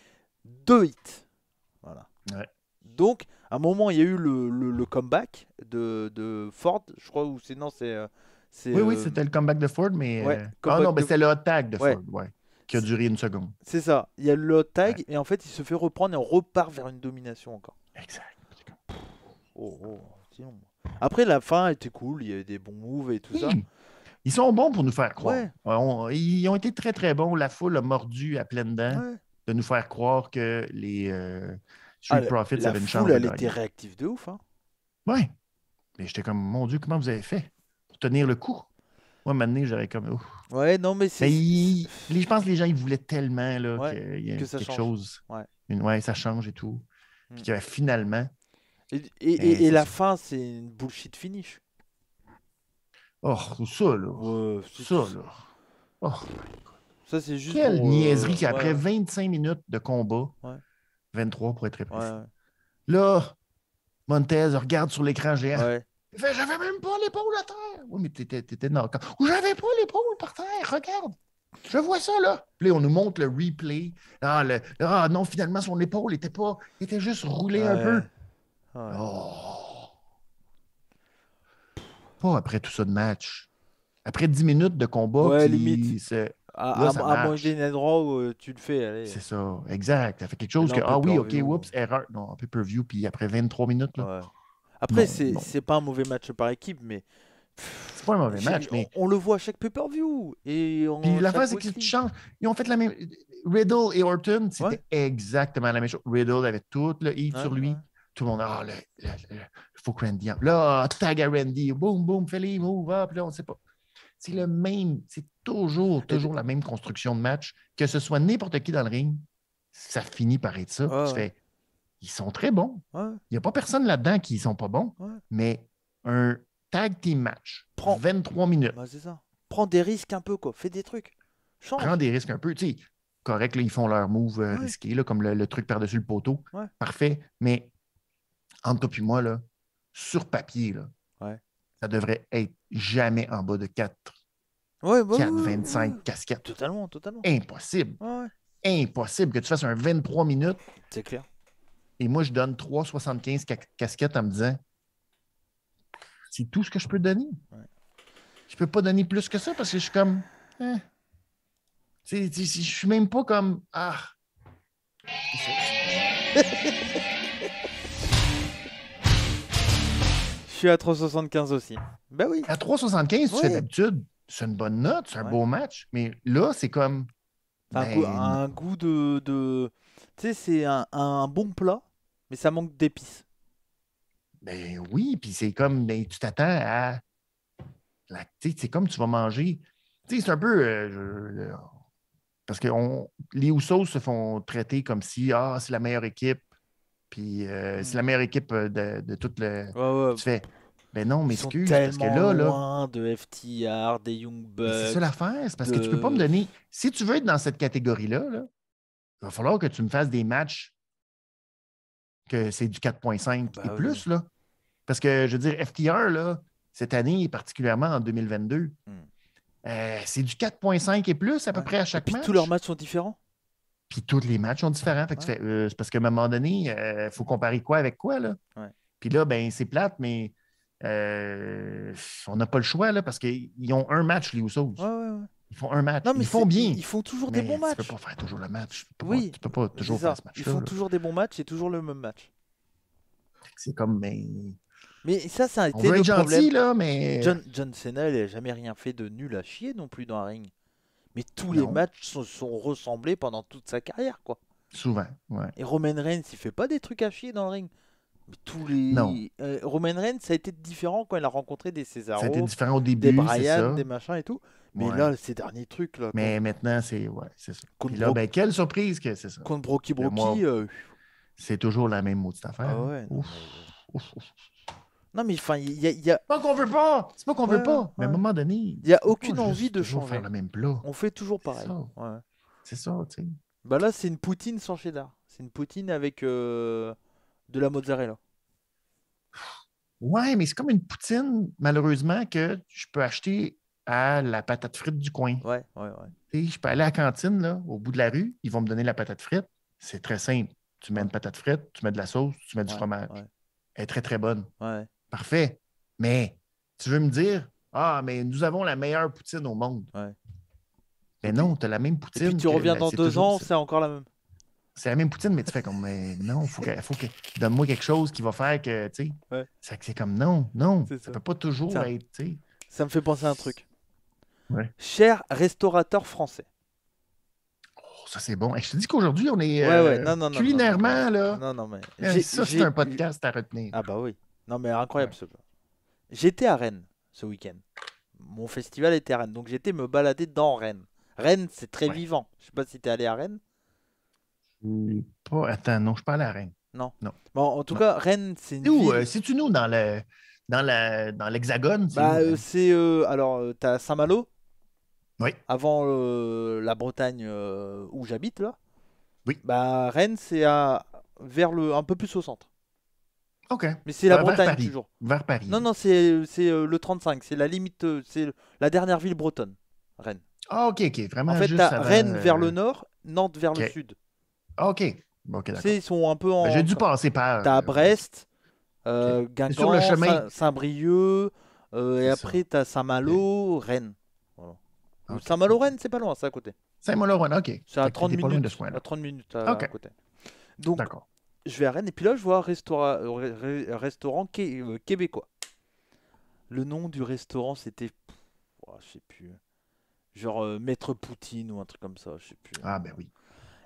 deux hits. Voilà. Ouais. Donc, à un moment, il y a eu le, comeback de, Ford, je crois, ou c'est euh, c'est. oui, oui, euh, c'était le comeback de Ford, mais. Euh, ah non, mais c'est le hot tag de Ford, ouais, qui a duré une seconde. C'est ça. Il y a le hot tag, et en fait, il se fait reprendre et on repart vers une domination encore. Exact. Oh, oh, Après, la fin était cool, il y avait des bons moves et tout ça. Hmm. Ils sont bons pour nous faire croire. ils ont été très, très bons. La foule a mordu à pleines dents de nous faire croire que les, Street ah, Profits avait une chance. De elle était réactive de ouf. Hein? Ouais. Mais j'étais comme, mon Dieu, comment vous avez fait pour tenir le coup? Moi, maintenant, j'avais comme. Ouf. Ouais, non, mais c'est. Ben, je pense que les gens, ils voulaient tellement là, qu'il y ait quelque chose. Ouais. ouais, ça change et tout. Mm. Puis que finalement. Et, et, ben, la fin, c'est une bullshit finish. Oh, ça, là. Euh, ça, là. Oh, ça, c'est juste. Quelle euh, niaiserie qu'après 25 minutes de combat. Ouais 23 pour être très précis. Là, Montez regarde sur l'écran géant. Il fait J'avais même pas l'épaule à terre. Oui, mais t'étais, t'étais dans Ou j'avais pas l'épaule par terre, regarde. Je vois ça, là. Puis on nous montre le replay. Ah, le... ah non, finalement, son épaule était pas. était juste roulée un peu. Oh. Pas après tout ça de match. Après 10 minutes de combat, ouais, limite. À, là, à, euh, tu le fais. C'est ça, exact. Ça fait quelque chose que, ah oui, ok, oups, erreur. Non, un per view, puis après 23 minutes. Là. Après, c'est, c'est pas un mauvais match par équipe, mais. C'est pas un mauvais match, mais. On, le voit à chaque pay-per-view. Et puis la fin, c'est qu'ils changent. Ils ont fait la même. Riddle et Orton, c'était exactement la même chose. Riddle avait tout le hit sur lui. Tout le monde, ah, il faut que Randy. Là, tag à Randy, boum, boum, fais les move up, là, on ne sait pas. C'est le même, c'est toujours, euh, toujours la même construction de match. Que ce soit n'importe qui dans le ring, ça finit par être ça. tu ah, fais, ils sont très bons. Il n'y a pas personne là-dedans qui ne sont pas bons, mais un tag team match, prends 23 minutes. Prends des risques un peu, quoi. Fais des trucs. Prends des risques un peu. Tu sais, correct, ils font leur move euh, risqué, comme le, truc par-dessus le poteau. Parfait. Mais entre toi et moi, sur papier, là, ça devrait être jamais en bas de 4. 4, 25 casquettes. Totalement, totalement. Impossible. Impossible que tu fasses un 23 minutes. C'est clair. Et moi, je donne 3,75 casquettes en me disant c'est tout ce que je peux donner. Je peux pas donner plus que ça parce que je suis comme. Eh. Je suis même pas comme. Ah! à 3,75 aussi. Ben oui. À 3,75, tu fais d'habitude, c'est une bonne note, c'est un beau match, mais là, c'est comme. Ben, un, goût, de. Tu sais, c'est un, bon plat, mais ça manque d'épices. Ben oui, puis c'est comme, ben, tu t'attends à. C'est comme tu vas manger. C'est un peu. Euh, euh, parce que on... les Houssos se font traiter comme si ah, c'est la meilleure équipe, puis euh, c'est la hmm. meilleure équipe euh, de, de tout le. Tu fais. Ben non, mais excuse, parce que là, là. de FTR, des Young Bucks. C'est ça l'affaire, c'est parce que tu peux pas me donner. Si tu veux être dans cette catégorie-là, là, il va falloir que tu me fasses des matchs que c'est du 4.5 et ben plus, là. Parce que, je veux dire, FTR, là, cette année, particulièrement en 2022, hmm. euh, c'est du 4.5 et plus à peu près à chaque match. Tous leurs matchs sont différents. Puis tous les matchs sont différents. Fait euh, c'est parce qu'à un moment donné, il euh, faut comparer quoi avec quoi, là. Puis là, ben, c'est plate, mais euh, on n'a pas le choix, là, parce qu'ils ont un match, les Usos. ils font un match. ils font bien. Ils font toujours des bons matchs. Tu peux pas faire toujours le match. Tu peux Pas, toujours faire ce match. Ils font toujours des bons matchs, c'est toujours le même match. C'est comme, mais. Ben, mais ça, ça a été mais... John, John Cena, il n'a jamais rien fait de nul à chier non plus dans un ring. Mais tous les matchs sont, sont, ressemblés pendant toute sa carrière, quoi. Souvent, ouais. Et Roman Reigns, il fait pas des trucs à chier dans le ring. Mais tous les. Non. Euh, Roman Reigns, ça a été différent quand il a rencontré des César. Ça a été différent au début. Des Bryan, des machins et tout. Mais là, ces derniers trucs. Là, Mais maintenant, c'est. Ouais, c'est ça. là, ben, quelle surprise que c'est ça. Contre Brocky Brocky. Euh, c'est toujours la même maudite affaire. Ah ouf. Euh, non, mais enfin, il y a. Y a... Pas qu'on veut pas C'est pas qu'on veut pas Mais à un moment donné. Il n'y a aucune envie de changer. faire le même plat. On fait toujours pareil. C'est ça, tu sais. Bah là, c'est une poutine sans cheddar. C'est une poutine avec euh, de la mozzarella. Ouais, mais c'est comme une poutine, malheureusement, que je peux acheter à la patate frite du coin. Ouais, ouais, ouais. Et je peux aller à la cantine, là, au bout de la rue, ils vont me donner la patate frite. C'est très simple. Tu mets une patate frite, tu mets de la sauce, tu mets du fromage. Elle est très, très bonne. Ouais. Parfait. Mais tu veux me dire, ah, mais nous avons la meilleure poutine au monde. Mais non, tu as la même poutine. Et tu reviens dans deux ans, c'est encore la même. C'est la même poutine, mais tu fais comme, mais non, faut que, faut que donne-moi quelque chose qui va faire que, tu sais, c'est comme non, non, ça, ne peut pas toujours être, tu Ça me fait penser à un truc. Cher restaurateur français. Oh, ça c'est bon. je te dis qu'aujourd'hui, on est euh, culinairement, là. Non, non, mais. Ça, c'est un podcast à retenir. Ah, bah oui. Non, mais incroyable ce J'étais à Rennes ce week-end. Mon festival était à Rennes. Donc j'étais me balader dans Rennes. Rennes, c'est très vivant. Je sais pas si tu es allé à Rennes. Attends, non, je suis pas à Rennes. Non. Bon, en tout cas, Rennes, c'est une. Euh, c'est-tu nous dans le. Dans, la, dans l'hexagone bah, euh, euh? c'est euh, alors t'as Saint-Malo oui avant la Bretagne où j'habite là oui bah Rennes c'est à vers le un peu plus au centre Ok. Mais c'est la bah, Bretagne toujours. Vers Paris. Non, non, c'est euh, le 35. C'est la limite. Euh, c'est la dernière ville bretonne, Rennes. Ah, ok, ok. Vraiment. En fait, t'as Rennes vers le nord, Nantes vers le sud. Ah, ok. ils sont un peu bah, en. j'ai dû passer par. T'as euh, Brest, euh, Saint-Brieuc, et après t'as Saint-Malo, Rennes. Saint-Malo, Rennes, c'est pas loin, c'est à côté. Saint-Malo, Rennes, ok. C'est à, 30 minutes. À 30 minutes à, côté. Donc, je vais à Rennes et puis là je vois un restaurant euh, québécois. Le nom du restaurant c'était, je sais plus, genre euh, Maître Poutine ou un truc comme ça, je sais plus. Ah ben oui.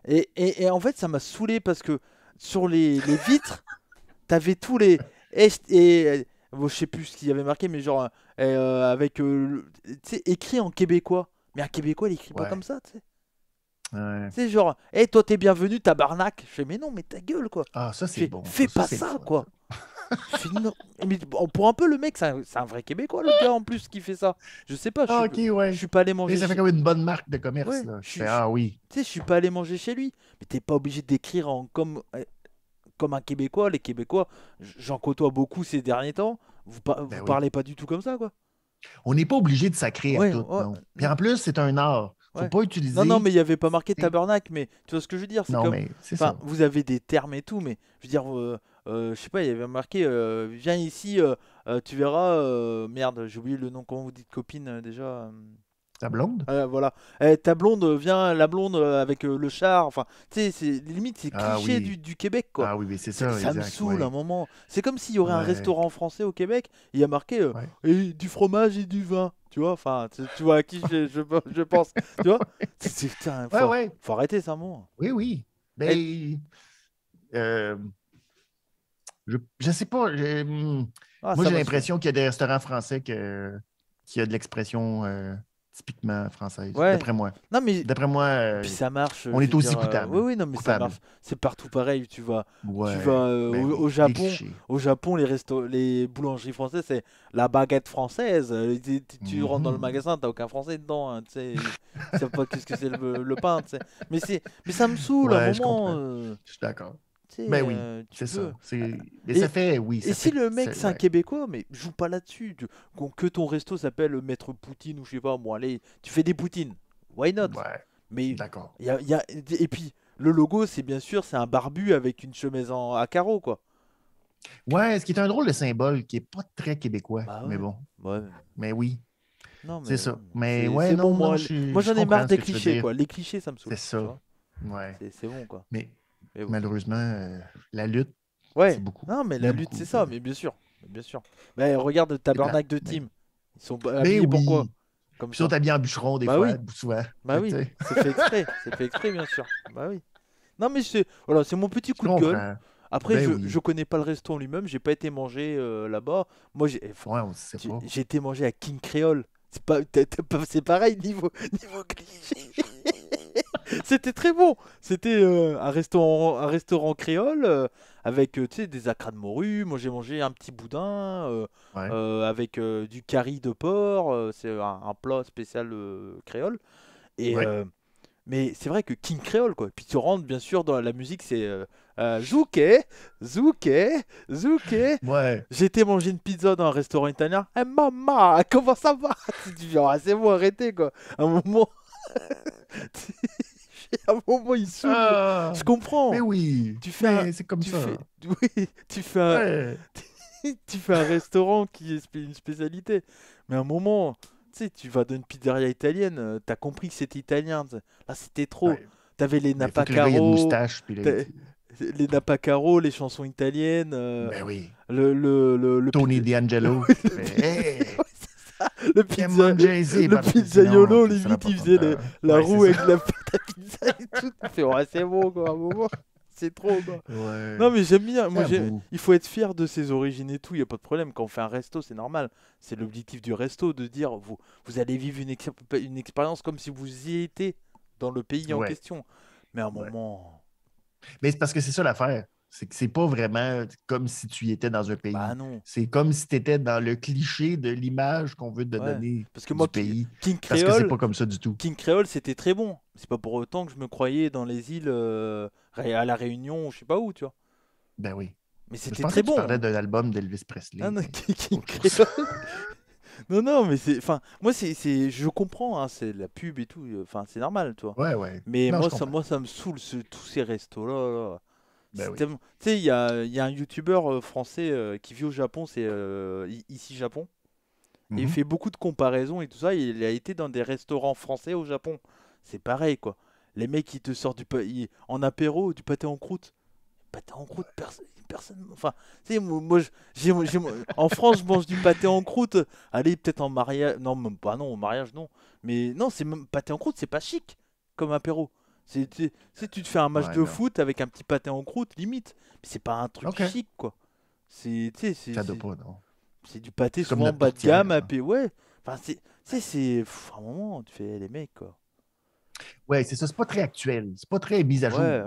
Et, en fait ça m'a saoulé parce que sur les, vitres, t'avais tous les et, et euh, je sais plus ce qu'il y avait marqué mais genre avec... avec sais, écrit en québécois. Mais un québécois il écrit pas comme ça, tu sais. C'est genre, hé, toi t'es bienvenu, tabarnak. Je fais, mais non, mais ta gueule, quoi. Ah, ça c'est bon. Fais pas ça, quoi. pour un peu, le mec, c'est un, vrai Québécois, le gars, en plus, qui fait ça. Je sais pas, je, ah, suis, pas allé manger. ça fait comme une bonne marque de commerce, là. Je, suis, ah oui. Tu sais, je suis pas allé manger chez lui. Mais t'es pas obligé d'écrire en comme, euh, comme un Québécois. Les Québécois, j'en côtoie beaucoup ces derniers temps. Vous, ben parlez pas du tout comme ça, quoi. On n'est pas obligé de sacrer à tout. en plus, c'est un art. Non, non, mais il n'y avait pas marqué tabernacle, mais tu vois ce que je veux dire Non, comme... Vous avez des termes et tout, mais je veux dire, euh, euh, je sais pas, il y avait marqué euh, viens ici, tu verras. merde, j'ai oublié le nom, comment vous dites copine déjà eh, Ta blonde Voilà. ta blonde, viens, la blonde avec le char. Enfin, tu sais, limite, c'est ah cliché du, Québec, quoi. Ah oui, mais c'est ça. Ça me saoule un moment. C'est comme s'il y aurait un restaurant français au Québec, il y a marqué et du fromage et du vin. Tu vois, enfin, tu, vois à qui je, pense. tu vois c'est, faut, faut, arrêter ça, mot. Oui, oui. Mais. Euh, je ne sais pas. Ah, moi, j'ai l'impression qu'il y a des restaurants français que, qui a de l'expression. Euh, typiquement française, d'après moi. Non, mais. D'après moi. Euh, Puis ça marche. On est aussi euh, coupable. oui, oui, non, mais ça marche. C'est partout pareil, tu vois. tu euh, ben, au, Japon, au Japon, les, restos, les boulangeries françaises, c'est la baguette française. Tu, rentres dans le mm. magasin, t'as aucun français dedans. Hein, tu sais pas qu'est-ce que c'est le, pain, tu sais. Mais, mais ça me saoule moment. je suis d'accord. Mais ben oui, euh, c'est ça. Euh, et, ça fait, oui. et si le mec, c'est un Québécois, mais joue pas là-dessus. Que ton resto s'appelle Maître Poutine ou je sais pas, bon, allez, tu fais des poutines. Why not Mais D'accord. y a... Et puis, le logo, c'est bien sûr, c'est un barbu avec une chemise en... à carreaux, quoi. Ouais, ce qui est un drôle de symbole qui est pas très québécois, bah mais bon. Mais oui. Non, C'est ça. Mais ouais, non, moi, j'en ai marre des clichés, quoi. Les clichés, ça me saoule. C'est ça. Ouais. C'est bon, quoi. Mais eh Malheureusement, euh, la lutte, ouais. c'est beaucoup. Non, mais la lutte, c'est ça, mais bien sûr. Bien sûr. Mais ben, regarde ta tabernacle de team. Ils sont habillés pourquoi Comme Ils sont habillés en bûcheron des bah fois, oui. souvent. Bah oui, c'est fait exprès. c'est fait exprès, bien sûr. Bah oui. Non, mais c'est voilà, mon petit coup de gueule. Après, ben je, je, connais pas le restaurant lui-même, j'ai pas été manger euh, là-bas. Moi, j'ai eh, J'ai été manger à King Creole. C'est pas, c'est pareil niveau niveau cliché. C'était très bon. C'était euh, un, restaurant, un restaurant créole euh, avec euh, tu des acras de morue. Moi, j'ai mangé un petit boudin avec du curry de porc. c'est un, plat spécial créole. Et, mais c'est vrai que King Créole, quoi. Puis tu rentres, bien sûr, dans la musique, c'est Zouké, Zouké, Zouké. Ouais. J'étais mangé une pizza dans un restaurant italien. Eh, maman, comment ça va C'est genre, ah, c'est bon, arrêtez, quoi. un moment. à un moment, il s'ouvre. Ah. je comprends. Mais oui. Tu fais. C'est comme tu ça. Fais, oui, tu fais. Un, tu fais un restaurant qui est une spécialité. Mais à un moment, tu sais, tu vas dans une pizzeria italienne, euh, Tu as compris que c'était italien. Là, c'était trop. Tu avais les napacaro. Les, les les chansons italiennes. mais euh, ben oui. Le, le, le, Tony D'Angelo. le pizza, le pizzaiolo, il faisait la roue avec la c'est bon, quoi, C'est trop, Non, mais j'aime bien. Ah, il faut être fier de ses origines et tout. Il n'y a pas de problème. Quand on fait un resto, c'est normal. C'est l'objectif du resto de dire vous, vous allez vivre une, expérience comme si vous y étiez dans le pays en question. Mais à un moment. Mais c'est parce que c'est ça la l'affaire. C'est que c'est pas vraiment comme si tu étais dans un pays. Ben, non. C'est comme si tu étais dans le cliché de l'image qu'on veut te donner parce que du moi, pays. King Creole, parce que c'est pas comme ça du tout. King Creole, c'était très bon. C'est pas pour autant que je me croyais dans les îles euh, à la Réunion, je sais pas où, tu vois. Ben oui. Mais c'était très bon. Tu parlais d'un hein. album d'Elvis Presley. Ah non, King Creole. non, non, mais c'est. Enfin, moi, c'est, je comprends, hein, c'est la pub et tout. Euh, enfin, c'est normal, toi. Ouais, ouais. Mais moi, ça, me saoule, tous ces restos-là. là bah tu sais, il y a, un youtubeur euh, français euh, qui vit au Japon, c'est euh, ici Japon. il mhm. fait beaucoup de comparaisons et tout ça. Il a été dans des restaurants français au Japon. C'est pareil, quoi. Les mecs, ils te sortent du en apéro du pâté en croûte. Pâté en croûte, personne. Enfin, tu sais, moi, en France, je mange du pâté en croûte. Allez, peut-être en mariage. Non, pas, non, au mariage, non. Mais non, c'est même pâté en croûte, c'est pas chic comme apéro. C'est, tu tu te fais un match de foot avec un petit pâté en croûte, limite. Mais c'est pas un truc chic, quoi. C'est, c'est, du pâté souvent bas de gamme, ouais. Enfin, c'est, tu c'est à un moment, tu fais les mecs, quoi. Ouais, c'est ça, c'est pas très actuel, c'est pas très mis à jour. Ouais,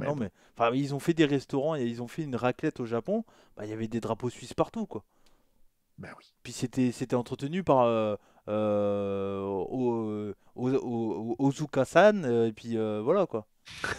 ouais, non, mais enfin, ils ont fait des restaurants et ils ont fait une raclette au Japon, bah, il y avait des drapeaux suisses partout, quoi. Ben oui. Puis c'était, c'était entretenu par, euh, euh, au euh, euh, et puis euh, voilà quoi.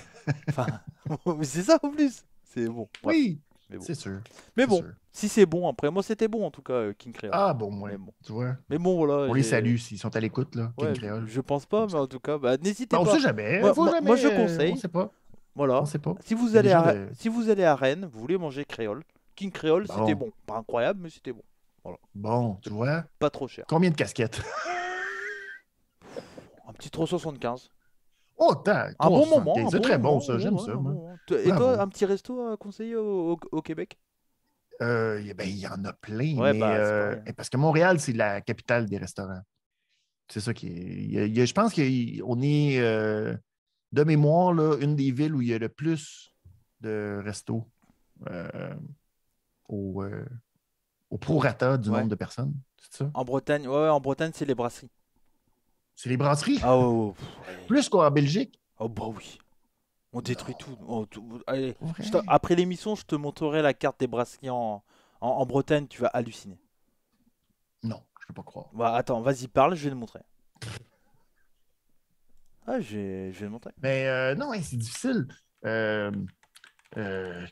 enfin, c'est ça en plus. C'est bon. Oui, c'est sûr. Mais bon, si c'est bon, après, moi c'était bon en tout cas, King Creole. Ah bon, ouais. Mais bon. tu vois. Mais bon, voilà. On les salue s'ils sont à l'écoute, là, King Je pense pas, mais en tout cas, bah, n'hésitez bah, pas. On sait hein, jamais. Moi, je conseille. pas. Voilà. pas. Si vous, allez à... si vous allez à Rennes, vous voulez manger créole. King Creole, bah, c'était bon. Pas incroyable, mais c'était bon. Bon, tu vois. Pas trop cher. Combien de casquettes? un petit 375. Oh, t'as un bon moment. C'est très bon, ça, j'aime ça. Et toi, un petit resto à conseiller au, Québec? Euh, ben, il y en a plein, bah, euh, parce que Montréal, c'est la capitale des restaurants. C'est ça qui est. je pense qu'on est, euh, de mémoire, une des villes où il y a le plus de restos au, au prorata du nombre de personnes. C'est ça? En Bretagne, ouais, en Bretagne, c'est les brasseries. C'est les brasseries? Ah, Plus qu'en Belgique. Oh bah oui. On détruit tout. après l'émission, je te montrerai la carte des brasseries en, Bretagne. Tu vas halluciner. Non, je peux pas croire. Bah, attends, vas-y, parle, je vais te montrer. Ah, je vais, montrer. Mais euh, non, hein, c'est difficile. Euh, euh,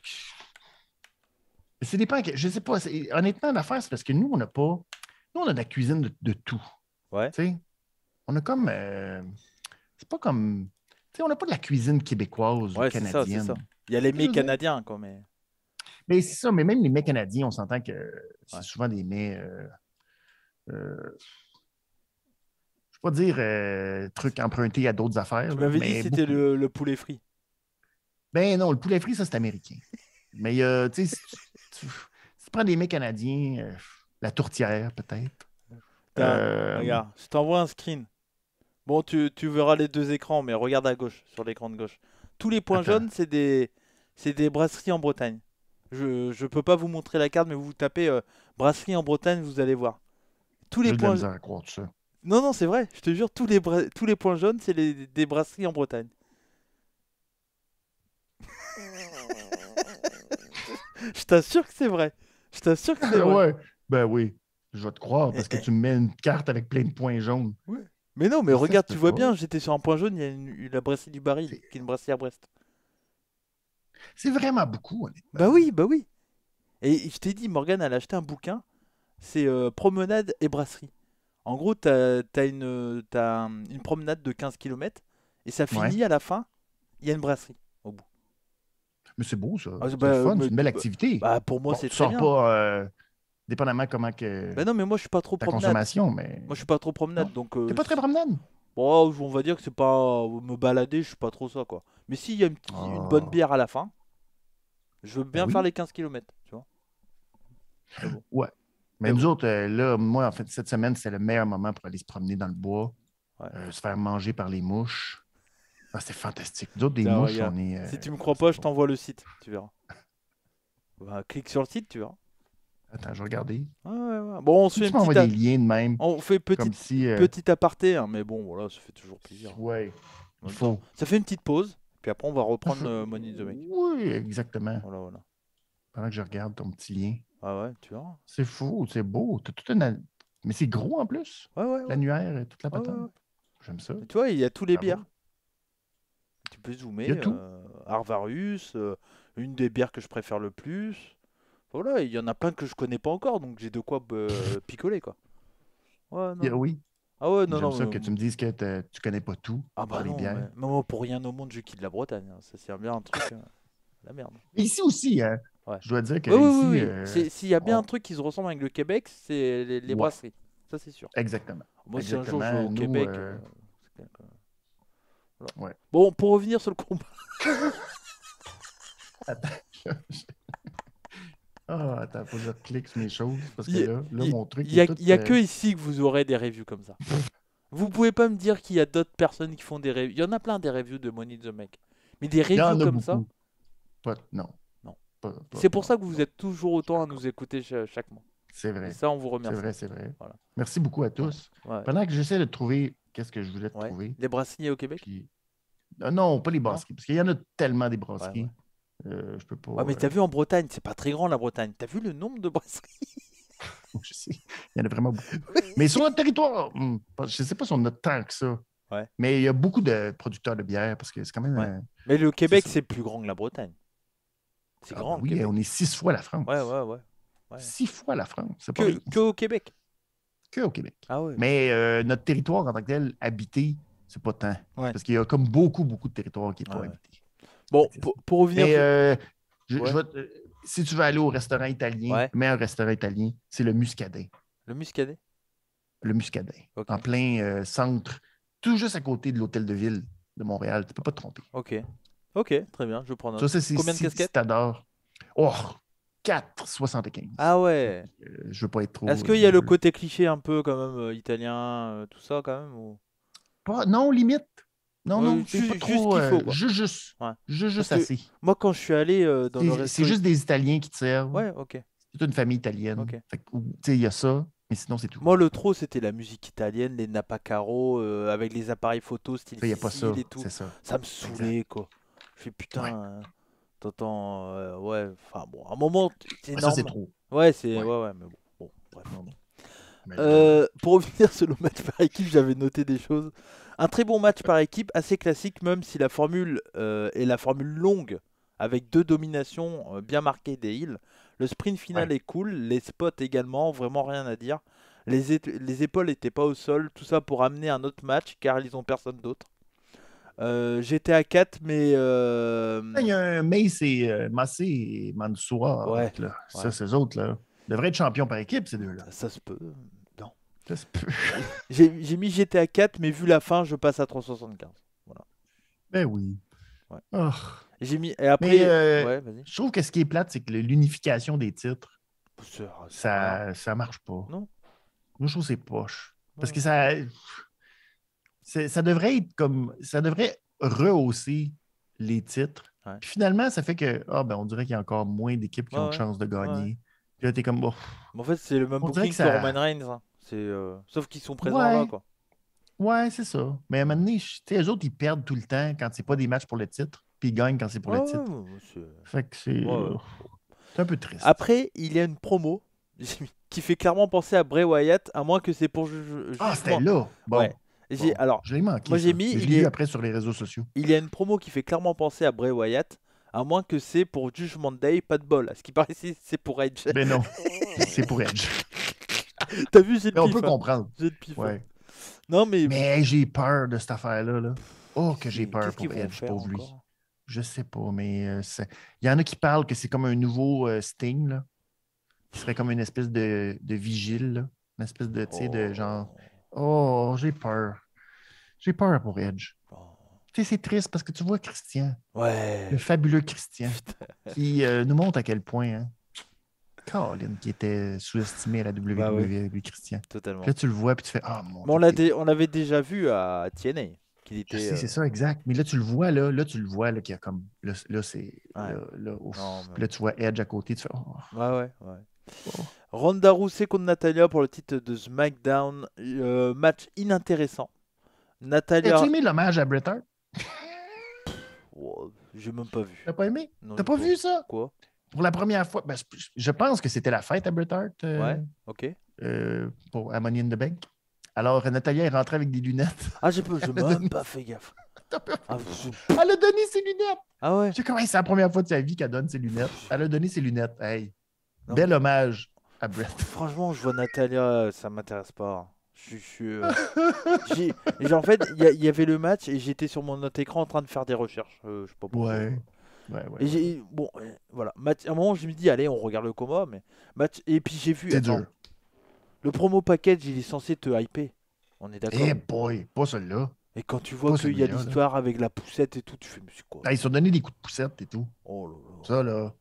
c'est dépend. Je sais pas. Honnêtement, l'affaire, c'est parce que nous, on n'a pas. Nous, on a de la cuisine de, tout. Ouais. sais? on a comme. Euh, c'est pas comme. Tu sais, on n'a pas de la cuisine québécoise ou canadienne. Ça, ça. Il y a les mets canadiens, quoi, mais. Mais c'est ça, mais même les mets canadiens, on s'entend que c'est souvent des mets. Euh, euh, je ne pas dire trucs empruntés à d'autres affaires. Tu m'avais dit que c'était le, poulet frit. Ben non, le poulet frit, ça, c'est américain. mais tu sais, a tu, tu prends des mecs canadiens, euh, la tourtière peut-être. Euh, regarde, je t'envoie un screen. Bon, tu, verras les deux écrans, mais regarde à gauche, sur l'écran de gauche. Tous les points jaunes, c'est des, des brasseries en Bretagne. Je ne peux pas vous montrer la carte, mais vous tapez euh, brasserie en Bretagne, vous allez voir. Tous les points. Non, non, c'est vrai. Je te jure, tous les, tous les points jaunes, c'est des brasseries en Bretagne. Je t'assure que c'est vrai. Je t'assure que c'est vrai. Ben oui, je vais te croire parce que eh, eh. tu me mets une carte avec plein de points jaunes. Mais non, mais regarde, tu vois bien, j'étais sur un point jaune, il y a une, la brasserie du baril, qui est une brasserie à Brest. C'est vraiment beaucoup, honnêtement. Bah oui, ben oui. Et je t'ai dit, Morgane, elle a acheté un bouquin, c'est euh, Promenade et brasserie. En gros, tu as une, une promenade de 15 km et ça finit à la fin, il y a une brasserie. Mais c'est beau, ça. Ah, ben, c'est une belle ben, activité. Ben, pour moi, c'est très bien. pas, euh, dépendamment comment que. Ben non, mais moi, je suis pas trop promenade. consommation, mais. Moi, je suis pas trop promenade, donc. Euh, T'es pas très promenade. Bon, on va dire que c'est pas me balader, je suis pas trop ça, quoi. Mais s'il y a une, ah. bonne bière à la fin, je veux bien faire les 15 km, tu vois. Ouais. Mais nous autres, euh, là, moi, en fait, cette semaine, c'est le meilleur moment pour aller se promener dans le bois, se faire manger par les mouches. Ah, c'est fantastique. D'autres des on est. Euh, si tu me crois pas, je t'envoie le site, tu verras. Bah, clique sur le site, tu verras. Attends, je vais regarder. Ah, ouais, Bon, on fait une petite des liens de même. On fait petite, euh, petit aparté, hein, mais bon, voilà, ça fait toujours plaisir. Ouais. Il faut. Ça fait une petite pause, puis après, on va reprendre le Money the Oui, exactement. Voilà, voilà. Pendant que je regarde ton petit lien. Ah ouais, tu vois. C'est fou, c'est beau. As toute une... Mais c'est gros en plus. Ouais, ouais. L'annuaire et toute la patente. J'aime ça. tu vois, il y a tous les bières. Tu peux zoomer. Arvarus, euh, une des bières que je préfère le plus. Voilà, il y en a plein que je connais pas encore, donc j'ai de quoi euh, picoler quoi. oui. Ah ouais, non, non. ça que tu me dises que tu connais pas tout ah bah non, pour rien au monde, je quitte la Bretagne. Hein. Ça sert bien un truc. Hein. La merde. Ici aussi, hein. Ouais. Je dois dire que. ici, euh, s'il y a bien un truc qui se ressemble avec le Québec, c'est les, brasseries. Ça, c'est sûr. Exactement. Moi, si un jour je vais au Québec. Ouais. Bon, pour revenir sur le combat. ah t'as que je sur mes choses, parce que là, mon truc. Il n'y a, a euh, que ici que vous aurez des reviews comme ça. vous pouvez pas me dire qu'il y a d'autres personnes qui font des reviews. Il y en a plein des reviews de Money the Mec. Mais des reviews comme ça. non. non. C'est pour ça que vous êtes toujours autant à nous écouter chaque mois. C'est vrai. ça, on vous remercie. C'est vrai, c'est vrai. Voilà. Merci beaucoup à tous. Pendant que j'essaie de trouver qu'est-ce que je voulais te trouver. Des brasseries au Québec? Ah non, pas les brasseries, parce qu'il y en a tellement des brasseries. Euh, je peux pas. mais t'as euh, vu en Bretagne, c'est pas très grand la Bretagne. T'as vu le nombre de brasseries Je sais, il y en a vraiment beaucoup. mais sur notre territoire, hmm, je sais pas si on a tant que ça. Mais il y a beaucoup de producteurs de bière parce que c'est quand même. Euh, mais le Québec, c'est plus grand que la Bretagne. C'est ah grand. Ben oui, on est six fois la France. Ouais, ouais, ouais. Six fois la France. C'est que au Québec qu'au Québec. Ah mais euh, notre territoire en tant que tel, habité, c'est pas tant. Parce qu'il y a comme beaucoup, beaucoup de territoires qui n'est pas habité. Bon, pour, revenir. Euh, si tu veux aller au restaurant italien, mais un restaurant italien, c'est le Muscadet. Le Muscadet? Le Muscadet. En plein euh, centre, tout juste à côté de l'hôtel de ville de Montréal. Tu peux pas te tromper. OK. OK, très bien. Je prends un... Combien de casquettes? Si t'adores. Oh, 75. Ah ouais. Euh, je veux pas être trop. Est-ce qu'il y a le côté cliché un peu quand même euh, italien, euh, tout ça quand même ou... Non, limite. Non, non, c'est pas trop. Juste, juste, juste, assez. Moi, quand je suis allé dans le C'est juste des Italiens qui te servent. Ouais, ok. C'est une famille italienne. Ok. il y a ça. Mais sinon, c'est tout. Moi, le trop, c'était la musique italienne, les Napacaro, avec les appareils photos style y a pas ça, et tout. Ça. me saoulait, quoi. Je fais putain. Hein. Euh, ouais, enfin bon, à un moment. C'est ah, trop. Ouais, c'est. Ouais. ouais, mais bon, euh, pour revenir sur le match par équipe, j'avais noté des choses. Un très bon match par équipe, assez classique, même si la formule est euh, la formule longue, avec deux dominations bien marquées des heals. Le sprint final est cool, les spots également, vraiment rien à dire. Les, les épaules n'étaient pas au sol, tout ça pour amener un autre match, car ils ont personne d'autre j'étais GTA 4, mais. Euh... Ah, il y a un Mace et euh, Massé et Mansoura. là. Ça, ces autres, là. Devraient être champions par équipe, ces deux-là. Ça, se peut. Non. Ça se peut. J'ai mis GTA 4, mais vu la fin, je passe à 375. Voilà. Ben oui. Ah. J'ai mis. Et après, euh, je trouve que ce qui est plate, c'est que l'unification des titres, ça, ça marche pas. Non. Moi, je trouve que c'est poche. Parce que ça ça devrait être comme. Ça devrait rehausser les titres. Puis finalement, ça fait que. Ah, ben, on dirait qu'il y a encore moins d'équipes qui ont de chance de gagner. Puis là, t'es comme. Oh. En fait, c'est le même booking que, Roman Reigns. Hein. Euh, sauf qu'ils sont présents là, quoi. Ouais, c'est ça. Mais à un moment donné, les autres, ils perdent tout le temps quand c'est pas des matchs pour les titres puis ils gagnent quand c'est pour les titres fait que euh, c'est. un peu triste. Après, il y a une promo qui fait clairement penser à Bray Wyatt, à moins que c'est pour. ah, c'était là. Bon. J'ai, alors, Moi, j'ai mis. Je l'ai vu après sur les réseaux sociaux. Il y a une promo qui fait clairement penser à Bray Wyatt, à moins que c'est pour Judgment Day, pas de bol. ce qui paraît, c'est pour Edge. Mais ben non, c'est pour Edge. T'as vu, j'ai le pif. on peut hein. comprendre. J'ai pif. Hein. Ouais. Non, mais. Mais j'ai peur de cette affaire-là. Oh, que j'ai peur pour Edge, pour lui. Je sais pas, mais euh, il y en a qui parlent que c'est comme un nouveau euh, Sting, là, qui serait comme une espèce de, de vigile, une espèce de, tu sais, de genre oh. Oh, j'ai peur. J'ai peur pour Edge. Tu sais, c'est triste parce que tu vois Christian. Ouais. Le fabuleux Christian. qui euh, nous montre à quel point. Hein, Colin qui était sous-estimé à la WWE, bah Christian. Totalement. là, tu le vois, puis tu fais Ah mon Dieu. » on, l'avait déjà vu à TNA. Qu'il c'est euh, ça, exact. Mais là, tu le vois, là, là tu le vois, là, qu'il y a comme. Là, c'est. Là, là, tu vois Edge à côté, tu fais oh. Ouais, ouais, ouais. Ronda Rousey contre Natalia pour le titre de SmackDown. Euh, match inintéressant. Natalia. As-tu aimé l'hommage à Bret Hart J'ai même pas vu. T'as pas aimé T'as pas, vu ça Quoi Pour la première fois, ben, je pense que c'était la fête à Bret Hart. Euh, ouais, ok. Euh, pour in the Bank. Alors, Natalia est rentrée avec des lunettes. Ah, j'ai même pas fait gaffe. Ah, elle a donné ses lunettes. Ah ouais. Je sais comment c'est la première fois de sa vie qu'elle donne ses lunettes. Elle a donné ses lunettes. Hey, Bel hommage à Brett. Franchement, je vois Natalia, euh, ça m'intéresse pas. Hein. Je, suis... Euh, en fait, il y, avait le match et j'étais sur mon autre écran en train de faire des recherches. Euh, je sais pas pourquoi. Ouais. et bon voilà à un moment je me dis allez on regarde le coma mais match et puis j'ai vu attends, le promo package il est censé te hyper on est d'accord Eh hey boy pas celui-là et quand tu vois qu'il y a l'histoire avec la poussette et tout tu fais mais quoi ah, ils sont donné des coups de poussette et tout oh là là. ça là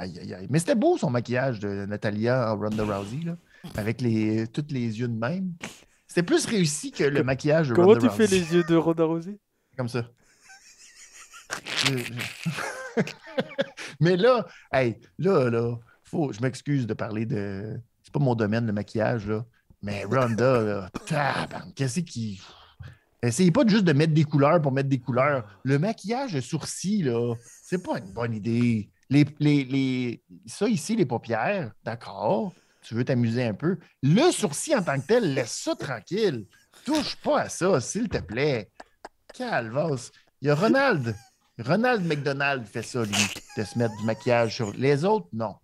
Aïe, aïe, aïe. Mais c'était beau son maquillage de Natalia Ronda Rousey, là, avec les, tous les yeux de même. C'était plus réussi que le maquillage de Ronda Rousey. Comment tu fais les yeux de Ronda Rousey Comme ça. Mais là, hey, là, là, faut, je m'excuse de parler de. C'est pas mon domaine, le maquillage, là. Mais Ronda, là, qu'est-ce qui. Essayez pas juste de mettre des couleurs pour mettre des couleurs. Le maquillage de sourcils, là, c'est pas une bonne idée. Les, les, les, ça ici, les paupières, d'accord, tu veux t'amuser un peu. Le sourcil en tant que tel, laisse ça tranquille. Touche pas à ça, s'il te plaît. Calvas. Il y a Ronald. Ronald McDonald fait ça, lui, de se mettre du maquillage sur. Les autres, non.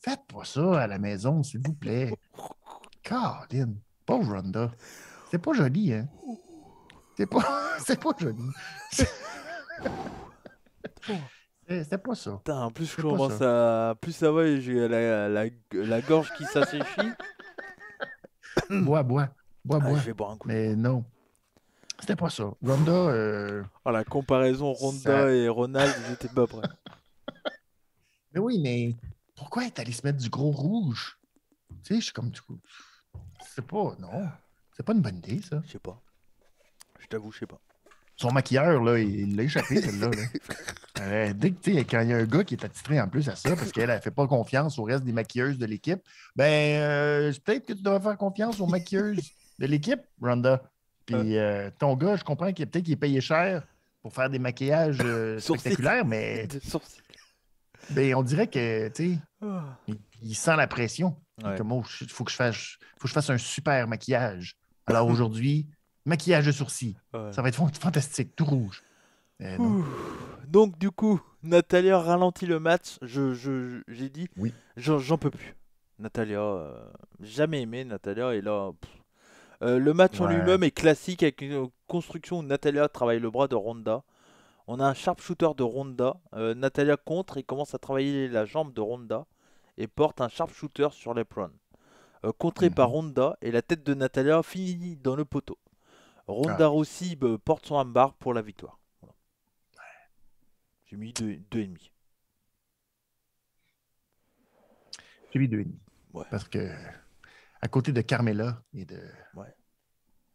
Faites pas ça à la maison, s'il vous plaît. Caroline, pauvre Ronda. C'est pas joli, hein? C'est pas, c'est pas joli. Eh, C'était pas ça. Putain, en plus je commence à. Plus ça va, et j'ai la, la, gorge qui s'asséchit. bois, bois. Bois, ah, bois. Je vais boire un coup. Mais non. C'était pas ça. Ronda. Euh, oh, la comparaison Ronda et Ronald, j'étais pas prêt. mais oui, mais pourquoi est allé se mettre du gros rouge? Tu sais, je suis comme du coup. C'est pas, non. C'est pas une bonne idée, ça. Je sais pas. Je t'avoue, je sais pas. Son maquilleur, là, il l'a échappé, celle-là. Là. Euh, dès que quand il y a un gars qui est attitré en plus à ça, parce qu'elle ne fait pas confiance au reste des maquilleuses de l'équipe, ben euh, peut-être que tu devrais faire confiance aux maquilleuses de l'équipe, Rhonda. Puis euh, ton gars, je comprends qu'il peut-être qu'il est payé cher pour faire des maquillages spectaculaires, mais. Ben, on dirait que tu ah. il, sent la pression. Il Comme, oh, faut que je fasse, faut que je fasse un super maquillage. Alors aujourd'hui, maquillage de sourcils. Ça va être fantastique, tout rouge. donc... du coup, Natalia ralentit le match. Je, j'ai dit, j'en, peux plus. Natalia, euh, jamais aimé Natalia, et là, euh, le match en lui-même est classique avec une construction où Natalia travaille le bras de Ronda. On a un sharpshooter de Ronda. Euh, Natalia contre et commence à travailler la jambe de Ronda et porte un sharpshooter sur l'apron. contré mhm. par Ronda et la tête de Natalia finit dans le poteau. Ronda ah. Euh, porte son hambar pour la victoire. J'ai mis 2,5. Deux, deux J'ai mis 2,5. Ouais. Parce que à côté de Carmela et de ouais.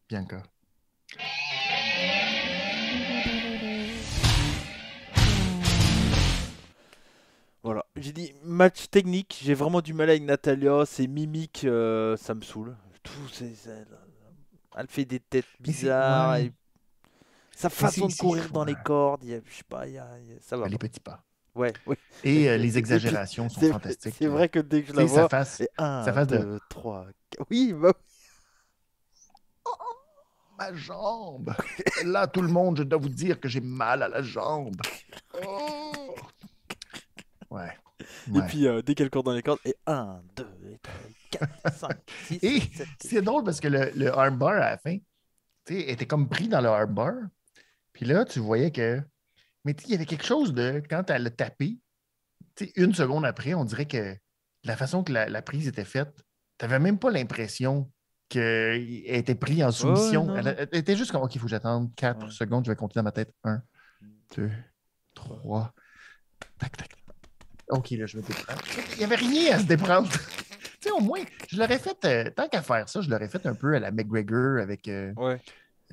Bianca. Voilà, j'ai dit match technique, j'ai vraiment du mal avec Natalia, c'est mimique, euh, ça me saoule. Tous ces ailes. Elle fait des têtes bizarres. Sa façon de courir dans les cordes, je sais pas, il y a, ça va. Les petits pas. Ouais, Et euh, les exagérations sont fantastiques. C'est vrai que dès que je la vois, sa face, sa de 3, Oui, bah... oh, ma jambe. Là, tout le monde, je dois vous dire que j'ai mal à la jambe. Oh. Ouais. Et puis, euh, dès qu'elle court dans les cordes, et 1, 2, et c'est drôle parce que le, le armbar à la fin, tu était comme pris dans le armbar. Puis là, tu voyais que. Mais il y avait quelque chose de. Quand elle a tapé, une seconde après, on dirait que la façon que la, prise était faite, tu n'avais même pas l'impression qu'elle était prise en soumission. elle, était juste comme OK, il faut que j'attende 4 secondes, je vais compter dans ma tête 1, 2, 3. Tac, tac. OK, là, je me déprendre. Il n'y avait rien à se déprendre au moins, je l'aurais fait, euh, tant qu'à faire ça, je l'aurais fait un peu à la McGregor avec. Euh, ouais.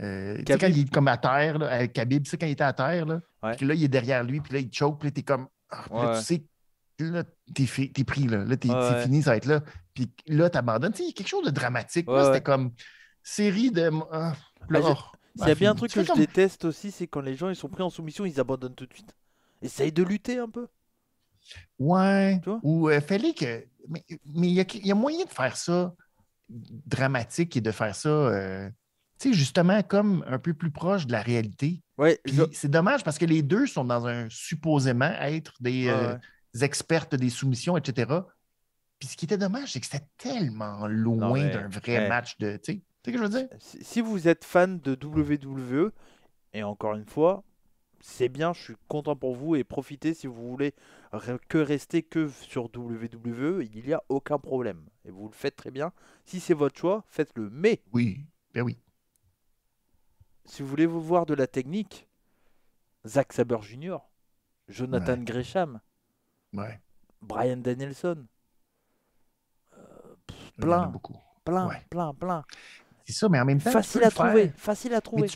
Euh, quand il est comme à terre, là, avec Khabib, tu sais, quand il était à terre, là, puis là, il est derrière lui, puis là, il choke, puis t'es comme. Ah, là, tu sais, là, t'es, pris, là, là t'es, fini, ça va être là. Puis là, t'abandonnes. Tu sais, quelque chose de dramatique. c'était comme série de. Ah, bah, pleurs. il y a ah, bien un truc que je déteste aussi, c'est quand les gens ils sont pris en soumission, ils abandonnent tout de suite. Essaye de lutter un peu. Ouais. Ou Félix... fallait que mais il y, a moyen de faire ça dramatique et de faire ça, euh, tu sais, justement, comme un peu plus proche de la réalité. Oui. C'est dommage parce que les deux sont dans un supposément être des, euh, expertes des soumissions, etc. Puis ce qui était dommage, c'est que c'était tellement loin d'un vrai match de. Tu sais, que je veux dire? Si vous êtes fan de WWE, et encore une fois, c'est bien, je suis content pour vous et profitez si vous voulez que rester que sur WWE, il n'y a aucun problème. Et vous le faites très bien. Si c'est votre choix, faites-le. Mais... Oui, ben oui. Si vous voulez vous voir de la technique, Zack Saber Jr., Jonathan Gresham, Brian Danielson, euh, plein, plein, plein, plein. C'est ça, mais en même temps... Facile à trouver, facile à trouver.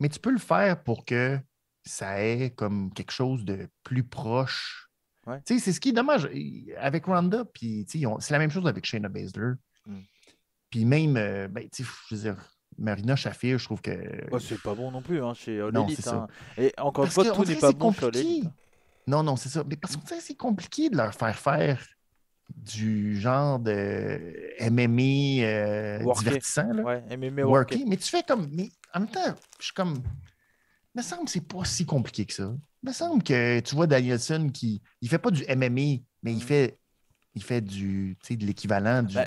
mais tu peux le faire pour que ça est comme quelque chose de plus proche. Ouais. C'est ce qui est dommage. Euh, avec Ronda, c'est la même chose avec Shayna Baszler. Hmm. Puis même, euh, ben, je veux dire, Marina Shafir, je trouve que. c'est pas bon non plus hein, chez non, c'est ça. Hein. Et encore une fois, tout n'est pas bon compliqué. Hein. Non, non, c'est ça. Mais parce que c'est compliqué de leur faire faire du genre de euh, MMA divertissant. Là. Ouais, MMA working. working. Mais tu fais comme. Mais en même temps, je suis comme me semble que c'est pas si compliqué que ça. Il me semble que tu vois Danielson qui. Il fait pas du MMA, mais il mm. fait, il fait du, de l'équivalent du. Ben,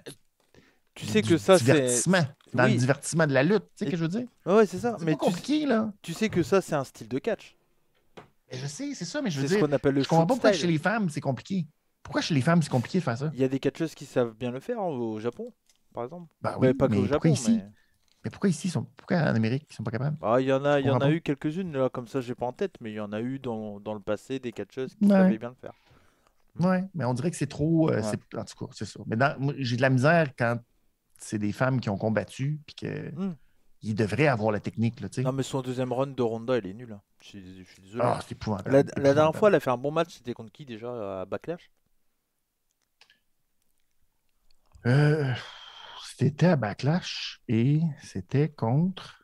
tu sais que ça, c'est. Dans le divertissement de la lutte, tu sais ce que je veux dire? Oui, c'est ça. Mais pas compliqué, tu... là. Tu sais que ça, c'est un style de catch. je sais, c'est ça, mais je veux dire. Ce qu'on appelle le je comprends pas pourquoi chez les femmes, c'est compliqué. Pourquoi chez les femmes, c'est compliqué de faire ça? Il y a des catcheuses qui savent bien le faire hein, au Japon, par exemple. Bah oui, pas que au Japon, ici? Mais pourquoi ici, pourquoi en Amérique, ils ne sont pas capables ah, Il y en a, y en a eu quelques-unes, là, comme ça, j'ai pas en tête, mais il y en a eu dans, le passé des catcheuses qui savaient bien le faire. Mm. Ouais, mais on dirait que c'est trop. Euh, en tout cas, c'est ça. Mais j'ai de la misère quand c'est des femmes qui ont combattu, puis qu'ils mm. devraient avoir la technique. Là, non, mais son deuxième run de Ronda, elle est nulle. Hein. Je, suis désolé. Ah, la, la dernière fois, elle a fait un bon match. C'était contre qui déjà à Backlash euh... C'était à Backlash et c'était contre.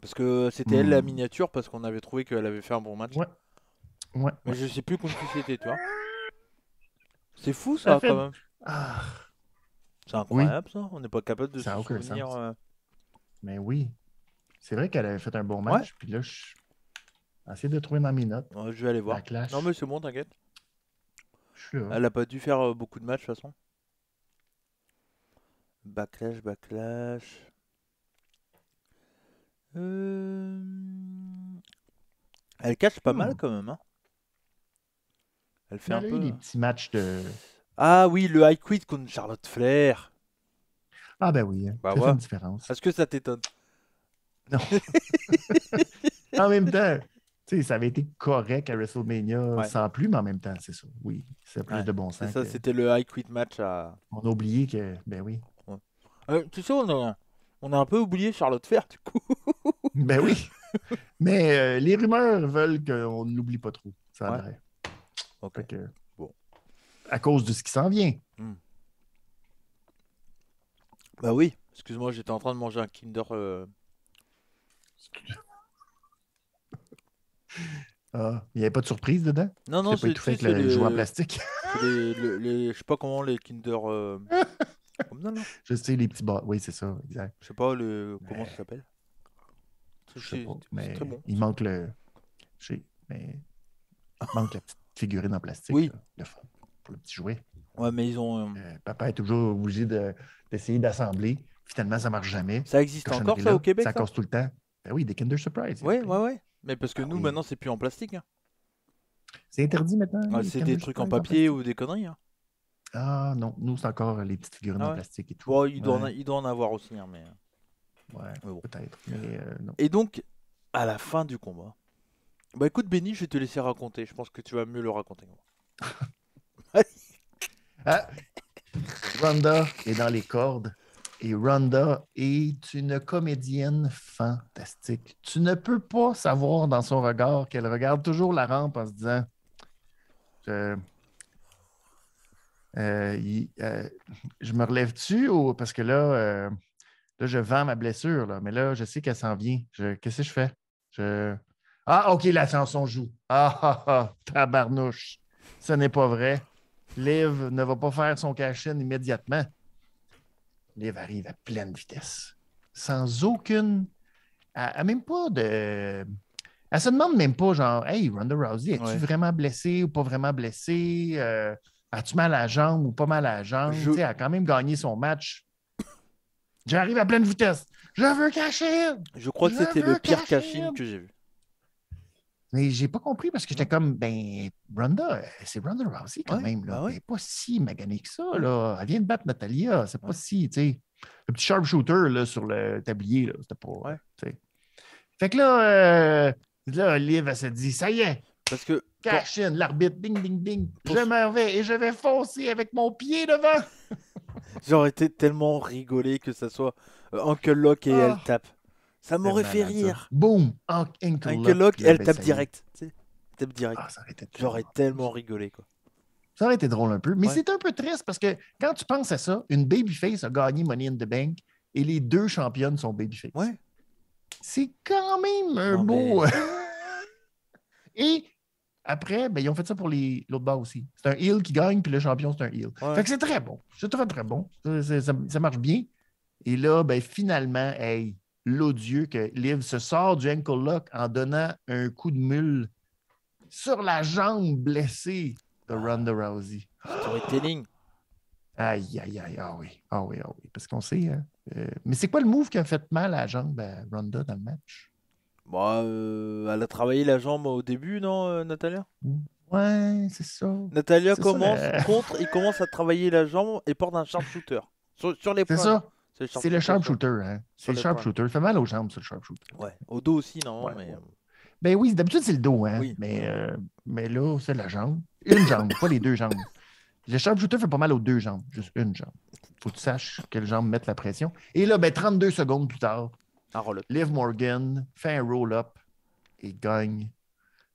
Parce que c'était elle la hmm. miniature, parce qu'on avait trouvé qu'elle avait fait un bon match. Ouais. ouais Mais je sais plus contre qui c'était, toi. C'est fou ça, quand même. Ah. C'est incroyable ça, on n'est pas capable de ça se souvenir. Euh, mais oui. C'est vrai qu'elle avait fait un bon match, puis là, je. de trouver ma mes notes. je vais aller voir. Non, mais c'est bon, t'inquiète. Elle a pas dû faire euh, beaucoup de matchs de toute façon. Backlash, backlash. Euh, elle cache pas mal hmm. quand même. Hein. Elle fait bah un peu. des petits matchs de. Ah oui, le high quit contre Charlotte Flair. Ah ben oui, C'est bah une différence. Est-ce que ça t'étonne Non. en même temps, ça avait été correct à WrestleMania sans plus, mais en même temps, c'est ça. Oui, c'est plus de bon sens. ça, c'était le high quit match à. On a oublié que, ben oui, tout euh, tu on a, un peu oublié Charlotte Fer, du coup. ben oui. Mais euh, les rumeurs veulent qu'on ne l'oublie pas trop. Ça bon. À cause de ce qui s'en vient. Hmm. Ben oui. Excuse-moi, j'étais en train de manger un Kinder. Euh. Ah, il n'y avait pas de surprise dedans? Non, non, c'est pas tout avec le jouet en plastique. je sais pas comment les Kinder. Je sais, les petits bas. Oui, c'est ça, exact. Je sais pas le... comment ça s'appelle. C'est mais... Il manque le. Je sais, mais. Il manque la petite figurine en plastique. le pour le petit jouet. Ouais, mais ils ont. Euh, euh, papa est toujours obligé d'essayer d'assembler. Finalement, ça marche jamais. Ça existe encore, ça, au Québec? Ça, tout le temps. Ben oui, des Kinder Surprise. Oui, oui, oui. Mais parce que ah nous, maintenant, maintenant, c'est plus en plastique. Hein. C'est interdit maintenant. c'est des trucs en papier ou des conneries. Hein. Ah non, nous, c'est encore euh, les petites figurines en ah plastique et tout. il, doit en, avoir aussi, hein, mais. Euh, ouais, peut-être. Euh, et donc, à la fin du combat. Bah écoute, Benny, je vais te laisser raconter. Je pense que tu vas mieux le raconter que moi. ah, Rhonda est dans les cordes. Et Rhonda est une comédienne fantastique. Tu ne peux pas savoir dans son regard qu'elle regarde toujours la rampe en se disant. Euh, euh, je me relève-tu parce que euh, là, je vends ma blessure, mais là, je sais qu'elle s'en vient. Qu'est-ce que je fais? Ah, OK, la chanson joue. Ah, ah, ah, tabarnouche. Ce n'est pas vrai. Liv ne va pas faire son cash immédiatement. Liv arrive à pleine vitesse, sans aucune. Elle même pas de. Elle se demande même pas, genre, Hey, Ronda Rousey, es-tu vraiment blessée ou pas vraiment blessée? As-tu mal à la jambe ou pas mal à la jambe? Je... Elle a quand même gagné son match. J'arrive à pleine vitesse. Je veux cacher. Je crois que c'était le pire caching que j'ai vu. Mais j'ai pas compris parce que j'étais comme, ben, Ronda, c'est Ronda Rousey quand même. Là. Bah elle n'est pas si maganée que ça. Là. Elle vient de battre Natalia. C'est pas si, tu sais. Le petit sharpshooter là, sur le tablier, c'était pas. Fait que là, euh, là, Olive, elle se dit, ça y est. Parce que Cash l'arbitre, ding, ding, ding. Je m'en vais et je vais foncer avec mon pied devant. J'aurais été tellement rigolé que ça soit euh, Uncle Lock et elle tape. Ça m'aurait fait rire. Boum, Uncle, Uncle et elle tape direct. Tape ah, direct. J'aurais tellement rigolé. quoi. Ça aurait été drôle un peu. Mais c'est un peu triste parce que quand tu penses à ça, une babyface a gagné Money in the Bank et les deux championnes sont babyface. C'est quand même un beau. Euh, et après, ben, ils ont fait ça pour l'autre bas aussi. C'est un heel qui gagne, puis le champion, c'est un heel. Fait que c'est très bon. C'est très, très bon. Ça, marche bien. Et là, ben, finalement, hey, l'odieux que Liv se sort du ankle lock en donnant un coup de mule sur la jambe blessée de Ronda Rousey. storytelling. Aïe, aïe, aïe, ah oui, ah oui, ah oui. Parce qu'on sait, hein. euh, mais c'est quoi le move qui a fait mal à la jambe à Ronda dans le match? Bah, euh, elle a travaillé la jambe au début, non, Nathalie euh, Natalia Ouais, c'est ça. Natalia commence contre, il commence à travailler la jambe et porte un sharpshooter. Sur, sur les points. C'est ça. C'est le sharpshooter. Hein. C'est le sharpshooter. Il fait mal aux jambes, c'est le sharpshooter. Ouais, au dos aussi, non mais... Euh, ben oui, d'habitude, c'est le dos. Hein. Mais, euh, mais là, c'est la jambe. Une jambe, pas les deux jambes. Le sharpshooter fait pas mal aux deux jambes, juste une jambe. Faut que tu saches quelle jambes mettent la pression. Et là, ben, 32 secondes plus tard, Liv Morgan fait un roll-up et gagne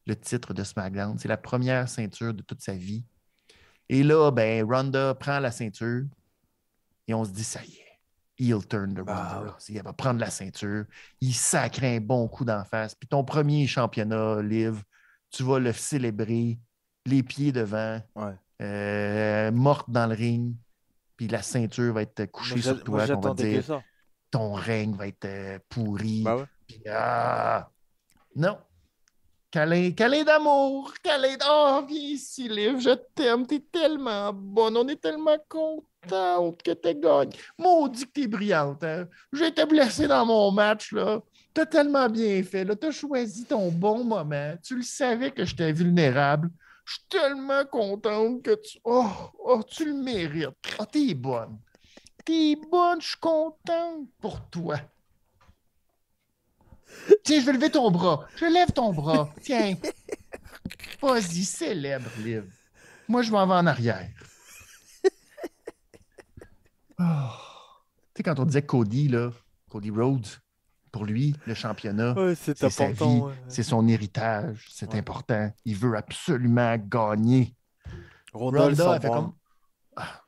le titre de SmackDown. C'est la première ceinture de toute sa vie. Et là, ben, Ronda prend la ceinture et on se dit, ça y est, il turn the va prendre la ceinture, il sacre un bon coup d'en face. Puis ton premier championnat, Liv, tu vas le célébrer, les pieds devant, euh, morte dans le ring, puis la ceinture va être couchée sur toi. on va dire, ton règne va être euh, pourri. Ben ah, non. Calais d'amour, Calais d'amour. Oh, viens ici, Liv, je t'aime, t'es tellement bonne, on est tellement contente que tu gagnes. Maudit que t'es brillante. Hein. J'ai été blessé dans mon match, là. T'as tellement bien fait, Tu T'as choisi ton bon moment. Tu le savais que j'étais vulnérable. Je suis tellement contente que tu. Oh, oh tu le mérites. Oh, t'es bonne t'es bonne, je suis content pour toi. Tiens, je vais lever ton bras. Je lève ton bras. Tiens. Vas-y, célèbre, Liv. Moi, je m'en vais en arrière. Ah. Tu sais, quand on disait Cody, là, Cody Rhodes, pour lui, le championnat, c'est important. C'est son héritage, c'est important. Il veut absolument gagner. Ronda, Ronda fait comme... Ah,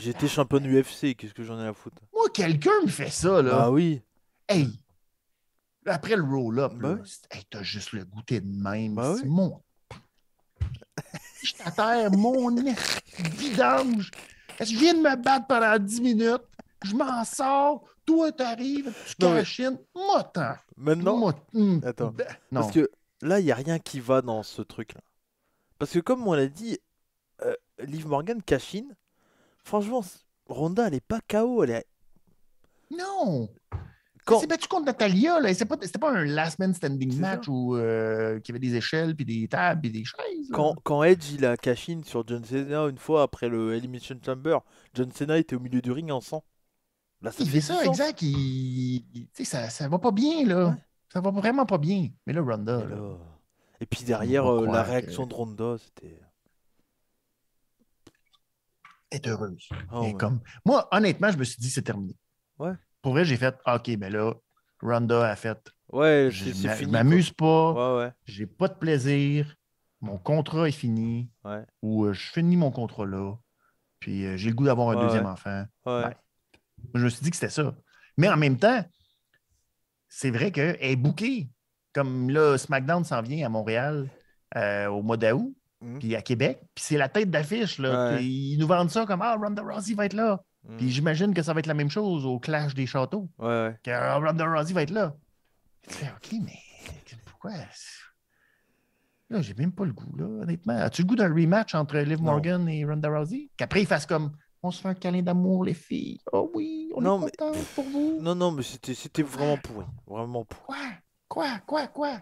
J'étais champion UFC, qu'est-ce que j'en ai à foutre? Moi, quelqu'un me fait ça, là. Ah oui. Hey! Après le roll-up, ben hey, t'as juste le goûter de même. Ben c'est mon. Je t'attends, mon vidange. Je viens de me battre pendant 10 minutes. Je m'en sors. Toi, t'arrives. Tu cachines. Moi, t'en. Hmm. Maintenant. Attends. Ben, Parce que là, il n'y a rien qui va dans ce truc-là. Parce que, comme on l'a dit, euh, Liv Morgan cachine Franchement, Ronda, elle est pas KO. Elle est... Non! Quand... Elle s'est battue contre Natalia. Là. C'était, pas, pas un last man standing match où euh, il y avait des échelles, puis des tables, puis des chaises. Quand, quand, Edge il a cachine sur John Cena une fois après le Elimination Chamber, John Cena était au milieu du ring en sang. il fait, ça, exact. Ça, ça va pas bien. là. Ça va vraiment pas bien. Mais là, Ronda. Et, puis derrière, euh, la réaction euh, de Ronda, c'était heureuse. Oh, et comme... Moi, honnêtement, je me suis dit, c'est terminé. Pour vrai, j'ai fait, OK, mais ben là, Ronda a fait. Ouais, je m'amuse pas. J'ai pas de plaisir. Mon contrat est fini. Ou euh, je finis mon contrat là. Puis euh, j'ai le goût d'avoir un deuxième enfant. je me suis dit que c'était ça. Mais en même temps, c'est vrai que est bookée. Comme là, SmackDown s'en vient à Montréal euh, au mois d'août. Mm. puis à Québec. Puis c'est la tête d'affiche. là. Ils nous vendent ça comme Ah, Ronda Rousey va être là. Mm. Puis j'imagine que ça va être la même chose au Clash des Châteaux. Ouais, ouais. Que ah, Ronda Rousey va être là. fais OK, mais pourquoi Là, j'ai même pas le goût, là, honnêtement. As-tu le goût d'un rematch entre Liv Morgan et Ronda Rousey Qu'après, ils fassent comme on se fait un câlin d'amour, les filles. Oh oui, on est mais... pour vous. Non, non, mais c'était, c'était vraiment pourri. Vraiment pourri. Quoi Quoi Quoi Quoi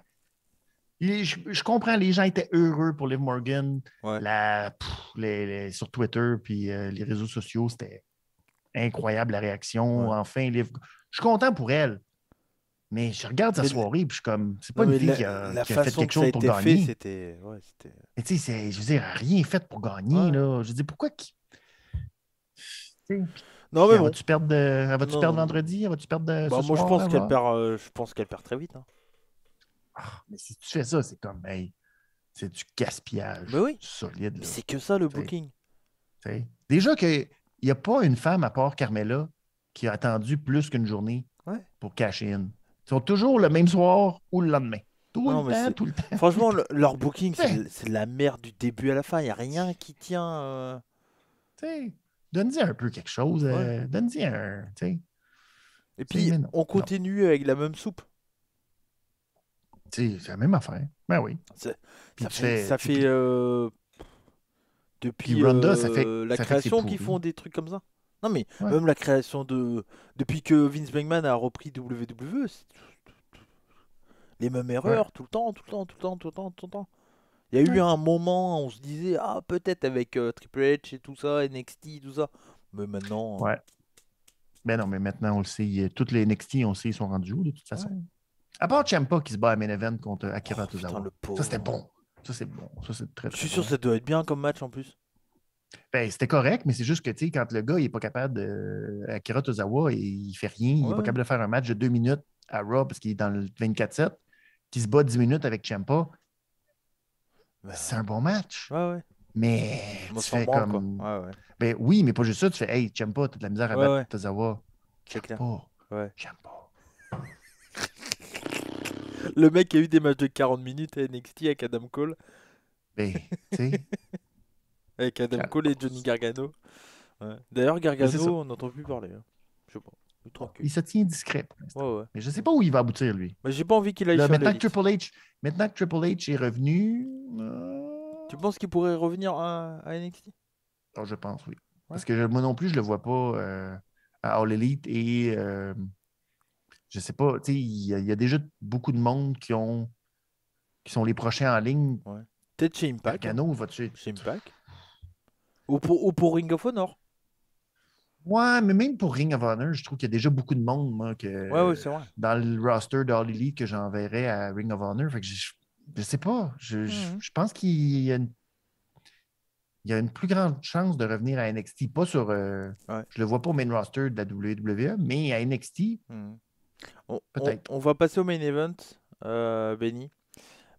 je, comprends, les gens étaient heureux pour Liv Morgan. sur Twitter, puis euh, les réseaux sociaux, c'était incroyable la réaction. Enfin, Liv... Je suis content pour elle. Mais je regarde sa soirée, puis je suis comme, c'est pas une fille qui a, fait quelque chose pour gagner. Mais tu sais, je veux dire, rien fait pour gagner. Là. Je veux dire, pourquoi. Non, mais bon. Elle va-tu perdre, va-tu perdre vendredi? tu Moi, je pense, qu'elle perd, euh, je pense qu'elle perd très vite. Hein. Ah, mais si tu fais ça, c'est comme, c'est du gaspillage ben solide. C'est que ça, le booking. Déjà qu'il n'y a pas une femme, à part Carmela, qui a attendu plus qu'une journée pour cash in. Ils sont toujours le même soir ou le lendemain. Tout, le, temps, tout le temps, Franchement, leur booking, c'est, la merde du début à la fin. Il n'y a rien qui tient. Euh. donne-y un peu quelque chose. Euh, donne-y un. Et puis, on continue avec la même soupe. C'est la même affaire. Ben oui. Ça, fait, euh, depuis euh, la création qu'ils font des trucs comme ça. Non mais même la création de depuis que Vince McMahon a repris WWE, c'est les mêmes erreurs tout le temps, tout le temps, tout le temps, tout le temps, tout le temps. Il y a eu un moment, où on se disait ah peut-être avec euh, Triple H et tout ça, NXT tout ça, mais maintenant. Ouais. Ben non, mais maintenant on le sait, toutes les NXT on le sait ils sont rendus où de toute façon. À part Champa qui se bat à main event contre Akira oh, Tozawa. ça, c'était bon. Ça, c'est bon. Ça, c'est très, très, Je suis sûr que ça doit être bien comme match en plus. Ben, c'était correct, mais c'est juste que, tu sais, quand le gars, il n'est pas capable de. Akira Tozawa, il fait rien. Il n'est pas capable de faire un match de deux minutes à Raw parce qu'il est dans le 24-7, qui se bat 10 minutes avec Champa. Ben, c'est un bon match. Mais tu fais comme. Ben oui, mais pas juste ça. Tu fais, hey, Champa, t'as de la misère à battre Tozawa. Ouais. Champa. le mec a eu des matchs de 40 minutes à NXT avec Adam Cole. Mais, avec Adam Cole et Johnny Gargano. D'ailleurs, Gargano, on n'entend plus parler. Hein. Je sais pas. Il se tient discret. Mais je ne sais pas où il va aboutir, lui. Mais j'ai pas envie qu'il aille maintenant, que Triple H, maintenant que Triple H est revenu. Euh, tu penses qu'il pourrait revenir à, NXT oh, Je pense, oui. Parce que moi non plus, je le vois pas euh, à All Elite et. Euh, je sais pas, il y, a déjà beaucoup de monde qui ont qui sont les prochains en ligne. Peut-être chez Impact. Hein. Impact. Ou pour, Ring of Honor. Ouais, mais même pour Ring of Honor, je trouve qu'il y a déjà beaucoup de monde moi, que, dans le roster d'Holly League que j'enverrais à Ring of Honor. Fait que je, je sais pas. Je, mhm. pense qu'il y a une y a une plus grande chance de revenir à NXT. Pas sur. Euh, je le vois pas au main roster de la WWE, mais à NXT, mhm. On, va passer au main event, euh, Benny.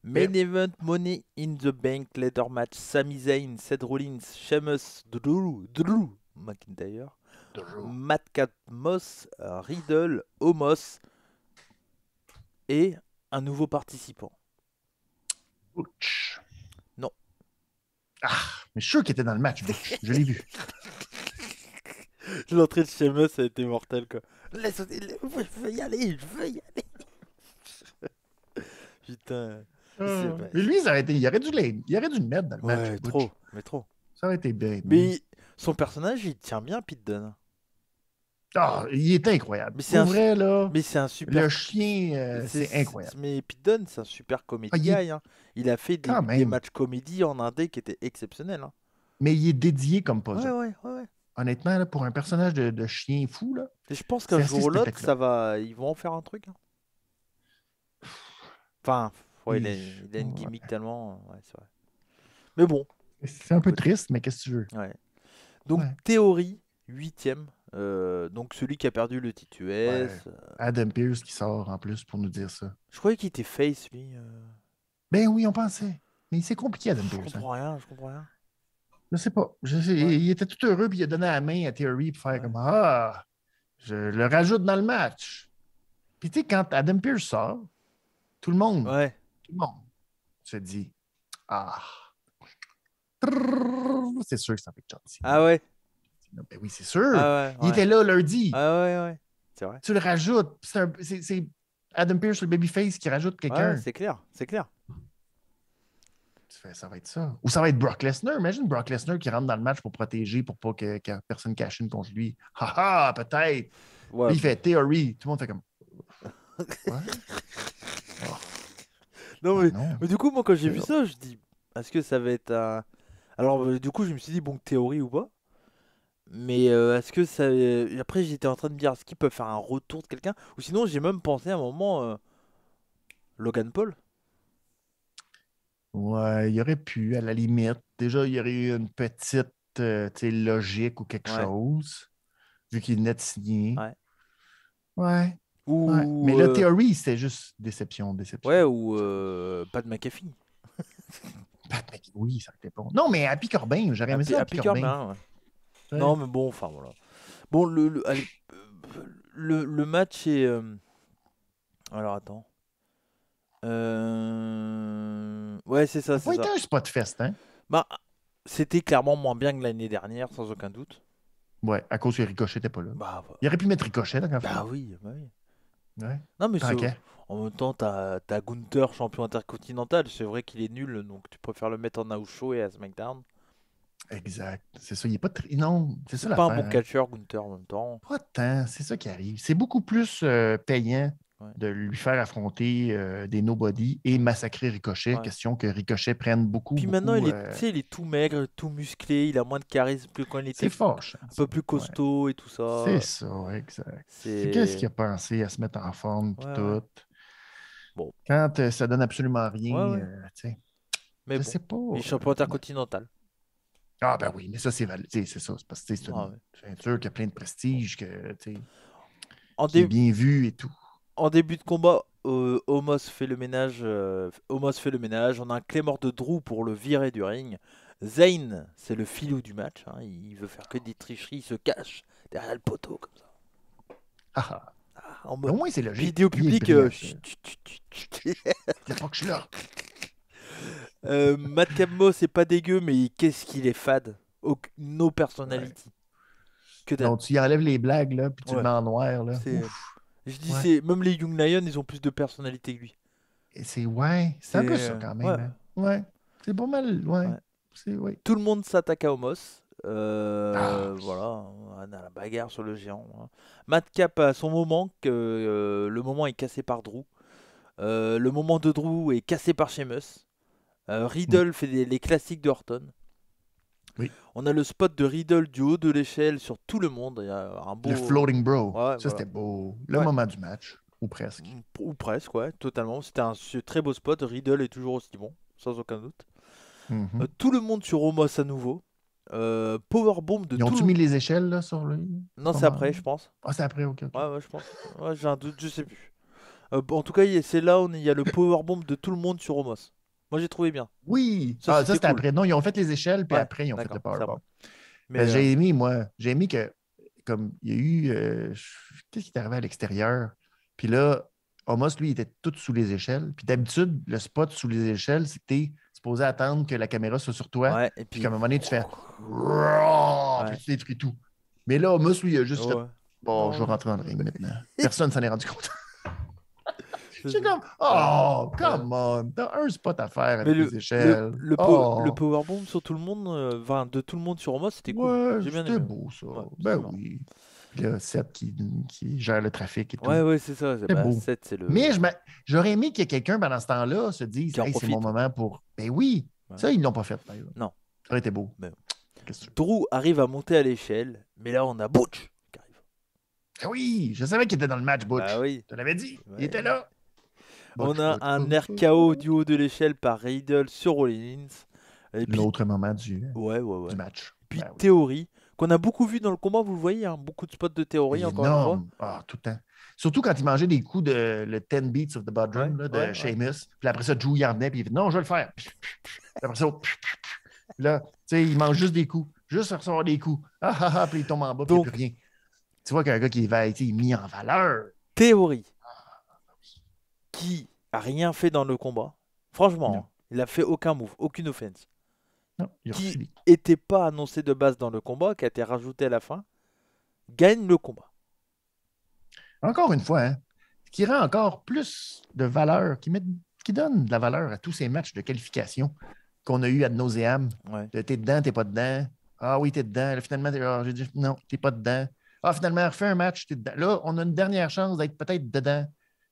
Main event Money in the Bank Later Match Sami Zayn, Seth Rollins, Sheamus, Drew, Drew McIntyre, Matt Moss, euh, Riddle, Omos et un nouveau participant. Ouch. Non. Ah, mais je suis sûr qu'il était dans le match. je l'ai vu. L'entrée de Sheamus a été mortelle quoi. Laisse, je veux y aller, je veux y aller. Putain. Ah, mais lui, il aurait il aurait dû les, il aurait dû le mettre dans le ouais, match. Trop, mais trop. Ça aurait été bien. Mais son personnage, il tient bien Pete Dunne. Ah, il est incroyable. c'est un vrai là. Mais c'est un super. Le chien, euh, c'est incroyable. Mais Pete Dunne, c'est un super comédien. Ah, hein. il... a fait des, matchs comédie en Inde qui étaient exceptionnels. Hein. Mais il est dédié comme pas. Ouais, ouais, ouais, ouais honnêtement, pour un personnage de, chien fou, là, je pense qu'un jour ou ça va, ils vont en faire un truc. Hein. Enfin, il, a, une gimmick tellement. vrai. Mais bon. C'est un peu triste, mais qu'est-ce que tu veux? Donc, théorie, huitième. Euh, donc, celui qui a perdu le titre US. Euh, Adam Pierce qui sort en plus pour nous dire ça. Je croyais qu'il était face, lui. Euh. Ben oui, on pensait. Mais c'est compliqué, Adam Pierce. Je hein. je comprends rien. Je sais pas. Je sais, Il était tout heureux, puis il a donné la main à Theory pour faire comme Ah, je le rajoute dans le match. Puis tu sais, quand Adam Pierce sort, tout le monde, tout le monde se dit Ah, c'est sûr que c'est un John Cena. Ah ouais? Ben oui, c'est sûr. Ah il était là lundi. Ah ouais, ouais. vrai. Tu le rajoutes. C'est Adam Pierce, le babyface, qui rajoute quelqu'un. c'est clair, c'est clair ça va être ça. Ou ça va être Brock Lesnar. Imagine Brock Lesnar qui rentre dans le match pour protéger, pour pas que, personne cache une contre lui. ha peut-être. Il fait théorie Tout le monde fait comme. Ah, non, mais, du coup, moi, quand j'ai vu ça, je dis, est-ce que ça va être un. Alors, euh, du coup, je me suis dit, bon, théorie ou pas. Mais euh, est-ce que ça. Euh, après, j'étais en train de dire, est-ce qu'ils peuvent faire un retour de quelqu'un Ou sinon, j'ai même pensé à un moment. Logan Paul Ouais, il aurait pu, à la limite. Déjà, il y aurait eu une petite euh, logique ou quelque chose, vu qu'il venait de signé. Ouais. Ouais. Mais la euh, théorie, c'est c'était juste déception, déception. Ouais, ou euh, de McAfee. de McAfee, oui, ça était Non, mais Happy Corbin, j'aurais aimé ça. Happy, Corbin. Non, mais bon, enfin, voilà. Bon, le, le, euh, le match est. Alors, attends. Euh, ouais, c'est ça. C'est un spot fest, hein? Bah, c'était clairement moins bien que l'année dernière, sans aucun doute. Ouais, à cause que Ricochet n'était pas là. Bah, il aurait pu mettre Ricochet, Bah oui, bah oui. Non, mais En même temps, t'as as Gunther, champion intercontinental. C'est vrai qu'il est nul, donc tu préfères le mettre en show et à SmackDown. Exact. C'est ça. Il est pas c'est ça la Pas un bon hein. catcheur, Gunther, en même temps. Pas C'est ça qui arrive. C'est beaucoup plus euh, payant de lui faire affronter euh, des nobody et massacrer Ricochet. Question que Ricochet prenne beaucoup. Puis maintenant, euh, il, est, tout maigre, tout musclé, il a moins de charisme plus quand il fort, un peu plus costaud et tout ça. C'est ça, exact. Qu'est-ce qui qu'il a pensé à se mettre en forme et tout? Bon. Quand euh, ça donne absolument rien, mais je sais pas. Il est champion Ah ben oui, mais ça c'est validé, c'est ça. C'est parce que c'est ah une ceinture qui a plein de prestige, que, est bien vu et tout en début de combat, euh, Homos fait le ménage. Euh, Homos fait le ménage. On a un clé mort de Drew pour le virer du ring. Zayn, c'est le filou du match. Hein. Il veut faire que des tricheries. Il se cache derrière le poteau comme ça. Ah, ah. ah en Vidéo publique. Euh, que je Matt c'est pas dégueu, mais qu'est-ce qu'il est fade. No personality. tu y enlèves les blagues là, puis tu mets en noir là. C'est... Je dis, même les Young Lions, ils ont plus de personnalité que lui. C'est ouais, c'est un peu ça quand euh, même. Hein. Ouais, c'est pas mal. Tout le monde s'attaque à Homos. Euh, ah, voilà, on a la bagarre sur le géant. Hein. Madcap a son moment, que, euh, le moment est cassé par Drew. le moment de Drew est cassé par Sheamus. Riddle mm. fait les classiques de Horton. On a le spot de Riddle du haut de l'échelle sur tout le monde. Il un beau... Le floating bro. ça, c'était beau. Le moment du match, ou presque. Mm, ou presque, ouais, totalement. C'était un très beau spot. Riddle est toujours aussi bon, sans aucun doute. Mhm. Euh, tout le monde sur Omos à nouveau. Euh, powerbomb de Ils ont-tu mis les échelles sur lui Non, c'est après, je pense. Ah, c'est après, ok. Ouais, ouais, je pense. J'ai un doute, je sais plus. Euh, en tout cas, c'est là où il y a le powerbomb de tout le monde sur Omos. Moi, j'ai trouvé bien. Oui! Ça, ah, c'était, après. Non, ils ont fait les échelles, puis après, ils ont fait le powerbomb. Mais euh, euh, j'ai aimé, moi, j'ai aimé que, comme il y a eu. Euh, qu'est-ce qui est arrivé à l'extérieur? Puis là, Homos, lui, il était tout sous les échelles. Puis d'habitude, le spot sous les échelles, c'était supposé attendre que la caméra soit sur toi. et puis... comme à un moment donné, tu fais. tu détruis tout. Mais là, Homos, lui, il a juste fait. Bon, je rentre dans le ring maintenant. Personne s'en est rendu compte c'est comme, oh, ah, come ben. on, t'as un spot à faire avec les échelles. Le, oh. powerbomb sur tout le monde, euh, de tout le monde sur moi, c'était cool. c'était beau ça. Ouais, ben Il oui. Le 7 qui, qui, gère le trafic et tout. Ouais, ouais, c'est ça. C'est bah, le... Mais j'aurais aimé qu'il y ait quelqu'un pendant ce temps-là se dise, c'est mon moment pour. Ben oui, ça, ils l'ont pas fait. non. Ça aurait été beau. Ben, Trou arrive à monter à l'échelle, mais là, on a Butch qui arrive. Ah oui, je savais qu'il était dans le match, Butch. Ah oui. Tu l'avais dit, il était là. Bah, On a un air KO du haut de l'échelle par Riddle sur Rollins. L'autre moment du, match. Puis ben Théorie, qu'on a beaucoup vu dans le combat, vous le voyez, hein, beaucoup de spots de Théorie, encore une fois. Ah, tout le temps. Surtout quand il mangeait des coups de le 10 beats of the bad de Sheamus. Puis après ça, Drew, il puis il dit non, je vais le faire. Puis après ça, là, tu sais, il mange juste des coups. Juste recevoir des coups. Ah, ah, ah, puis il tombe en bas, puis il plus rien. Tu vois qu'un gars qui va être mis en valeur. Théorie, qui a rien fait dans le combat. Franchement, il n'a fait aucun move, aucune offense. qui n'était pas annoncé de base dans le combat, qui a été rajouté à la fin, gagne le combat. Encore une fois, ce hein, qui rend encore plus de valeur, qui, donne de la valeur à tous ces matchs de qualification qu'on a eu à nauseam. Ouais. T'es dedans, t'es pas dedans. Ah oui, t'es dedans. finalement, ah, j'ai dit non, t'es pas dedans. Ah, finalement, refais un match, t'es dedans. Là, on a une dernière chance d'être peut-être dedans.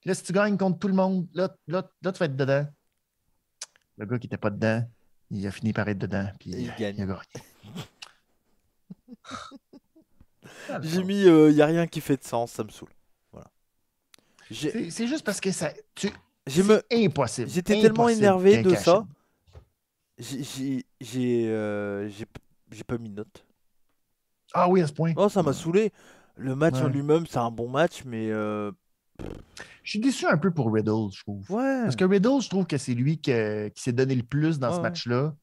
Là, si tu gagnes contre tout le monde, là, là, tu vas être dedans. Le gars qui n'était pas dedans, il a fini par être dedans. Puis il, gagne. a gagné. J'ai ah, mis, il euh, n'y a rien qui fait de sens, ça me saoule. Voilà. C'est juste parce que ça. Tu... C'est me... impossible. J'étais tellement énervé de ça. Euh, j'ai pas mis de note. Ah oui, à ce point. Oh, ça m'a saoulé. Le match en lui-même, c'est un bon match, mais. Euh, je suis déçu un peu pour Riddles, je trouve. Parce que Riddles, je trouve que c'est lui qui s'est donné le plus dans ce match-là.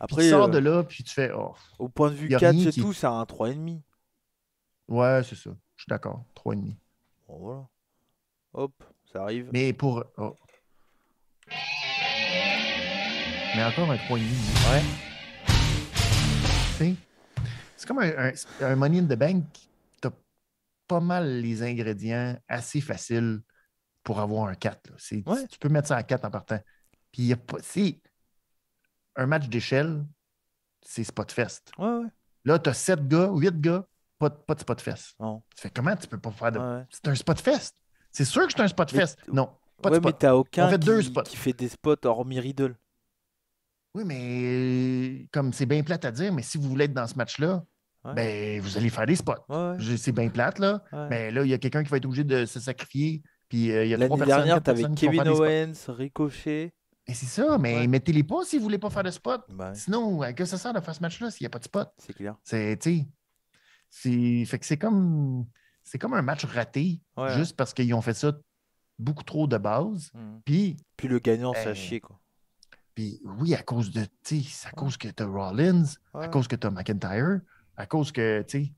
Après, tu sors euh, de là, puis tu fais. Oh, au point de vue 4, c'est tout, c'est un 3,5. Ouais, c'est ça. Je suis d'accord. 3,5. voilà. Hop, ça arrive. Mais pour. Oh. Mais encore un 3,5. Ouais. C'est, c'est comme un, un, Money in the Bank. T'as pas mal les ingrédients assez faciles pour avoir un 4. Tu peux mettre ça à 4 en partant. Puis y a pas, si un match d'échelle, c'est spot fest. Là, tu as 7 gars, 8 gars, pas, de spot fest. Tu fais comment tu peux pas faire de. C'est un spot fest. C'est sûr que c'est un spot fest. Non, pas de spot. Mais t'as aucun qui, fait des spots hormis Riddle. Oui, mais comme c'est bien plate à dire, mais si vous voulez être dans ce match-là, ben, vous allez faire des spots. C'est bien plate, là. Mais là, il y a quelqu'un qui va être obligé de se sacrifier puis euh, il y a L'année dernière, t'avais Kevin Owens, Ricochet. Mais c'est ça, mais mettez-les pas si vous voulez pas faire de spot. Ben. Sinon, euh, que ça sert de faire ce match-là s'il n'y a pas de spot? C'est clair. C'est, fait que c'est comme, c'est comme un match raté, juste parce qu'ils ont fait ça beaucoup trop de base. Hmm. Puis, puis le gagnant, ça euh, ben, chier, quoi. Puis oui, à cause de, tu à cause que t'as Rollins, à cause que t'as McIntyre, à cause que, tu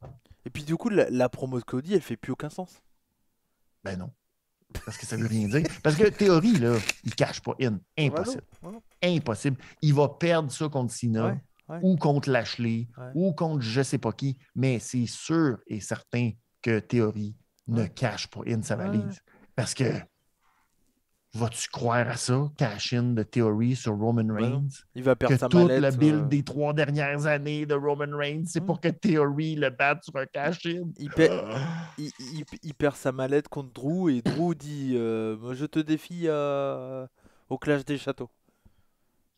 Et puis du coup, la, la, promo de Cody, elle fait plus aucun sens. Ben non. Parce que ça veut rien dire. Parce que théorie, là, il cache pas in. Impossible. Impossible. Il va perdre ça contre Sina ou contre Lashley ou contre je sais pas qui. Mais c'est sûr et certain que théorie ne cache pas in sa valise. Parce que Vas-tu croire à ça? cash de Theory sur Roman Reigns. il va perdre que toute mallette, le build des trois dernières années de Roman Reigns, c'est pour que Theory le batte sur un cash ah! Il, il, perd sa mallette contre Drew et Drew dit euh, Je te défie euh, au Clash des Châteaux.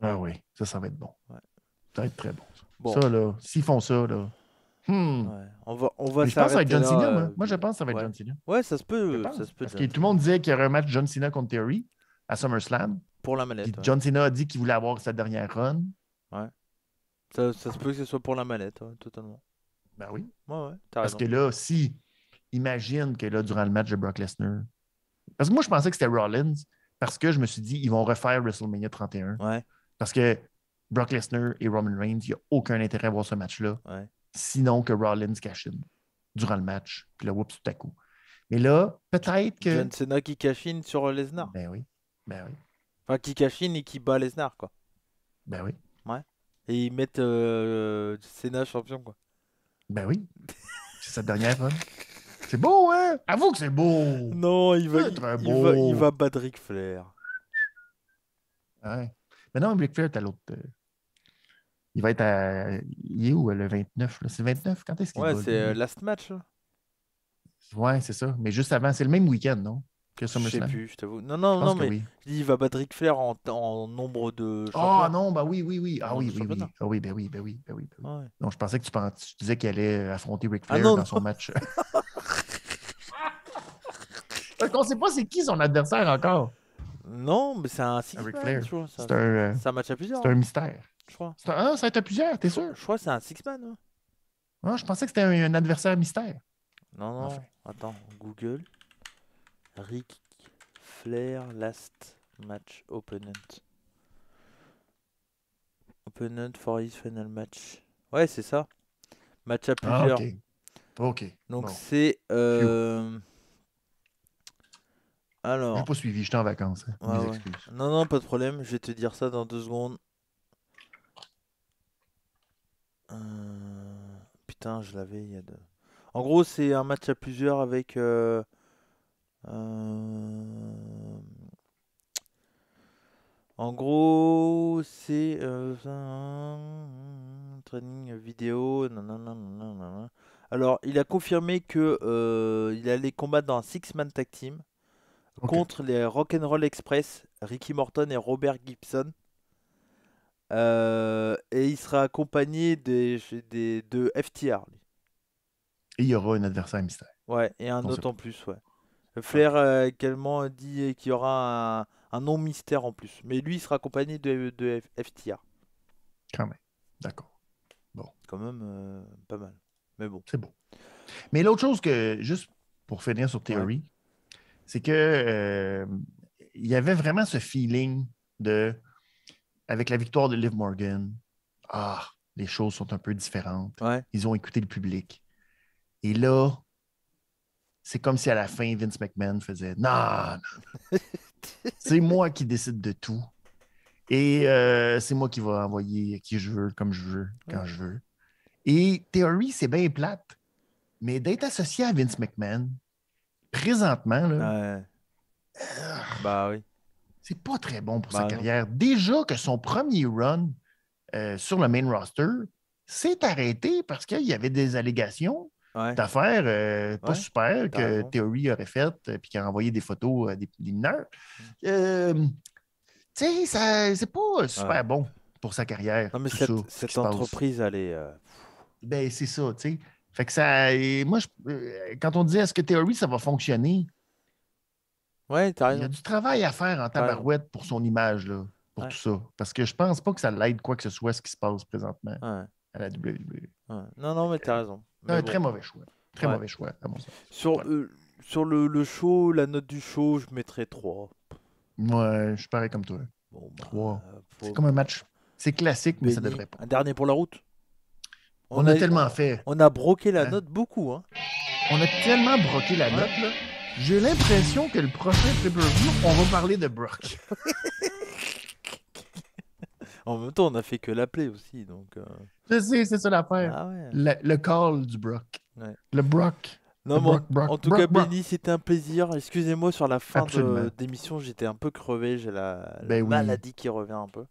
Ah oui, ça, ça va être bon. Ça va être très bon. bon. Ça, là, s'ils font ça, là. Hmm. On va, on va je pense que ça va être John Cena. Hein. Euh, moi, je pense que ça va être John Cena. Ouais, ça se peut. Ça se peut Parce que tout le monde disait qu'il y aurait un match John Cena contre Terry à SummerSlam. Pour la mallette. John Cena a dit qu'il voulait avoir sa dernière run. Ouais. Ça, ça se peut que ce soit pour la mallette, totalement. Ben oui. Parce que là, si, imagine que là, durant le match de Brock Lesnar. Parce que moi, je pensais que c'était Rollins, parce que je me suis dit, ils vont refaire WrestleMania 31. Ouais. Parce que Brock Lesnar et Roman Reigns, il n'y a aucun intérêt à voir ce match-là sinon que Rollins cash durant le match. Puis là, oups, tout à coup. Mais là, peut-être que. John Cena qui cash in sur Lesnar. Ben oui. Ben oui. Enfin, qui cash et qui bat Lesnar, quoi. Ben oui. Ouais. Et ils mettent euh, champion, quoi. Ben oui. C'est sa dernière fois. C'est beau, hein? Avoue que c'est beau! Non, il va, il, va, il battre Ric Flair. Ouais. Mais non, Ric Flair, t'as l'autre. Euh, il va être à. Il est où euh, le 29? C'est le 29? Quand est-ce qu'il Ouais, c'est le euh, last match. Là. Ouais, c'est ça. Mais juste avant, c'est le même week-end, non? Que ne sais plus, je t'avoue. Non, non, non, mais il va battre Ric Flair en, nombre de. Ah oh, non, bah oui, oui, oui. Ah oui, oui, oui. Ah oui, ben oui, ben oui, ben oui. Ben non, je pensais que tu, tu disais qu'il allait euh, affronter Ric ah Flair dans son match. On ne sait pas c'est qui son adversaire encore. Non, mais c'est un C'est un match à plusieurs. C'est un mystère je crois. Ah, ça a été plusieurs, t'es sûr? Je crois que c'est un six-man. Hein. je pensais que c'était un, adversaire mystère. Non, non. Attends, Google. Rick Flair last match opponent. Opponent for his final match. Ouais, c'est ça. Match à ah, plusieurs. ok. ok. Donc c'est. Euh... Alors. n'ai pas suivi, j'étais en vacances. Hein. Ah non, non, pas de problème. Je vais te dire ça dans deux secondes. Euh, putain, je l'avais il y a deux. En gros, c'est un match à plusieurs avec. Euh, euh, en gros, c'est. Training vidéo. Alors, il a confirmé que il allait combattre dans un six-man tag team contre les Rock'n'Roll Express, Ricky Morton et Robert Gibson. Euh, et il sera accompagné des, des, de FTR. Et il y aura un adversaire mystère. Ouais, et un autre en plus, ouais. Flair ah. euh, également dit qu'il y aura un, non nom mystère en plus. Mais lui, il sera accompagné de, de FTR. Quand même. D'accord. Bon. Quand même euh, pas mal. Mais bon. C'est bon. Mais l'autre chose que, juste pour finir sur Theory, c'est que il y avait vraiment ce feeling de avec la victoire de Liv Morgan, ah, les choses sont un peu différentes. Ils ont écouté le public. Et là, c'est comme si à la fin, Vince McMahon faisait Non, non, non. c'est moi qui décide de tout. Et euh, c'est moi qui vais envoyer qui je veux, comme je veux, quand je veux. Et Theory, c'est bien plate. Mais d'être associé à Vince McMahon, présentement, là. Euh, bah oui c'est pas très bon pour sa ben carrière. Déjà que son premier run euh, sur le main roster s'est arrêté parce qu'il y avait des allégations d'affaires euh, pas super que Theory aurait faites euh, puis qui a envoyé des photos des, mineurs. Mm. tu sais, c'est pas super bon pour sa carrière. cette, entreprise, elle est. Ben, c'est ça, tu sais. Fait que ça. Moi, quand on dit est-ce que Theory, ça va fonctionner, il y a du travail à faire en tabarouette pour son image, pour tout ça. Parce que je pense pas que ça l'aide quoi que ce soit ce qui se passe présentement à la WWE. Non, non, mais t'as raison. Euh, très mauvais choix. Très mauvais choix, Sur, euh, le, show, la note du show, je mettrais 3. Ouais, je suis comme toi. 3. Bah, C'est comme un match. C'est classique, mais ça ça devrait pas. Un dernier pour la route. On, a, tellement fait. On a broqué la hein? note beaucoup. Hein. On a tellement broqué la note, là. J'ai l'impression que le prochain pay on va parler de Brock. en même temps, on a fait que l'appeler aussi, donc. Euh. c'est ça l'affaire. Ah le, call du Brock. Le Brock. Non, en tout cas, Benny, c'était un plaisir. Excusez-moi sur la fin de d'émission, j'étais un peu crevé, j'ai la, ben maladie qui revient un peu.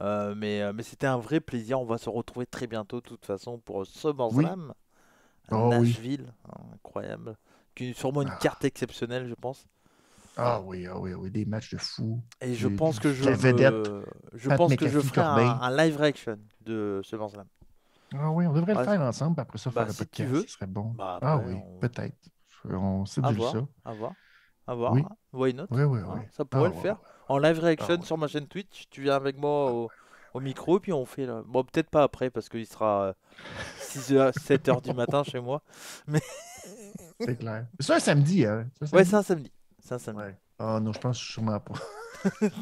Euh, mais euh, mais c'était un vrai plaisir. On va se retrouver très bientôt, de toute façon, pour ce Oui. Ah Nashville, hein, incroyable. sûrement une ah. carte exceptionnelle, je pense. Ah oui, ah oui, ah oui, des matchs de fou. Et je pense que je, vais ferai un, live reaction de ce Slam. Ah oui, on devrait le faire ensemble après ça faire bah, si un podcast, veux. ce serait bon. Bah, ah oui, peut-être. On sait déjà ça. À voir. À voir. Oui. Why not? Oui, oui, hein, ça ah pourrait le faire. En live reaction sur ma chaîne Twitch, tu viens avec moi au, au micro, puis on fait. là Bon, peut-être pas après, parce qu'il sera 6h, euh, 7h du matin chez moi. Mais... C'est clair. C'est un samedi, hein? ouais, c'est un samedi. C'est un samedi. Ouais. Oh non, je pense sûrement pas.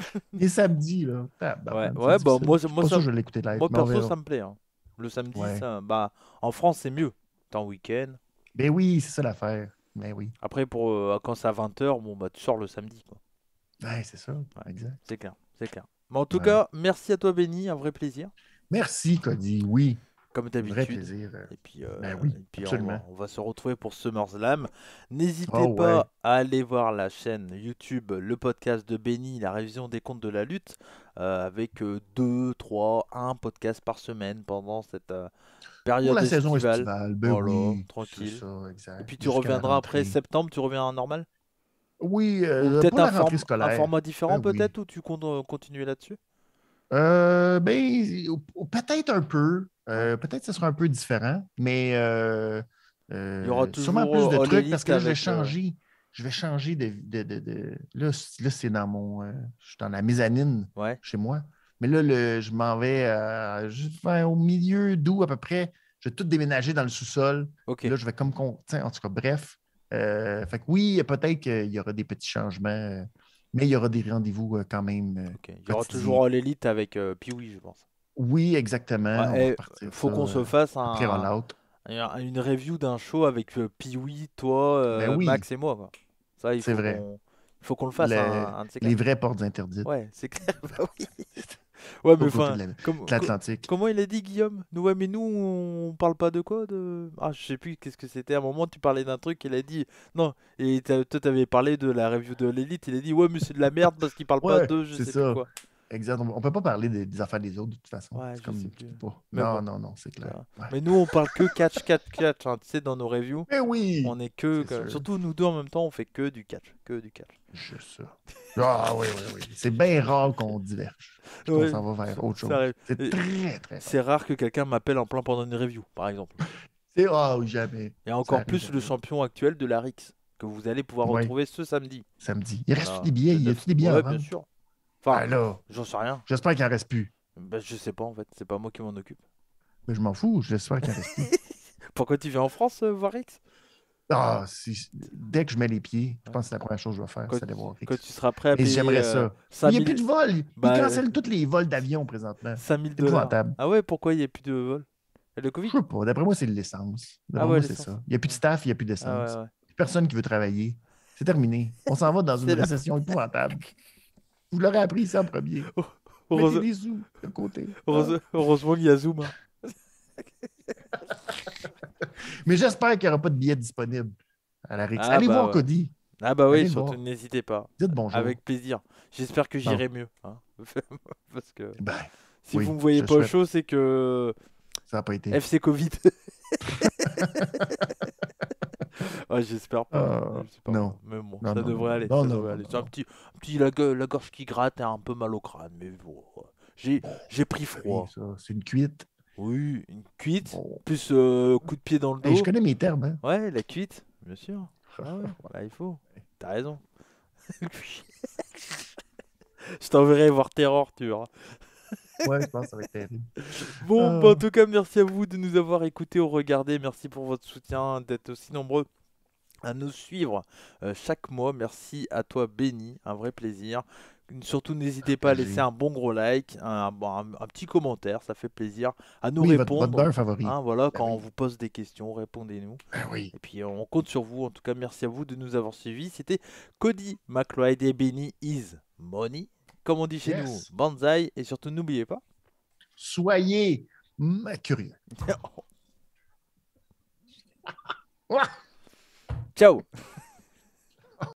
Les samedis, là. ouais, bon, moi, moi, ça, je l'écoutais live. Moi, perso, hein. ça me plaît. Hein. Le samedi, ça, bah, en France, c'est mieux. T'es en week-end. Mais oui, c'est ça l'affaire. Mais oui. Après, pour, euh, quand c'est à 20h, bon, bah, tu sors le samedi. Quoi. Ouais, c'est ça. exact. C'est clair. C'est clair. Mais en tout cas, merci à toi, Benny. Un vrai plaisir. Merci, Cody. Oui. Comme d'habitude. Euh, et puis, plaisir. Euh, ben oui, et puis on, va, se retrouver pour SummerSlam. N'hésitez oh, pas à aller voir la chaîne YouTube, le podcast de Benny, la révision des comptes de la lutte, euh, avec deux, 3, 1 podcast par semaine pendant cette période pour la saison estivale. Ben tranquille. et puis tu reviendras après septembre, tu reviens à normal oui, euh, peut-être un, format différent, ah peut-être, ou tu comptes euh, continuer là-dessus euh, ben, Peut-être un peu. Euh, peut-être que ce sera un peu différent, mais il y aura sûrement plus de trucs parce que là, je vais changer. Je vais changer de. Là, là c'est dans mon. je suis dans la mezzanine chez moi. Mais là, je m'en vais juste, au milieu d'où, à peu près. Je vais tout déménager dans le sous-sol. Là, je vais comme. En tout cas, bref. Euh, fait que oui, peut-être qu'il y aura des petits changements, euh, mais il y aura des rendez-vous euh, quand même. Il y aura toujours l'élite avec Piwi je pense. Oui, exactement. Il eh, faut qu'on se fasse un, une review d'un show avec Piwi toi, ben Max et moi. C'est vrai. Il faut qu'on le fasse. les vraies portes interdites. c'est clair. Bah Ouais, mais enfin, l'Atlantique. comment il a dit, Guillaume Nous, ouais, mais nous, on parle pas de quoi Ah, je sais plus qu'est-ce que c'était. À un moment, tu parlais d'un truc, il a dit. Non, et toi, t'avais parlé de la review de l'élite, il a dit, ouais, mais c'est de la merde parce qu'il parle pas de je sais pas quoi. Exact. On peut pas parler des, affaires des autres de toute façon. non, non, non, c'est clair. Mais nous, on parle que catch, catch, catch. Hein, tu sais, dans nos reviews. Mais oui! On est que. Surtout nous deux en même temps, on fait que du catch. Que du catch. Je sais. Ah oui, oui, oui. C'est bien rare qu'on diverge. on s'en va vers autre chose. C'est très, très C'est rare que quelqu'un m'appelle en plein pendant une review, par exemple. c'est rare ou jamais. Et encore plus le champion actuel de la Rix, que vous allez pouvoir retrouver ce samedi. Samedi. Il reste des billets. Il y a des billets ouais, bien sûr. Ah, j'en sais rien. J'espère qu'il en reste plus. Ben, je sais pas, en fait. C'est pas moi qui m'en occupe. Mais je m'en fous. J'espère qu'il en reste plus. Pourquoi tu viens en France euh, voir X ah, si... dès que je mets les pieds, je pense que c'est la première chose que je vais faire, c'est aller voir X. tu seras prêt à Et j'aimerais euh, ça. Il n'y a plus de vol. Ils bah, cancelle euh, tous les vols d'avion présentement. 5000 dollars. Ah ouais, pourquoi il n'y a plus de vol Le Covid Je sais pas. D'après moi, c'est l'essence. ah ouais, c'est ça. Il n'y a plus de staff, il n'y a plus ah d'essence. Personne qui veut travailler. C'est terminé. On s'en va dans une récession épouvantable. Vous l'aurez appris ça en premier. Mais Mettez les côté. Heureusement ah. qu'il y a Zoom. Hein. Mais j'espère qu'il n'y aura pas de billets disponibles à la ah, Allez bah voir Cody. Ah bah oui, surtout n'hésitez pas. Dites bonjour. Avec plaisir. J'espère que j'irai mieux. Hein. Parce que ben, si vous ne me voyez pas chaud, c'est que... Ça n'a pas été. FC Covid. ouais, j'espère euh, pas. non. Mais bon, ça devrait aller. ça C'est un petit, petit la, la, gorge qui gratte hein, un peu mal au crâne. Mais bon, j'ai, pris froid. c'est une cuite. Oui, une cuite, plus euh, coup de pied dans le dos. je connais mes termes. Hein. Ouais, la cuite, bien sûr. Ah voilà, il faut. T'as raison. je t'enverrai voir Terror, tu vois. Bon, en tout cas, merci à vous de nous avoir écoutés ou regardés. Merci pour votre soutien, d'être aussi nombreux à nous suivre euh, chaque mois. Merci à toi, Benny. Un vrai plaisir. Surtout, n'hésitez pas à laisser un bon gros like, un, petit commentaire, ça fait plaisir. À nous répondre. Votre, hein, voilà, ben quand on vous pose des questions, répondez-nous. Ben et puis, on compte sur vous. En tout cas, merci à vous de nous avoir suivis. C'était Cody McLeod et Benny Is Money comme on dit chez nous, Banzai. Et surtout, n'oubliez pas. Soyez curieux. Ciao.